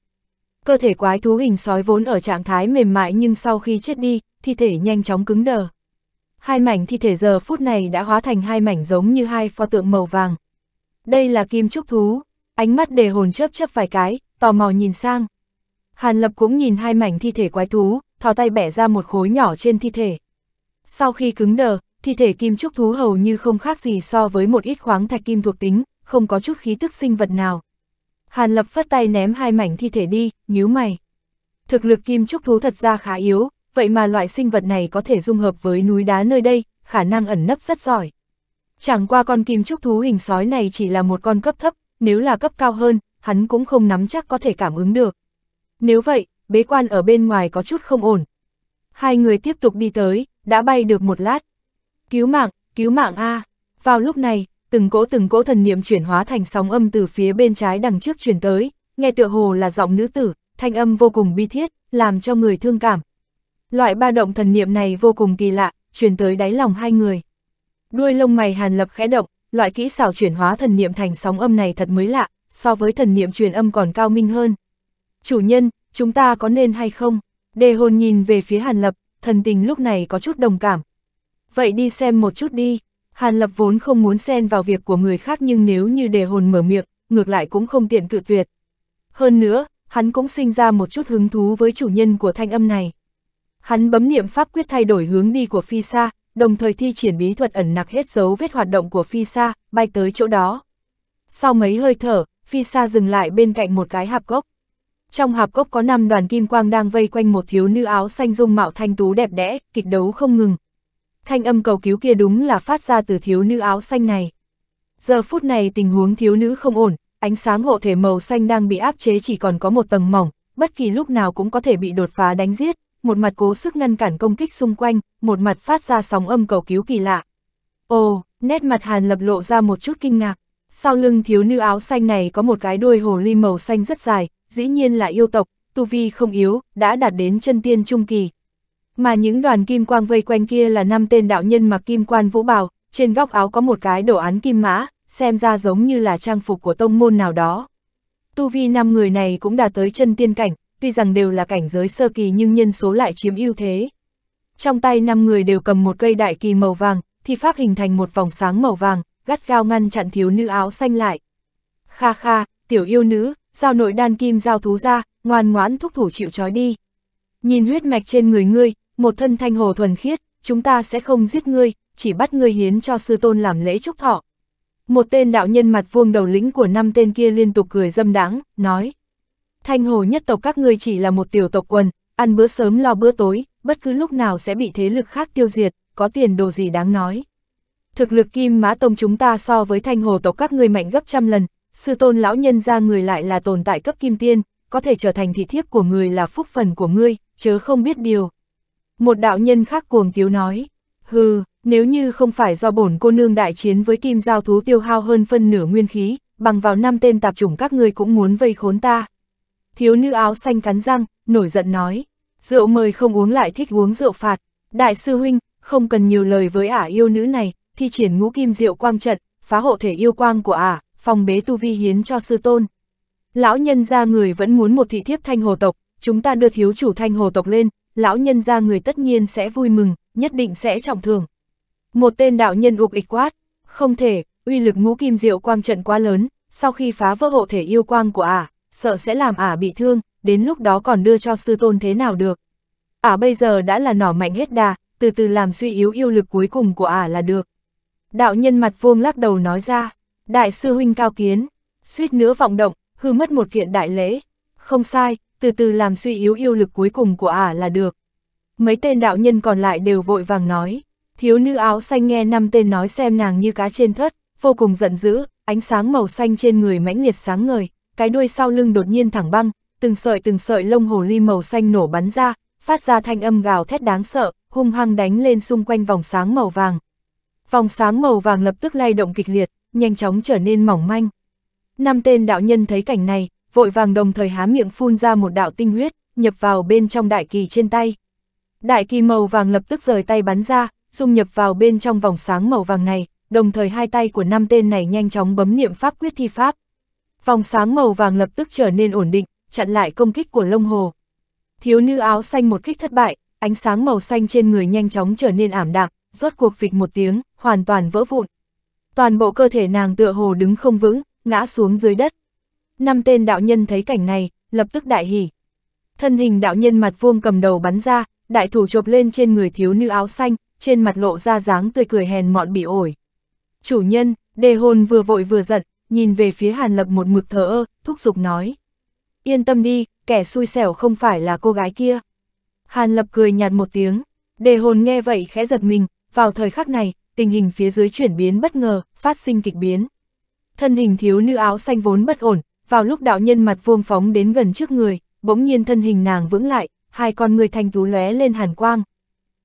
Cơ thể quái thú hình sói vốn ở trạng thái mềm mại nhưng sau khi chết đi, thi thể nhanh chóng cứng đờ. Hai mảnh thi thể giờ phút này đã hóa thành hai mảnh giống như hai pho tượng màu vàng. Đây là kim trúc thú, ánh mắt đề hồn chớp chớp vài cái, tò mò nhìn sang. Hàn Lập cũng nhìn hai mảnh thi thể quái thú, thò tay bẻ ra một khối nhỏ trên thi thể. Sau khi cứng đờ, thi thể kim trúc thú hầu như không khác gì so với một ít khoáng thạch kim thuộc tính, không có chút khí tức sinh vật nào. Hàn Lập phất tay ném hai mảnh thi thể đi, nhíu mày. Thực lực kim trúc thú thật ra khá yếu, vậy mà loại sinh vật này có thể dung hợp với núi đá nơi đây, khả năng ẩn nấp rất giỏi. Chẳng qua con kim trúc thú hình sói này chỉ là một con cấp thấp, nếu là cấp cao hơn, hắn cũng không nắm chắc có thể cảm ứng được. Nếu vậy, bế quan ở bên ngoài có chút không ổn, Hai người tiếp tục đi tới, đã bay được một lát. Cứu mạng, cứu mạng A. Vào lúc này, từng cỗ từng cỗ thần niệm chuyển hóa thành sóng âm từ phía bên trái đằng trước chuyển tới, nghe tựa hồ là giọng nữ tử, thanh âm vô cùng bi thiết, làm cho người thương cảm. Loại ba động thần niệm này vô cùng kỳ lạ, truyền tới đáy lòng hai người. Đuôi lông mày Hàn Lập khẽ động, loại kỹ xảo chuyển hóa thần niệm thành sóng âm này thật mới lạ, so với thần niệm truyền âm còn cao minh hơn. Chủ nhân, chúng ta có nên hay không? Đề hồn nhìn về phía Hàn Lập, thần tình lúc này có chút đồng cảm. Vậy đi xem một chút đi, Hàn Lập vốn không muốn xen vào việc của người khác nhưng nếu như đề hồn mở miệng, ngược lại cũng không tiện cự tuyệt. Hơn nữa, hắn cũng sinh ra một chút hứng thú với chủ nhân của thanh âm này. Hắn bấm niệm pháp quyết thay đổi hướng đi của phi Sa, đồng thời thi triển bí thuật ẩn nặc hết dấu vết hoạt động của phi Sa bay tới chỗ đó. Sau mấy hơi thở, phi Sa dừng lại bên cạnh một cái hạp gốc. Trong hạp cốc có năm đoàn kim quang đang vây quanh một thiếu nữ áo xanh dung mạo thanh tú đẹp đẽ, kịch đấu không ngừng. Thanh âm cầu cứu kia đúng là phát ra từ thiếu nữ áo xanh này. Giờ phút này tình huống thiếu nữ không ổn, ánh sáng hộ thể màu xanh đang bị áp chế chỉ còn có một tầng mỏng, bất kỳ lúc nào cũng có thể bị đột phá đánh giết, một mặt cố sức ngăn cản công kích xung quanh, một mặt phát ra sóng âm cầu cứu kỳ lạ. Ồ, nét mặt Hàn lập lộ ra một chút kinh ngạc. Sau lưng thiếu nữ áo xanh này có một cái đuôi hồ ly màu xanh rất dài, dĩ nhiên là yêu tộc, tu vi không yếu, đã đạt đến chân tiên trung kỳ. Mà những đoàn kim quang vây quanh kia là năm tên đạo nhân mặc kim quan vũ bào, trên góc áo có một cái đồ án kim mã, xem ra giống như là trang phục của tông môn nào đó. Tu vi năm người này cũng đã tới chân tiên cảnh, tuy rằng đều là cảnh giới sơ kỳ nhưng nhân số lại chiếm ưu thế. Trong tay năm người đều cầm một cây đại kỳ màu vàng, thi pháp hình thành một vòng sáng màu vàng, gắt gao ngăn chặn thiếu nữ áo xanh lại. Kha kha, tiểu yêu nữ, giao nội đan kim giao thú ra, ngoan ngoãn thúc thủ chịu trói đi. Nhìn huyết mạch trên người ngươi, một thân thanh hồ thuần khiết, chúng ta sẽ không giết ngươi, chỉ bắt ngươi hiến cho sư tôn làm lễ chúc thọ. Một tên đạo nhân mặt vuông đầu lĩnh của năm tên kia liên tục cười dâm đáng, nói. Thanh hồ nhất tộc các ngươi chỉ là một tiểu tộc quần, ăn bữa sớm lo bữa tối, bất cứ lúc nào sẽ bị thế lực khác tiêu diệt, có tiền đồ gì đáng nói thực lực kim mã tông chúng ta so với thanh hồ tộc các người mạnh gấp trăm lần, sư tôn lão nhân ra người lại là tồn tại cấp kim tiên, có thể trở thành thị thiếp của người là phúc phần của ngươi, chớ không biết điều. Một đạo nhân khác cuồng tiếu nói, hừ, nếu như không phải do bổn cô nương đại chiến với kim giao thú tiêu hao hơn phân nửa nguyên khí, bằng vào năm tên tạp chủng các ngươi cũng muốn vây khốn ta. Thiếu nữ áo xanh cắn răng, nổi giận nói, rượu mời không uống lại thích uống rượu phạt, đại sư huynh, không cần nhiều lời với ả yêu nữ này, thi triển ngũ kim diệu quang trận, phá hộ thể yêu quang của ả, à, phòng bế tu vi hiến cho sư tôn. Lão nhân gia người vẫn muốn một thị thiếp thanh hồ tộc, chúng ta đưa thiếu chủ thanh hồ tộc lên, lão nhân gia người tất nhiên sẽ vui mừng, nhất định sẽ trọng thường. Một tên đạo nhân ục ịch quát, không thể, uy lực ngũ kim diệu quang trận quá lớn, sau khi phá vỡ hộ thể yêu quang của ả, à, sợ sẽ làm ả à bị thương, đến lúc đó còn đưa cho sư tôn thế nào được. Ả à bây giờ đã là nỏ mạnh hết đà, từ từ làm suy yếu yêu lực cuối cùng của ả là được. Đạo nhân mặt vuông lắc đầu nói ra, đại sư huynh cao kiến, suýt nữa vọng động, hư mất một kiện đại lễ. Không sai, từ từ làm suy yếu yêu lực cuối cùng của ả là được. Mấy tên đạo nhân còn lại đều vội vàng nói, thiếu nữ áo xanh nghe năm tên nói xem nàng như cá trên thất, vô cùng giận dữ, ánh sáng màu xanh trên người mãnh liệt sáng ngời, cái đuôi sau lưng đột nhiên thẳng băng, từng sợi từng sợi lông hồ ly màu xanh nổ bắn ra, phát ra thanh âm gào thét đáng sợ, hung hăng đánh lên xung quanh vòng sáng màu vàng. Vòng sáng màu vàng lập tức lay động kịch liệt, nhanh chóng trở nên mỏng manh. Năm tên đạo nhân thấy cảnh này, vội vàng đồng thời há miệng phun ra một đạo tinh huyết, nhập vào bên trong đại kỳ trên tay. Đại kỳ màu vàng lập tức rời tay bắn ra, dung nhập vào bên trong vòng sáng màu vàng này, đồng thời hai tay của năm tên này nhanh chóng bấm niệm pháp quyết thi pháp. Vòng sáng màu vàng lập tức trở nên ổn định, chặn lại công kích của lông hồ. Thiếu nữ áo xanh một kích thất bại, ánh sáng màu xanh trên người nhanh chóng trở nên ảm đạm, rốt cuộc vịch một tiếng, hoàn toàn vỡ vụn. Toàn bộ cơ thể nàng tựa hồ đứng không vững, ngã xuống dưới đất. Năm tên đạo nhân thấy cảnh này, lập tức đại hỉ. Thân hình đạo nhân mặt vuông cầm đầu bắn ra, đại thủ chộp lên trên người thiếu nữ áo xanh, trên mặt lộ ra dáng tươi cười hèn mọn bị ổi. Chủ nhân, đề hồn vừa vội vừa giận, nhìn về phía Hàn Lập một mực thờ ơ, thúc giục nói. Yên tâm đi, kẻ xui xẻo không phải là cô gái kia. Hàn Lập cười nhạt một tiếng, đề hồn nghe vậy khẽ giật mình, vào thời khắc này, tình hình phía dưới chuyển biến bất ngờ, phát sinh kịch biến. Thân hình thiếu nữ áo xanh vốn bất ổn, vào lúc đạo nhân mặt vuông phóng đến gần trước người, bỗng nhiên thân hình nàng vững lại, hai con người thanh tú lóe lên hàn quang.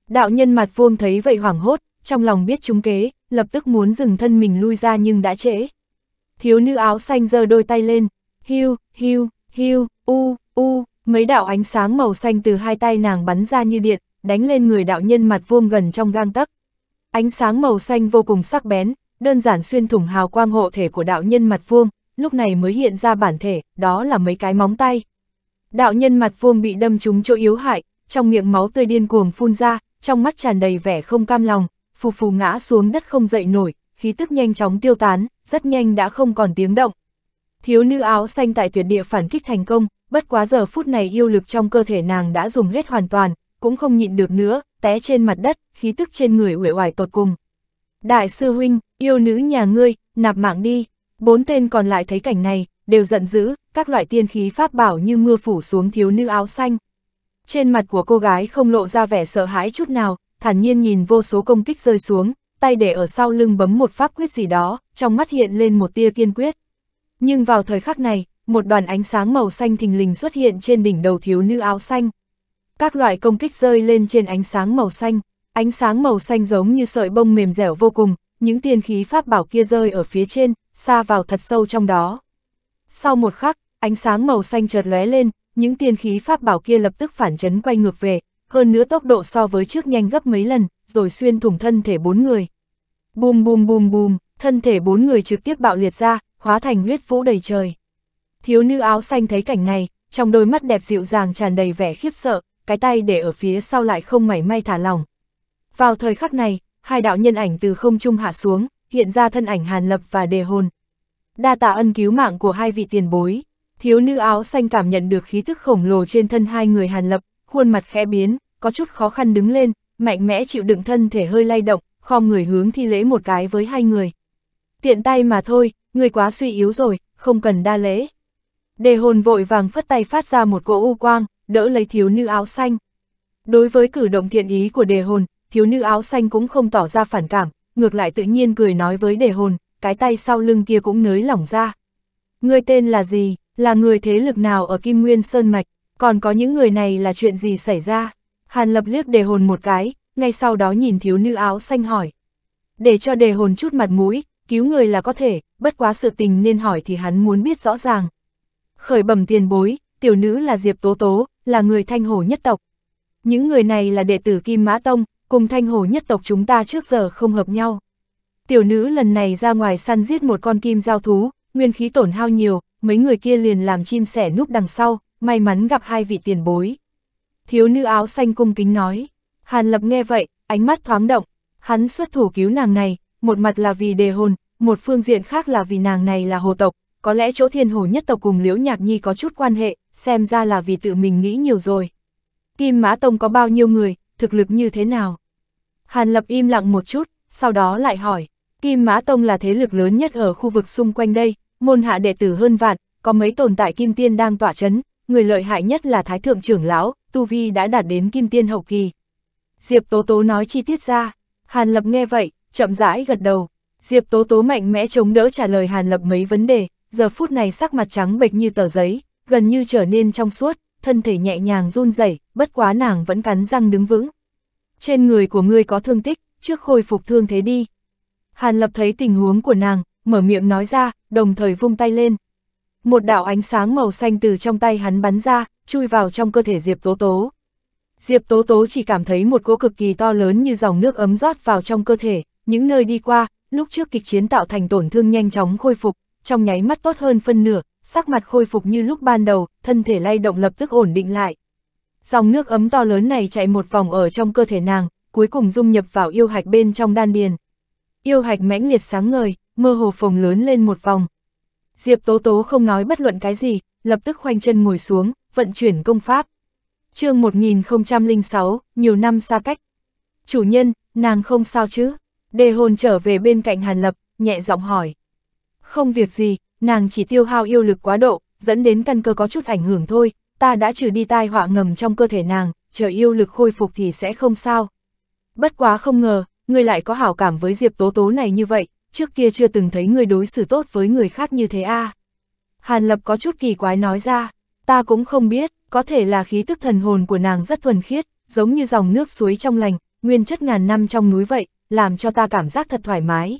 Đạo nhân mặt vuông thấy vậy hoảng hốt, trong lòng biết trúng kế, lập tức muốn dừng thân mình lui ra nhưng đã trễ. Thiếu nữ áo xanh giơ đôi tay lên, hưu, hưu, hưu, u, u, mấy đạo ánh sáng màu xanh từ hai tay nàng bắn ra như điện, đánh lên người đạo nhân mặt vuông gần trong gang tấc. Ánh sáng màu xanh vô cùng sắc bén, đơn giản xuyên thủng hào quang hộ thể của đạo nhân mặt vuông, lúc này mới hiện ra bản thể, đó là mấy cái móng tay. Đạo nhân mặt vuông bị đâm trúng chỗ yếu hại, trong miệng máu tươi điên cuồng phun ra, trong mắt tràn đầy vẻ không cam lòng, phù phù ngã xuống đất không dậy nổi, khí tức nhanh chóng tiêu tán, rất nhanh đã không còn tiếng động. Thiếu nữ áo xanh tại tuyệt địa phản kích thành công, bất quá giờ phút này yêu lực trong cơ thể nàng đã dùng hết hoàn toàn, cũng không nhịn được nữa, té trên mặt đất, khí tức trên người uể oải tột cùng. Đại sư huynh, yêu nữ nhà ngươi, nạp mạng đi. Bốn tên còn lại thấy cảnh này, đều giận dữ, các loại tiên khí pháp bảo như mưa phủ xuống thiếu nữ áo xanh. Trên mặt của cô gái không lộ ra vẻ sợ hãi chút nào, thản nhiên nhìn vô số công kích rơi xuống, tay để ở sau lưng bấm một pháp quyết gì đó, trong mắt hiện lên một tia kiên quyết. Nhưng vào thời khắc này, một đoàn ánh sáng màu xanh thình lình xuất hiện trên đỉnh đầu thiếu nữ áo xanh. Các loại công kích rơi lên trên ánh sáng màu xanh, ánh sáng màu xanh giống như sợi bông mềm dẻo vô cùng, những tiên khí pháp bảo kia rơi ở phía trên, xa vào thật sâu trong đó. Sau một khắc, ánh sáng màu xanh chợt lóe lên, những tiên khí pháp bảo kia lập tức phản chấn quay ngược về, hơn nữa tốc độ so với trước nhanh gấp mấy lần, rồi xuyên thủng thân thể bốn người. Bùm bùm bùm bùm, thân thể bốn người trực tiếp bạo liệt ra, hóa thành huyết vũ đầy trời. Thiếu nữ áo xanh thấy cảnh này, trong đôi mắt đẹp dịu dàng tràn đầy vẻ khiếp sợ, cái tay để ở phía sau lại không mảy may thả lỏng. Vào thời khắc này, hai đạo nhân ảnh từ không trung hạ xuống, hiện ra thân ảnh Hàn Lập và Đề Hồn. Đa tạ ân cứu mạng của hai vị tiền bối, thiếu nữ áo xanh cảm nhận được khí thức khổng lồ trên thân hai người Hàn Lập, khuôn mặt khẽ biến, có chút khó khăn đứng lên, mạnh mẽ chịu đựng thân thể hơi lay động, khom người hướng thi lễ một cái với hai người. Tiện tay mà thôi, người quá suy yếu rồi, không cần đa lễ. Đề hồn vội vàng phất tay phát ra một cỗ u quang, đỡ lấy thiếu nữ áo xanh. Đối với cử động thiện ý của đề hồn, thiếu nữ áo xanh cũng không tỏ ra phản cảm, ngược lại tự nhiên cười nói với đề hồn, cái tay sau lưng kia cũng nới lỏng ra. Người tên là gì, là người thế lực nào ở Kim Nguyên Sơn Mạch, còn có những người này là chuyện gì xảy ra? Hàn lập liếc đề hồn một cái, ngay sau đó nhìn thiếu nữ áo xanh hỏi. Để cho đề hồn chút mặt mũi, cứu người là có thể, bất quá sự tình nên hỏi thì hắn muốn biết rõ ràng. Khởi bẩm tiền bối, tiểu nữ là Diệp Tố Tố, là người thanh hổ nhất tộc. Những người này là đệ tử Kim Mã Tông, cùng thanh hổ nhất tộc chúng ta trước giờ không hợp nhau. Tiểu nữ lần này ra ngoài săn giết một con kim giao thú, nguyên khí tổn hao nhiều, mấy người kia liền làm chim sẻ núp đằng sau, may mắn gặp hai vị tiền bối. Thiếu nữ áo xanh cung kính nói, Hàn Lập nghe vậy, ánh mắt thoáng động, hắn xuất thủ cứu nàng này, một mặt là vì đề hồn, một phương diện khác là vì nàng này là hồ tộc, có lẽ chỗ thiên hồ nhất tộc cùng Liễu Nhạc Nhi có chút quan hệ, xem ra là vì tự mình nghĩ nhiều rồi. Kim Mã Tông có bao nhiêu người, thực lực như thế nào? Hàn Lập im lặng một chút, sau đó lại hỏi, Kim Mã Tông là thế lực lớn nhất ở khu vực xung quanh đây, môn hạ đệ tử hơn vạn, có mấy tồn tại Kim Tiên đang tỏa chấn, người lợi hại nhất là Thái Thượng trưởng lão, Tu Vi đã đạt đến Kim Tiên hậu kỳ. Diệp Tố Tố nói chi tiết ra, Hàn Lập nghe vậy, chậm rãi gật đầu. Diệp Tố Tố mạnh mẽ chống đỡ trả lời Hàn Lập mấy vấn đề, giờ phút này sắc mặt trắng bệch như tờ giấy, gần như trở nên trong suốt, thân thể nhẹ nhàng run rẩy, bất quá nàng vẫn cắn răng đứng vững. Trên người của ngươi có thương tích, trước khôi phục thương thế đi. Hàn lập thấy tình huống của nàng, mở miệng nói ra, đồng thời vung tay lên. Một đạo ánh sáng màu xanh từ trong tay hắn bắn ra, chui vào trong cơ thể Diệp Tố Tố. Diệp Tố Tố chỉ cảm thấy một cỗ cực kỳ to lớn như dòng nước ấm rót vào trong cơ thể, những nơi đi qua, lúc trước kịch chiến tạo thành tổn thương nhanh chóng khôi phục, trong nháy mắt tốt hơn phân nửa, sắc mặt khôi phục như lúc ban đầu, thân thể lay động lập tức ổn định lại. Dòng nước ấm to lớn này chạy một vòng ở trong cơ thể nàng, cuối cùng dung nhập vào yêu hạch bên trong đan điền. Yêu hạch mãnh liệt sáng ngời, mơ hồ phồng lớn lên một vòng. Diệp Tố Tố không nói bất luận cái gì, lập tức khoanh chân ngồi xuống, vận chuyển công pháp. chương 1006, nhiều năm xa cách. Chủ nhân, nàng không sao chứ? Đề hồn trở về bên cạnh Hàn Lập, nhẹ giọng hỏi. Không việc gì, nàng chỉ tiêu hao yêu lực quá độ, dẫn đến căn cơ có chút ảnh hưởng thôi, ta đã trừ đi tai họa ngầm trong cơ thể nàng, chờ yêu lực khôi phục thì sẽ không sao. Bất quá không ngờ, ngươi lại có hảo cảm với Diệp Tố Tố này như vậy, trước kia chưa từng thấy ngươi đối xử tốt với người khác như thế a. À? Hàn Lập có chút kỳ quái nói ra, ta cũng không biết, có thể là khí tức thần hồn của nàng rất thuần khiết, giống như dòng nước suối trong lành, nguyên chất ngàn năm trong núi vậy, làm cho ta cảm giác thật thoải mái.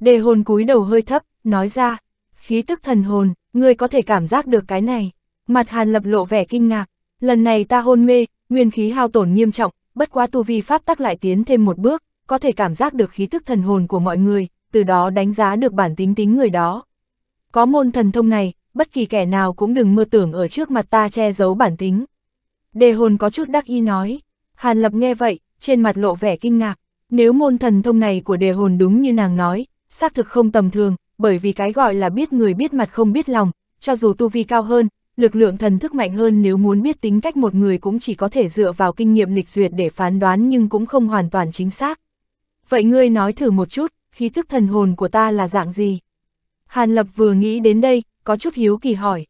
Đề hồn cúi đầu hơi thấp, nói ra, khí tức thần hồn, ngươi có thể cảm giác được cái này. Mặt Hàn Lập lộ vẻ kinh ngạc, lần này ta hôn mê, nguyên khí hao tổn nghiêm trọng, bất quá tu vi pháp tắc lại tiến thêm một bước, có thể cảm giác được khí tức thần hồn của mọi người, từ đó đánh giá được bản tính tính người đó. Có môn thần thông này, bất kỳ kẻ nào cũng đừng mơ tưởng ở trước mặt ta che giấu bản tính. Đề hồn có chút đắc ý nói, Hàn Lập nghe vậy, trên mặt lộ vẻ kinh ngạc, nếu môn thần thông này của đề hồn đúng như nàng nói, xác thực không tầm thường, bởi vì cái gọi là biết người biết mặt không biết lòng, cho dù tu vi cao hơn, lực lượng thần thức mạnh hơn nếu muốn biết tính cách một người cũng chỉ có thể dựa vào kinh nghiệm lịch duyệt để phán đoán nhưng cũng không hoàn toàn chính xác. Vậy ngươi nói thử một chút, khí thức thần hồn của ta là dạng gì? Hàn Lập vừa nghĩ đến đây, có chút hiếu kỳ hỏi.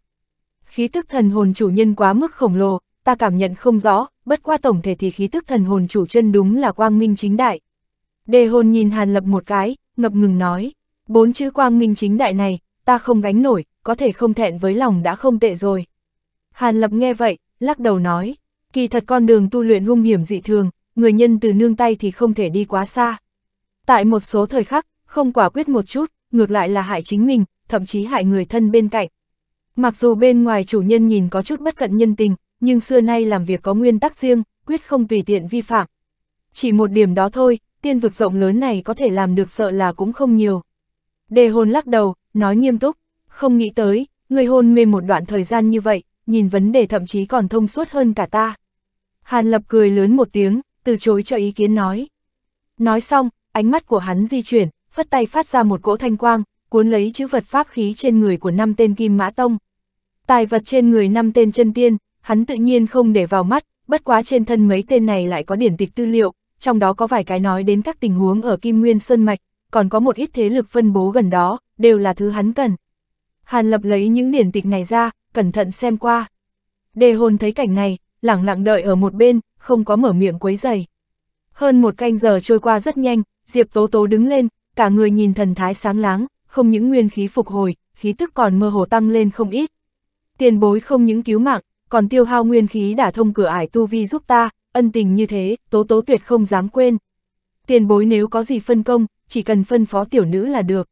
Khí thức thần hồn chủ nhân quá mức khổng lồ, ta cảm nhận không rõ, bất qua tổng thể thì khí thức thần hồn chủ chân đúng là quang minh chính đại. Đề hồn nhìn Hàn Lập một cái, ngập ngừng nói. Bốn chữ quang minh chính đại này, ta không gánh nổi, có thể không thẹn với lòng đã không tệ rồi. Hàn Lập nghe vậy, lắc đầu nói, kỳ thật con đường tu luyện hung hiểm dị thường, người nhân từ nương tay thì không thể đi quá xa. Tại một số thời khắc, không quả quyết một chút, ngược lại là hại chính mình, thậm chí hại người thân bên cạnh. Mặc dù bên ngoài chủ nhân nhìn có chút bất cận nhân tình, nhưng xưa nay làm việc có nguyên tắc riêng, quyết không tùy tiện vi phạm. Chỉ một điểm đó thôi, tiên vực rộng lớn này có thể làm được sợ là cũng không nhiều. Đề hôn lắc đầu, nói nghiêm túc, không nghĩ tới, người hôn mê một đoạn thời gian như vậy, nhìn vấn đề thậm chí còn thông suốt hơn cả ta. Hàn Lập cười lớn một tiếng, từ chối cho ý kiến nói. Nói xong, ánh mắt của hắn di chuyển, phất tay phát ra một cỗ thanh quang, cuốn lấy chữ vật pháp khí trên người của năm tên Kim Mã Tông. Tài vật trên người năm tên chân tiên, hắn tự nhiên không để vào mắt, bất quá trên thân mấy tên này lại có điển tịch tư liệu, trong đó có vài cái nói đến các tình huống ở Kim Nguyên Sơn Mạch, còn có một ít thế lực phân bố gần đó, đều là thứ hắn cần. Hàn Lập lấy những điển tịch này ra, cẩn thận xem qua. Đề hồn thấy cảnh này, lẳng lặng đợi ở một bên, không có mở miệng quấy giày. Hơn một canh giờ trôi qua rất nhanh, Diệp Tố Tố đứng lên, cả người nhìn thần thái sáng láng, không những nguyên khí phục hồi, khí tức còn mơ hồ tăng lên không ít. Tiền bối không những cứu mạng, còn tiêu hao nguyên khí đã thông cửa ải tu vi giúp ta, ân tình như thế, Tố Tố tuyệt không dám quên. Tiền bối nếu có gì phân công, chỉ cần phân phó tiểu nữ là được.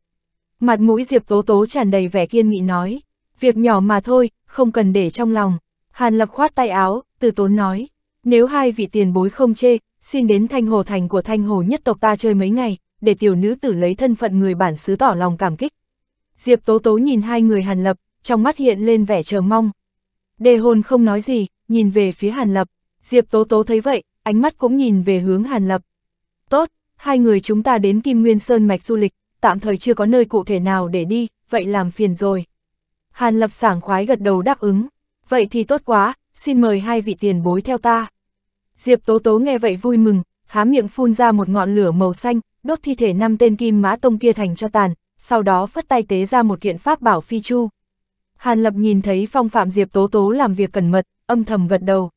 Mặt mũi Diệp Tố Tố tràn đầy vẻ kiên nghị nói, việc nhỏ mà thôi, không cần để trong lòng. Hàn Lập khoát tay áo, từ tốn nói, nếu hai vị tiền bối không chê, xin đến Thanh Hồ Thành của Thanh Hồ nhất tộc ta chơi mấy ngày, để tiểu nữ tử lấy thân phận người bản xứ tỏ lòng cảm kích. Diệp Tố Tố nhìn hai người Hàn Lập, trong mắt hiện lên vẻ chờ mong. Đề hồn không nói gì, nhìn về phía Hàn Lập. Diệp Tố Tố thấy vậy, ánh mắt cũng nhìn về hướng Hàn Lập. Tốt, hai người chúng ta đến Kim Nguyên Sơn Mạch du lịch, tạm thời chưa có nơi cụ thể nào để đi, vậy làm phiền rồi. Hàn Lập sảng khoái gật đầu đáp ứng, vậy thì tốt quá, xin mời hai vị tiền bối theo ta. Diệp Tố Tố nghe vậy vui mừng, há miệng phun ra một ngọn lửa màu xanh, đốt thi thể năm tên kim mã tông kia thành cho tàn, sau đó phất tay tế ra một kiện pháp bảo phi chu. Hàn Lập nhìn thấy phong phạm Diệp Tố Tố làm việc cẩn mật, âm thầm gật đầu.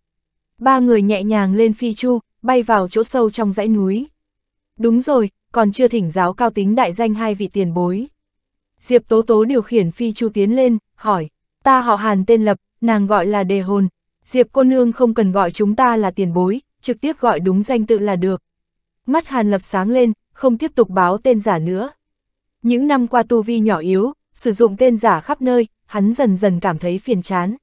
Ba người nhẹ nhàng lên phi chu, bay vào chỗ sâu trong dãy núi. Đúng rồi, còn chưa thỉnh giáo cao tính đại danh hai vị tiền bối. Diệp Tố Tố điều khiển phi chu tiến lên, hỏi, ta họ Hàn tên Lập, nàng gọi là Đề Hồn. Diệp cô nương không cần gọi chúng ta là tiền bối, trực tiếp gọi đúng danh tự là được. Mắt Hàn Lập sáng lên, không tiếp tục báo tên giả nữa. Những năm qua tu vi nhỏ yếu, sử dụng tên giả khắp nơi, hắn dần dần cảm thấy phiền chán.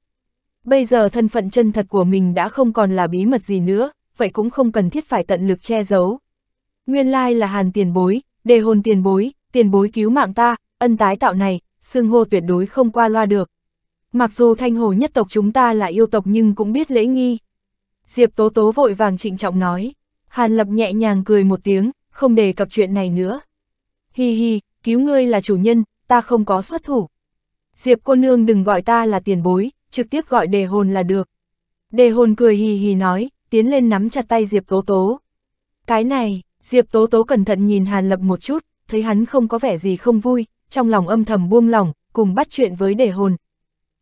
Bây giờ thân phận chân thật của mình đã không còn là bí mật gì nữa, vậy cũng không cần thiết phải tận lực che giấu nguyên lai là hàn tiền bối, đề hồn tiền bối, tiền bối cứu mạng ta, ân tái tạo này, xưng hô tuyệt đối không qua loa được. Mặc dù thanh hồ nhất tộc chúng ta là yêu tộc nhưng cũng biết lễ nghi. Diệp Tố Tố vội vàng trịnh trọng nói, Hàn Lập nhẹ nhàng cười một tiếng, không đề cập chuyện này nữa. Hi hi, cứu ngươi là chủ nhân, ta không có xuất thủ. Diệp cô nương đừng gọi ta là tiền bối, trực tiếp gọi đề hồn là được. Đề hồn cười hì hì nói, tiến lên nắm chặt tay Diệp Tố Tố. Cái này, Diệp Tố Tố cẩn thận nhìn Hàn Lập một chút, thấy hắn không có vẻ gì không vui, trong lòng âm thầm buông lỏng, cùng bắt chuyện với đề hồn.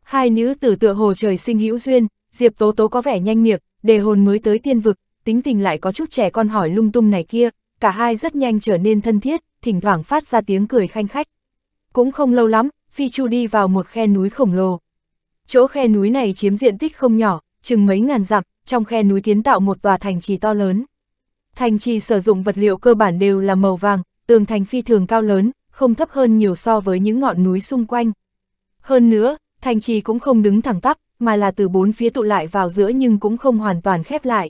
Hai nữ tử tựa hồ trời sinh hữu duyên, Diệp Tố Tố có vẻ nhanh miệng, đề hồn mới tới tiên vực, tính tình lại có chút trẻ con hỏi lung tung này kia, cả hai rất nhanh trở nên thân thiết, thỉnh thoảng phát ra tiếng cười khanh khách. Cũng không lâu lắm, Phi Chu đi vào một khe núi khổng lồ. Chỗ khe núi này chiếm diện tích không nhỏ, chừng mấy ngàn dặm, trong khe núi kiến tạo một tòa thành trì to lớn. Thành trì sử dụng vật liệu cơ bản đều là màu vàng, tường thành phi thường cao lớn, không thấp hơn nhiều so với những ngọn núi xung quanh. Hơn nữa, thành trì cũng không đứng thẳng tắp, mà là từ bốn phía tụ lại vào giữa nhưng cũng không hoàn toàn khép lại.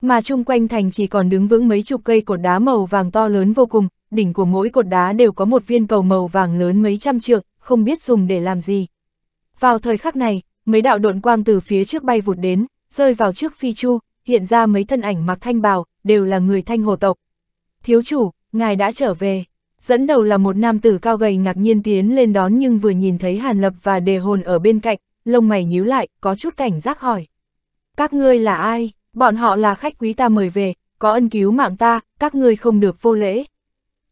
Mà chung quanh thành trì còn đứng vững mấy chục cây cột đá màu vàng to lớn vô cùng, đỉnh của mỗi cột đá đều có một viên cầu màu vàng lớn mấy trăm trượng, không biết dùng để làm gì. Vào thời khắc này, mấy đạo độn quang từ phía trước bay vụt đến, rơi vào trước phi chu, hiện ra mấy thân ảnh mặc thanh bào, đều là người thanh hồ tộc. Thiếu chủ, ngài đã trở về. Dẫn đầu là một nam tử cao gầy ngạc nhiên tiến lên đón nhưng vừa nhìn thấy Hàn Lập và đề hồn ở bên cạnh, lông mày nhíu lại, có chút cảnh giác hỏi. Các ngươi là ai? Bọn họ là khách quý ta mời về, có ân cứu mạng ta, các ngươi không được vô lễ.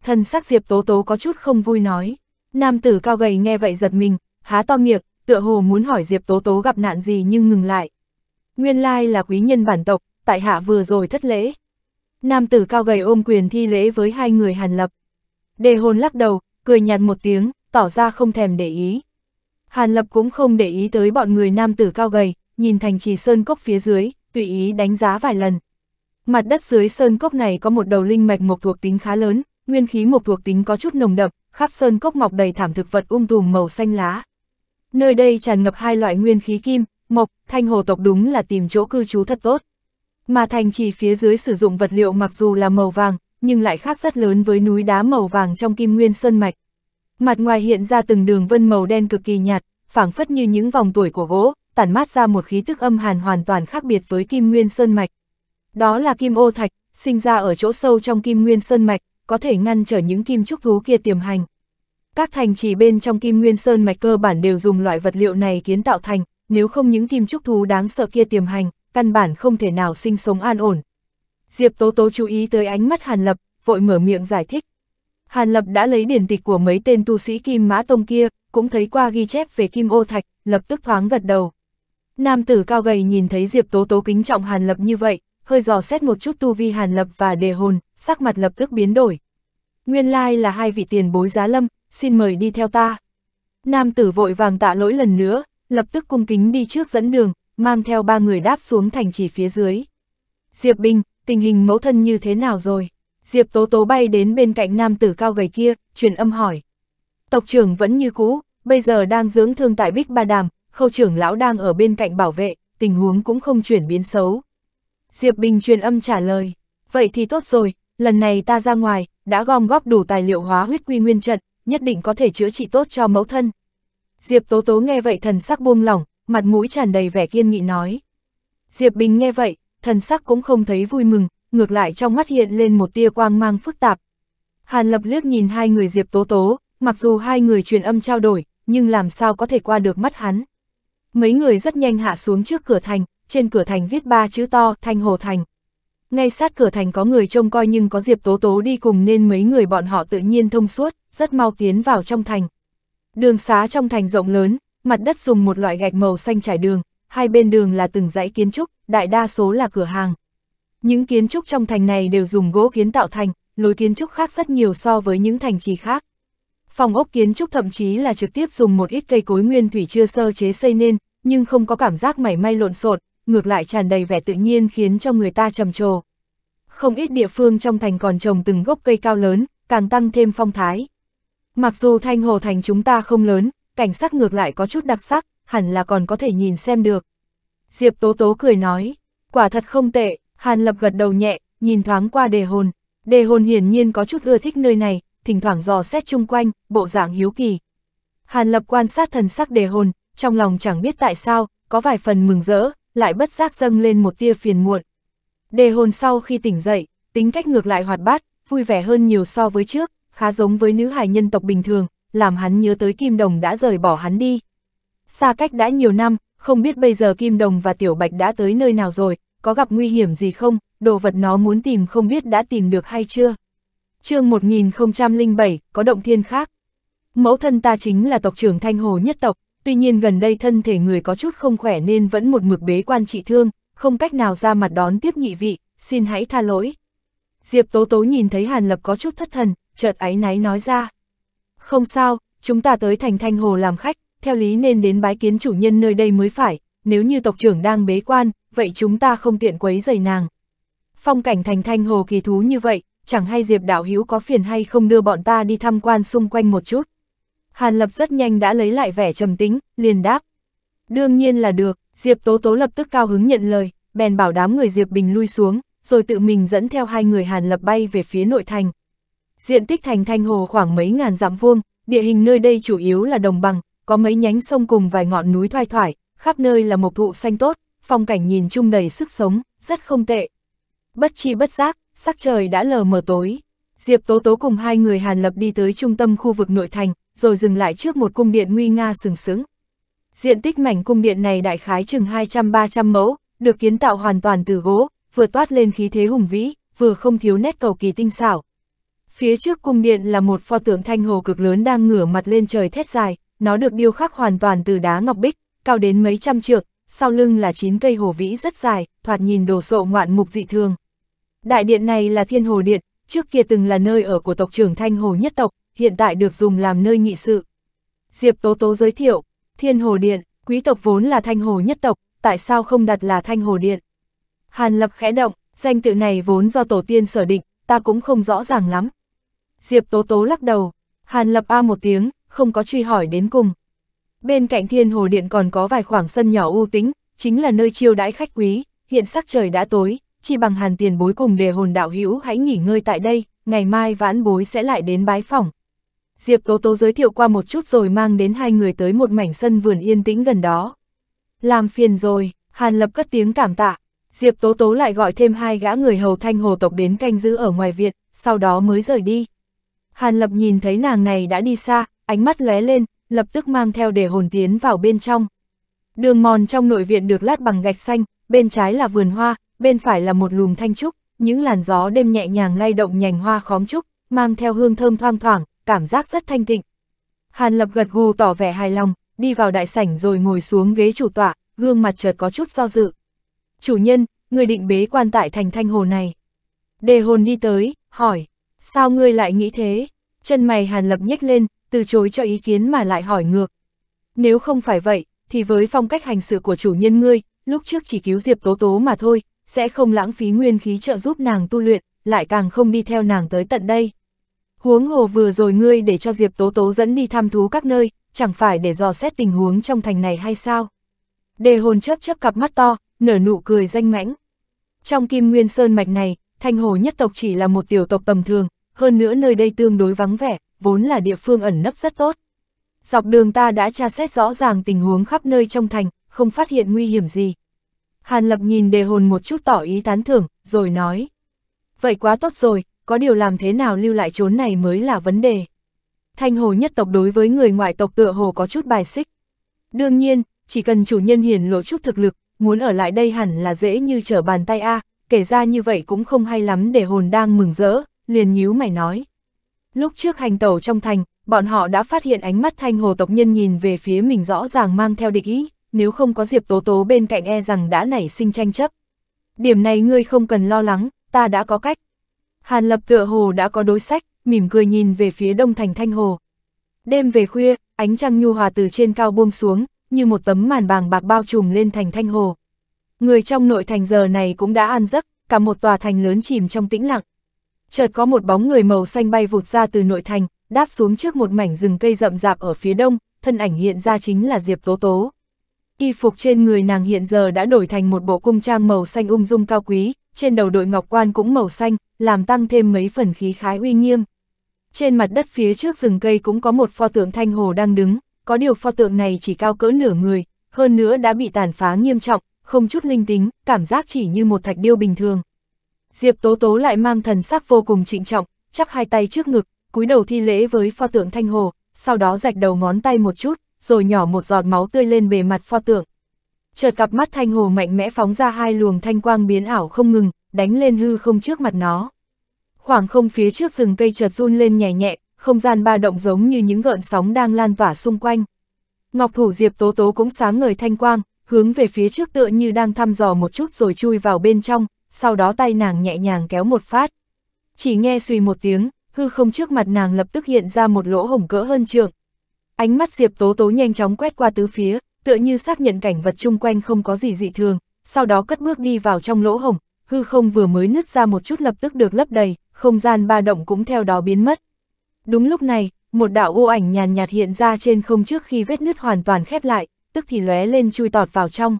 Thần sắc Diệp Tố Tố có chút không vui nói. Nam tử cao gầy nghe vậy giật mình, há to miệng, tựa hồ muốn hỏi Diệp Tố Tố gặp nạn gì nhưng ngừng lại. Nguyên lai là quý nhân bản tộc, tại hạ vừa rồi thất lễ nam tử cao gầy ôm quyền thi lễ với hai người Hàn Lập. Đề hồn lắc đầu, cười nhạt một tiếng, tỏ ra không thèm để ý. Hàn Lập cũng không để ý tới bọn người nam tử cao gầy, nhìn thành trì sơn cốc phía dưới, tùy ý đánh giá vài lần. Mặt đất dưới sơn cốc này có một đầu linh mạch mộc thuộc tính khá lớn, nguyên khí mộc thuộc tính có chút nồng đậm, khắp sơn cốc mọc đầy thảm thực vật um tùm màu xanh lá. Nơi đây tràn ngập hai loại nguyên khí kim, mộc, thanh hồ tộc đúng là tìm chỗ cư trú thật tốt. Mà thành trì phía dưới sử dụng vật liệu mặc dù là màu vàng, nhưng lại khác rất lớn với núi đá màu vàng trong kim nguyên sơn mạch. Mặt ngoài hiện ra từng đường vân màu đen cực kỳ nhạt, phảng phất như những vòng tuổi của gỗ, tản mát ra một khí thức âm hàn hoàn toàn khác biệt với kim nguyên sơn mạch. Đó là kim ô thạch, sinh ra ở chỗ sâu trong kim nguyên sơn mạch, có thể ngăn trở những kim trúc thú kia tiềm hành. Các thành trì bên trong kim nguyên sơn mạch cơ bản đều dùng loại vật liệu này kiến tạo thành, nếu không những kim trúc thú đáng sợ kia tiềm hành, căn bản không thể nào sinh sống an ổn. Diệp Tố Tố chú ý tới ánh mắt Hàn Lập, vội mở miệng giải thích. Hàn Lập đã lấy điển tịch của mấy tên tu sĩ Kim Mã Tông kia, cũng thấy qua ghi chép về Kim Ô Thạch, lập tức thoáng gật đầu. Nam tử cao gầy nhìn thấy Diệp Tố Tố kính trọng Hàn Lập như vậy, hơi dò xét một chút tu vi Hàn Lập và đề hồn, sắc mặt lập tức biến đổi. Nguyên lai là hai vị tiền bối giá lâm, xin mời đi theo ta. Nam tử vội vàng tạ lỗi lần nữa, lập tức cung kính đi trước dẫn đường, mang theo ba người đáp xuống thành trì phía dưới. Diệp Bình, tình hình mẫu thân như thế nào rồi? Diệp Tố Tố bay đến bên cạnh nam tử cao gầy kia, truyền âm hỏi. Tộc trưởng vẫn như cũ, bây giờ đang dưỡng thương tại Bích Ba Đàm, khâu trưởng lão đang ở bên cạnh bảo vệ, tình huống cũng không chuyển biến xấu. Diệp Bình truyền âm trả lời, vậy thì tốt rồi, lần này ta ra ngoài, đã gom góp đủ tài liệu hóa huyết quy nguyên trận, nhất định có thể chữa trị tốt cho mẫu thân. Diệp Tố Tố nghe vậy thần sắc buông lỏng, mặt mũi tràn đầy vẻ kiên nghị nói. Diệp Bình nghe vậy, thần sắc cũng không thấy vui mừng, ngược lại trong mắt hiện lên một tia quang mang phức tạp. Hàn Lập liếc nhìn hai người Diệp Tố Tố, mặc dù hai người truyền âm trao đổi, nhưng làm sao có thể qua được mắt hắn. Mấy người rất nhanh hạ xuống trước cửa thành, trên cửa thành viết ba chữ to, Thanh Hồ Thành. Ngay sát cửa thành có người trông coi nhưng có Diệp Tố Tố đi cùng nên mấy người bọn họ tự nhiên thông suốt, rất mau tiến vào trong thành. Đường xá trong thành rộng lớn, mặt đất dùng một loại gạch màu xanh trải đường, hai bên đường là từng dãy kiến trúc, đại đa số là cửa hàng. Những kiến trúc trong thành này đều dùng gỗ kiến tạo thành, lối kiến trúc khác rất nhiều so với những thành trì khác. Phòng ốc kiến trúc thậm chí là trực tiếp dùng một ít cây cối nguyên thủy chưa sơ chế xây nên, nhưng không có cảm giác mảy may lộn xộn, ngược lại tràn đầy vẻ tự nhiên khiến cho người ta trầm trồ. Không ít địa phương trong thành còn trồng từng gốc cây cao lớn, càng tăng thêm phong thái. Mặc dù thanh hồ thành chúng ta không lớn, cảnh sắc ngược lại có chút đặc sắc, hẳn là còn có thể nhìn xem được. Diệp Tố Tố cười nói, quả thật không tệ, Hàn Lập gật đầu nhẹ, nhìn thoáng qua đề hồn. Đề hồn hiển nhiên có chút ưa thích nơi này, thỉnh thoảng dò xét chung quanh, bộ dạng hiếu kỳ. Hàn Lập quan sát thần sắc đề hồn, trong lòng chẳng biết tại sao, có vài phần mừng rỡ, lại bất giác dâng lên một tia phiền muộn. Đề hồn sau khi tỉnh dậy, tính cách ngược lại hoạt bát, vui vẻ hơn nhiều so với trước, khá giống với nữ hài nhân tộc bình thường, làm hắn nhớ tới Kim Đồng đã rời bỏ hắn đi. Xa cách đã nhiều năm, không biết bây giờ Kim Đồng và Tiểu Bạch đã tới nơi nào rồi, có gặp nguy hiểm gì không, đồ vật nó muốn tìm không biết đã tìm được hay chưa. chương 1007, có động thiên khác. Mẫu thân ta chính là tộc trưởng Thanh Hồ nhất tộc, tuy nhiên gần đây thân thể người có chút không khỏe nên vẫn một mực bế quan trị thương, không cách nào ra mặt đón tiếp nhị vị, xin hãy tha lỗi. Diệp Tố Tố nhìn thấy Hàn Lập có chút thất thần, chợt áy náy nói ra. Không sao, chúng ta tới thành Thanh Hồ làm khách, theo lý nên đến bái kiến chủ nhân nơi đây mới phải, nếu như tộc trưởng đang bế quan, vậy chúng ta không tiện quấy rầy nàng. Phong cảnh thành Thanh Hồ kỳ thú như vậy, chẳng hay Diệp Đạo Hữu có phiền hay không đưa bọn ta đi tham quan xung quanh một chút. Hàn Lập rất nhanh đã lấy lại vẻ trầm tính, liền đáp. Đương nhiên là được, Diệp Tố Tố lập tức cao hứng nhận lời, bèn bảo đám người Diệp Bình lui xuống, rồi tự mình dẫn theo hai người Hàn Lập bay về phía nội thành. Diện tích thành Thanh Hồ khoảng mấy ngàn dặm vuông, địa hình nơi đây chủ yếu là đồng bằng, có mấy nhánh sông cùng vài ngọn núi thoai thoải, khắp nơi là một thụ xanh tốt, phong cảnh nhìn chung đầy sức sống, rất không tệ. Bất chi bất giác, sắc trời đã lờ mờ tối. Diệp Tố Tố cùng hai người Hàn Lập đi tới trung tâm khu vực nội thành, rồi dừng lại trước một cung điện nguy nga sừng sững. Diện tích mảnh cung điện này đại khái chừng 200-300 mẫu, được kiến tạo hoàn toàn từ gỗ, vừa toát lên khí thế hùng vĩ, vừa không thiếu nét cầu kỳ tinh xảo, Phía trước cung điện là một pho tượng thanh hồ cực lớn đang ngửa mặt lên trời thét dài, nó được điêu khắc hoàn toàn từ đá ngọc bích, cao đến mấy trăm trượng, sau lưng là chín cây hồ vĩ rất dài, thoạt nhìn đồ sộ ngoạn mục dị thường. Đại điện này là Thiên Hồ Điện, trước kia từng là nơi ở của tộc trưởng Thanh Hồ nhất tộc, hiện tại được dùng làm nơi nghị sự. Diệp Tố Tố giới thiệu, Thiên Hồ Điện, quý tộc vốn là Thanh Hồ nhất tộc, tại sao không đặt là Thanh Hồ Điện? Hàn Lập khẽ động, danh tự này vốn do tổ tiên sở định, ta cũng không rõ ràng lắm, Diệp Tố Tố lắc đầu, Hàn Lập A một tiếng, không có truy hỏi đến cùng. Bên cạnh thiên hồ điện còn có vài khoảng sân nhỏ u tính, chính là nơi chiêu đãi khách quý, hiện sắc trời đã tối, chỉ bằng hàn tiền bối cùng đề hồn đạo hữu hãy nghỉ ngơi tại đây, ngày mai vãn bối sẽ lại đến bái phòng. Diệp Tố Tố giới thiệu qua một chút rồi mang đến hai người tới một mảnh sân vườn yên tĩnh gần đó. Làm phiền rồi, Hàn Lập cất tiếng cảm tạ, Diệp Tố Tố lại gọi thêm hai gã người hầu thanh hồ tộc đến canh giữ ở ngoài viện, sau đó mới rời đi. Hàn Lập nhìn thấy nàng này đã đi xa, ánh mắt lóe lên, lập tức mang theo để hồn tiến vào bên trong. Đường mòn trong nội viện được lát bằng gạch xanh, bên trái là vườn hoa, bên phải là một lùm thanh trúc, những làn gió đêm nhẹ nhàng lay động nhành hoa khóm trúc, mang theo hương thơm thoang thoảng, cảm giác rất thanh tịnh. Hàn Lập gật gù tỏ vẻ hài lòng, đi vào đại sảnh rồi ngồi xuống ghế chủ tọa, gương mặt chợt có chút do dự. Chủ nhân, người định bế quan tại thành thanh hồ này. Đề hồn đi tới, hỏi. Sao ngươi lại nghĩ thế? Chân mày Hàn Lập nhếch lên, từ chối cho ý kiến mà lại hỏi ngược. Nếu không phải vậy, thì với phong cách hành sự của chủ nhân ngươi, lúc trước chỉ cứu Diệp Tố Tố mà thôi, sẽ không lãng phí nguyên khí trợ giúp nàng tu luyện, lại càng không đi theo nàng tới tận đây. Huống hồ vừa rồi ngươi để cho Diệp Tố Tố dẫn đi tham thú các nơi, chẳng phải để dò xét tình huống trong thành này hay sao? Đề hồn chớp chớp cặp mắt to, nở nụ cười danh mãnh. Trong kim nguyên sơn mạch này, thanh hồ nhất tộc chỉ là một tiểu tộc tầm thường, hơn nữa nơi đây tương đối vắng vẻ, vốn là địa phương ẩn nấp rất tốt. Dọc đường ta đã tra xét rõ ràng tình huống khắp nơi trong thành, không phát hiện nguy hiểm gì. Hàn Lập nhìn đề hồn một chút tỏ ý tán thưởng, rồi nói. Vậy quá tốt rồi, có điều làm thế nào lưu lại chốn này mới là vấn đề. Thanh hồ nhất tộc đối với người ngoại tộc tựa hồ có chút bài xích. Đương nhiên, chỉ cần chủ nhân hiển lộ chút thực lực, muốn ở lại đây hẳn là dễ như trở bàn tay a kể ra như vậy cũng không hay lắm để hồn đang mừng rỡ, liền nhíu mày nói. Lúc trước hành tẩu trong thành, bọn họ đã phát hiện ánh mắt thanh hồ tộc nhân nhìn về phía mình rõ ràng mang theo địch ý, nếu không có Diệp Tố Tố bên cạnh e rằng đã nảy sinh tranh chấp. Điểm này ngươi không cần lo lắng, ta đã có cách. Hàn lập tựa hồ đã có đối sách, mỉm cười nhìn về phía đông thành thanh hồ. Đêm về khuya, ánh trăng nhu hòa từ trên cao buông xuống, như một tấm màn bàng bạc bao trùm lên thành thanh hồ. Người trong nội thành giờ này cũng đã an giấc, cả một tòa thành lớn chìm trong tĩnh lặng chợt có một bóng người màu xanh bay vụt ra từ nội thành, đáp xuống trước một mảnh rừng cây rậm rạp ở phía đông, thân ảnh hiện ra chính là Diệp Tố Tố. Y phục trên người nàng hiện giờ đã đổi thành một bộ cung trang màu xanh ung dung cao quý, trên đầu đội ngọc quan cũng màu xanh, làm tăng thêm mấy phần khí khái uy nghiêm. Trên mặt đất phía trước rừng cây cũng có một pho tượng thanh hồ đang đứng, có điều pho tượng này chỉ cao cỡ nửa người, hơn nữa đã bị tàn phá nghiêm trọng, không chút linh tính, cảm giác chỉ như một thạch điêu bình thường. Diệp Tố Tố lại mang thần sắc vô cùng trịnh trọng, chắp hai tay trước ngực, cúi đầu thi lễ với pho tượng Thanh Hồ, sau đó rạch đầu ngón tay một chút, rồi nhỏ một giọt máu tươi lên bề mặt pho tượng. Chợt cặp mắt Thanh Hồ mạnh mẽ phóng ra hai luồng thanh quang biến ảo không ngừng, đánh lên hư không trước mặt nó. Khoảng không phía trước rừng cây chợt run lên nhẹ nhẹ, không gian ba động giống như những gợn sóng đang lan tỏa xung quanh. Ngọc thủ Diệp Tố Tố cũng sáng ngời thanh quang, hướng về phía trước tựa như đang thăm dò một chút rồi chui vào bên trong, sau đó tay nàng nhẹ nhàng kéo một phát. Chỉ nghe suy một tiếng, hư không trước mặt nàng lập tức hiện ra một lỗ hổng cỡ hơn trượng. Ánh mắt Diệp Tố Tố nhanh chóng quét qua tứ phía, tựa như xác nhận cảnh vật chung quanh không có gì dị thường, sau đó cất bước đi vào trong lỗ hổng, hư không vừa mới nứt ra một chút lập tức được lấp đầy, không gian ba động cũng theo đó biến mất. Đúng lúc này, một đạo ô ảnh nhàn nhạt hiện ra trên không trước khi vết nứt hoàn toàn khép lại, tức thì lóe lên chui tọt vào trong.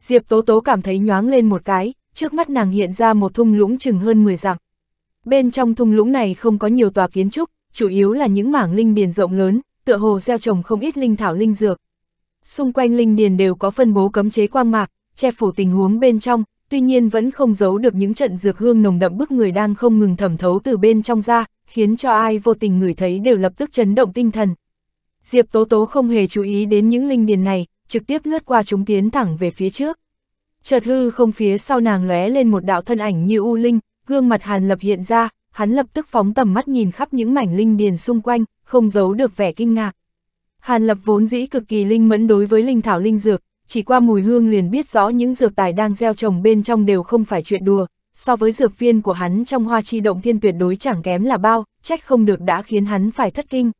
Diệp Tố Tố cảm thấy nhoáng lên một cái, trước mắt nàng hiện ra một thung lũng chừng hơn 10 dặm. Bên trong thung lũng này không có nhiều tòa kiến trúc, chủ yếu là những mảng linh điền rộng lớn, tựa hồ gieo trồng không ít linh thảo linh dược. Xung quanh linh điền đều có phân bố cấm chế quang mạc, che phủ tình huống bên trong, tuy nhiên vẫn không giấu được những trận dược hương nồng đậm bức người đang không ngừng thẩm thấu từ bên trong ra, khiến cho ai vô tình người thấy đều lập tức chấn động tinh thần. Diệp Tố Tố không hề chú ý đến những linh điền này, trực tiếp lướt qua chúng tiến thẳng về phía trước. Chợt hư không phía sau nàng lóe lên một đạo thân ảnh như u linh, gương mặt Hàn Lập hiện ra, hắn lập tức phóng tầm mắt nhìn khắp những mảnh linh điền xung quanh, không giấu được vẻ kinh ngạc. Hàn Lập vốn dĩ cực kỳ linh mẫn đối với linh thảo linh dược, chỉ qua mùi hương liền biết rõ những dược tài đang gieo trồng bên trong đều không phải chuyện đùa, so với dược viên của hắn trong hoa chi động thiên tuyệt đối chẳng kém là bao, trách không được đã khiến hắn phải thất kinh.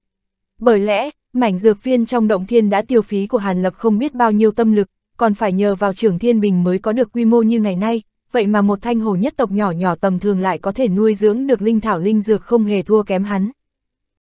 Bởi lẽ, mảnh dược viên trong động thiên đã tiêu phí của Hàn Lập không biết bao nhiêu tâm lực, còn phải nhờ vào trưởng Thiên Bình mới có được quy mô như ngày nay, vậy mà một thanh hồ nhất tộc nhỏ nhỏ tầm thường lại có thể nuôi dưỡng được linh thảo linh dược không hề thua kém hắn.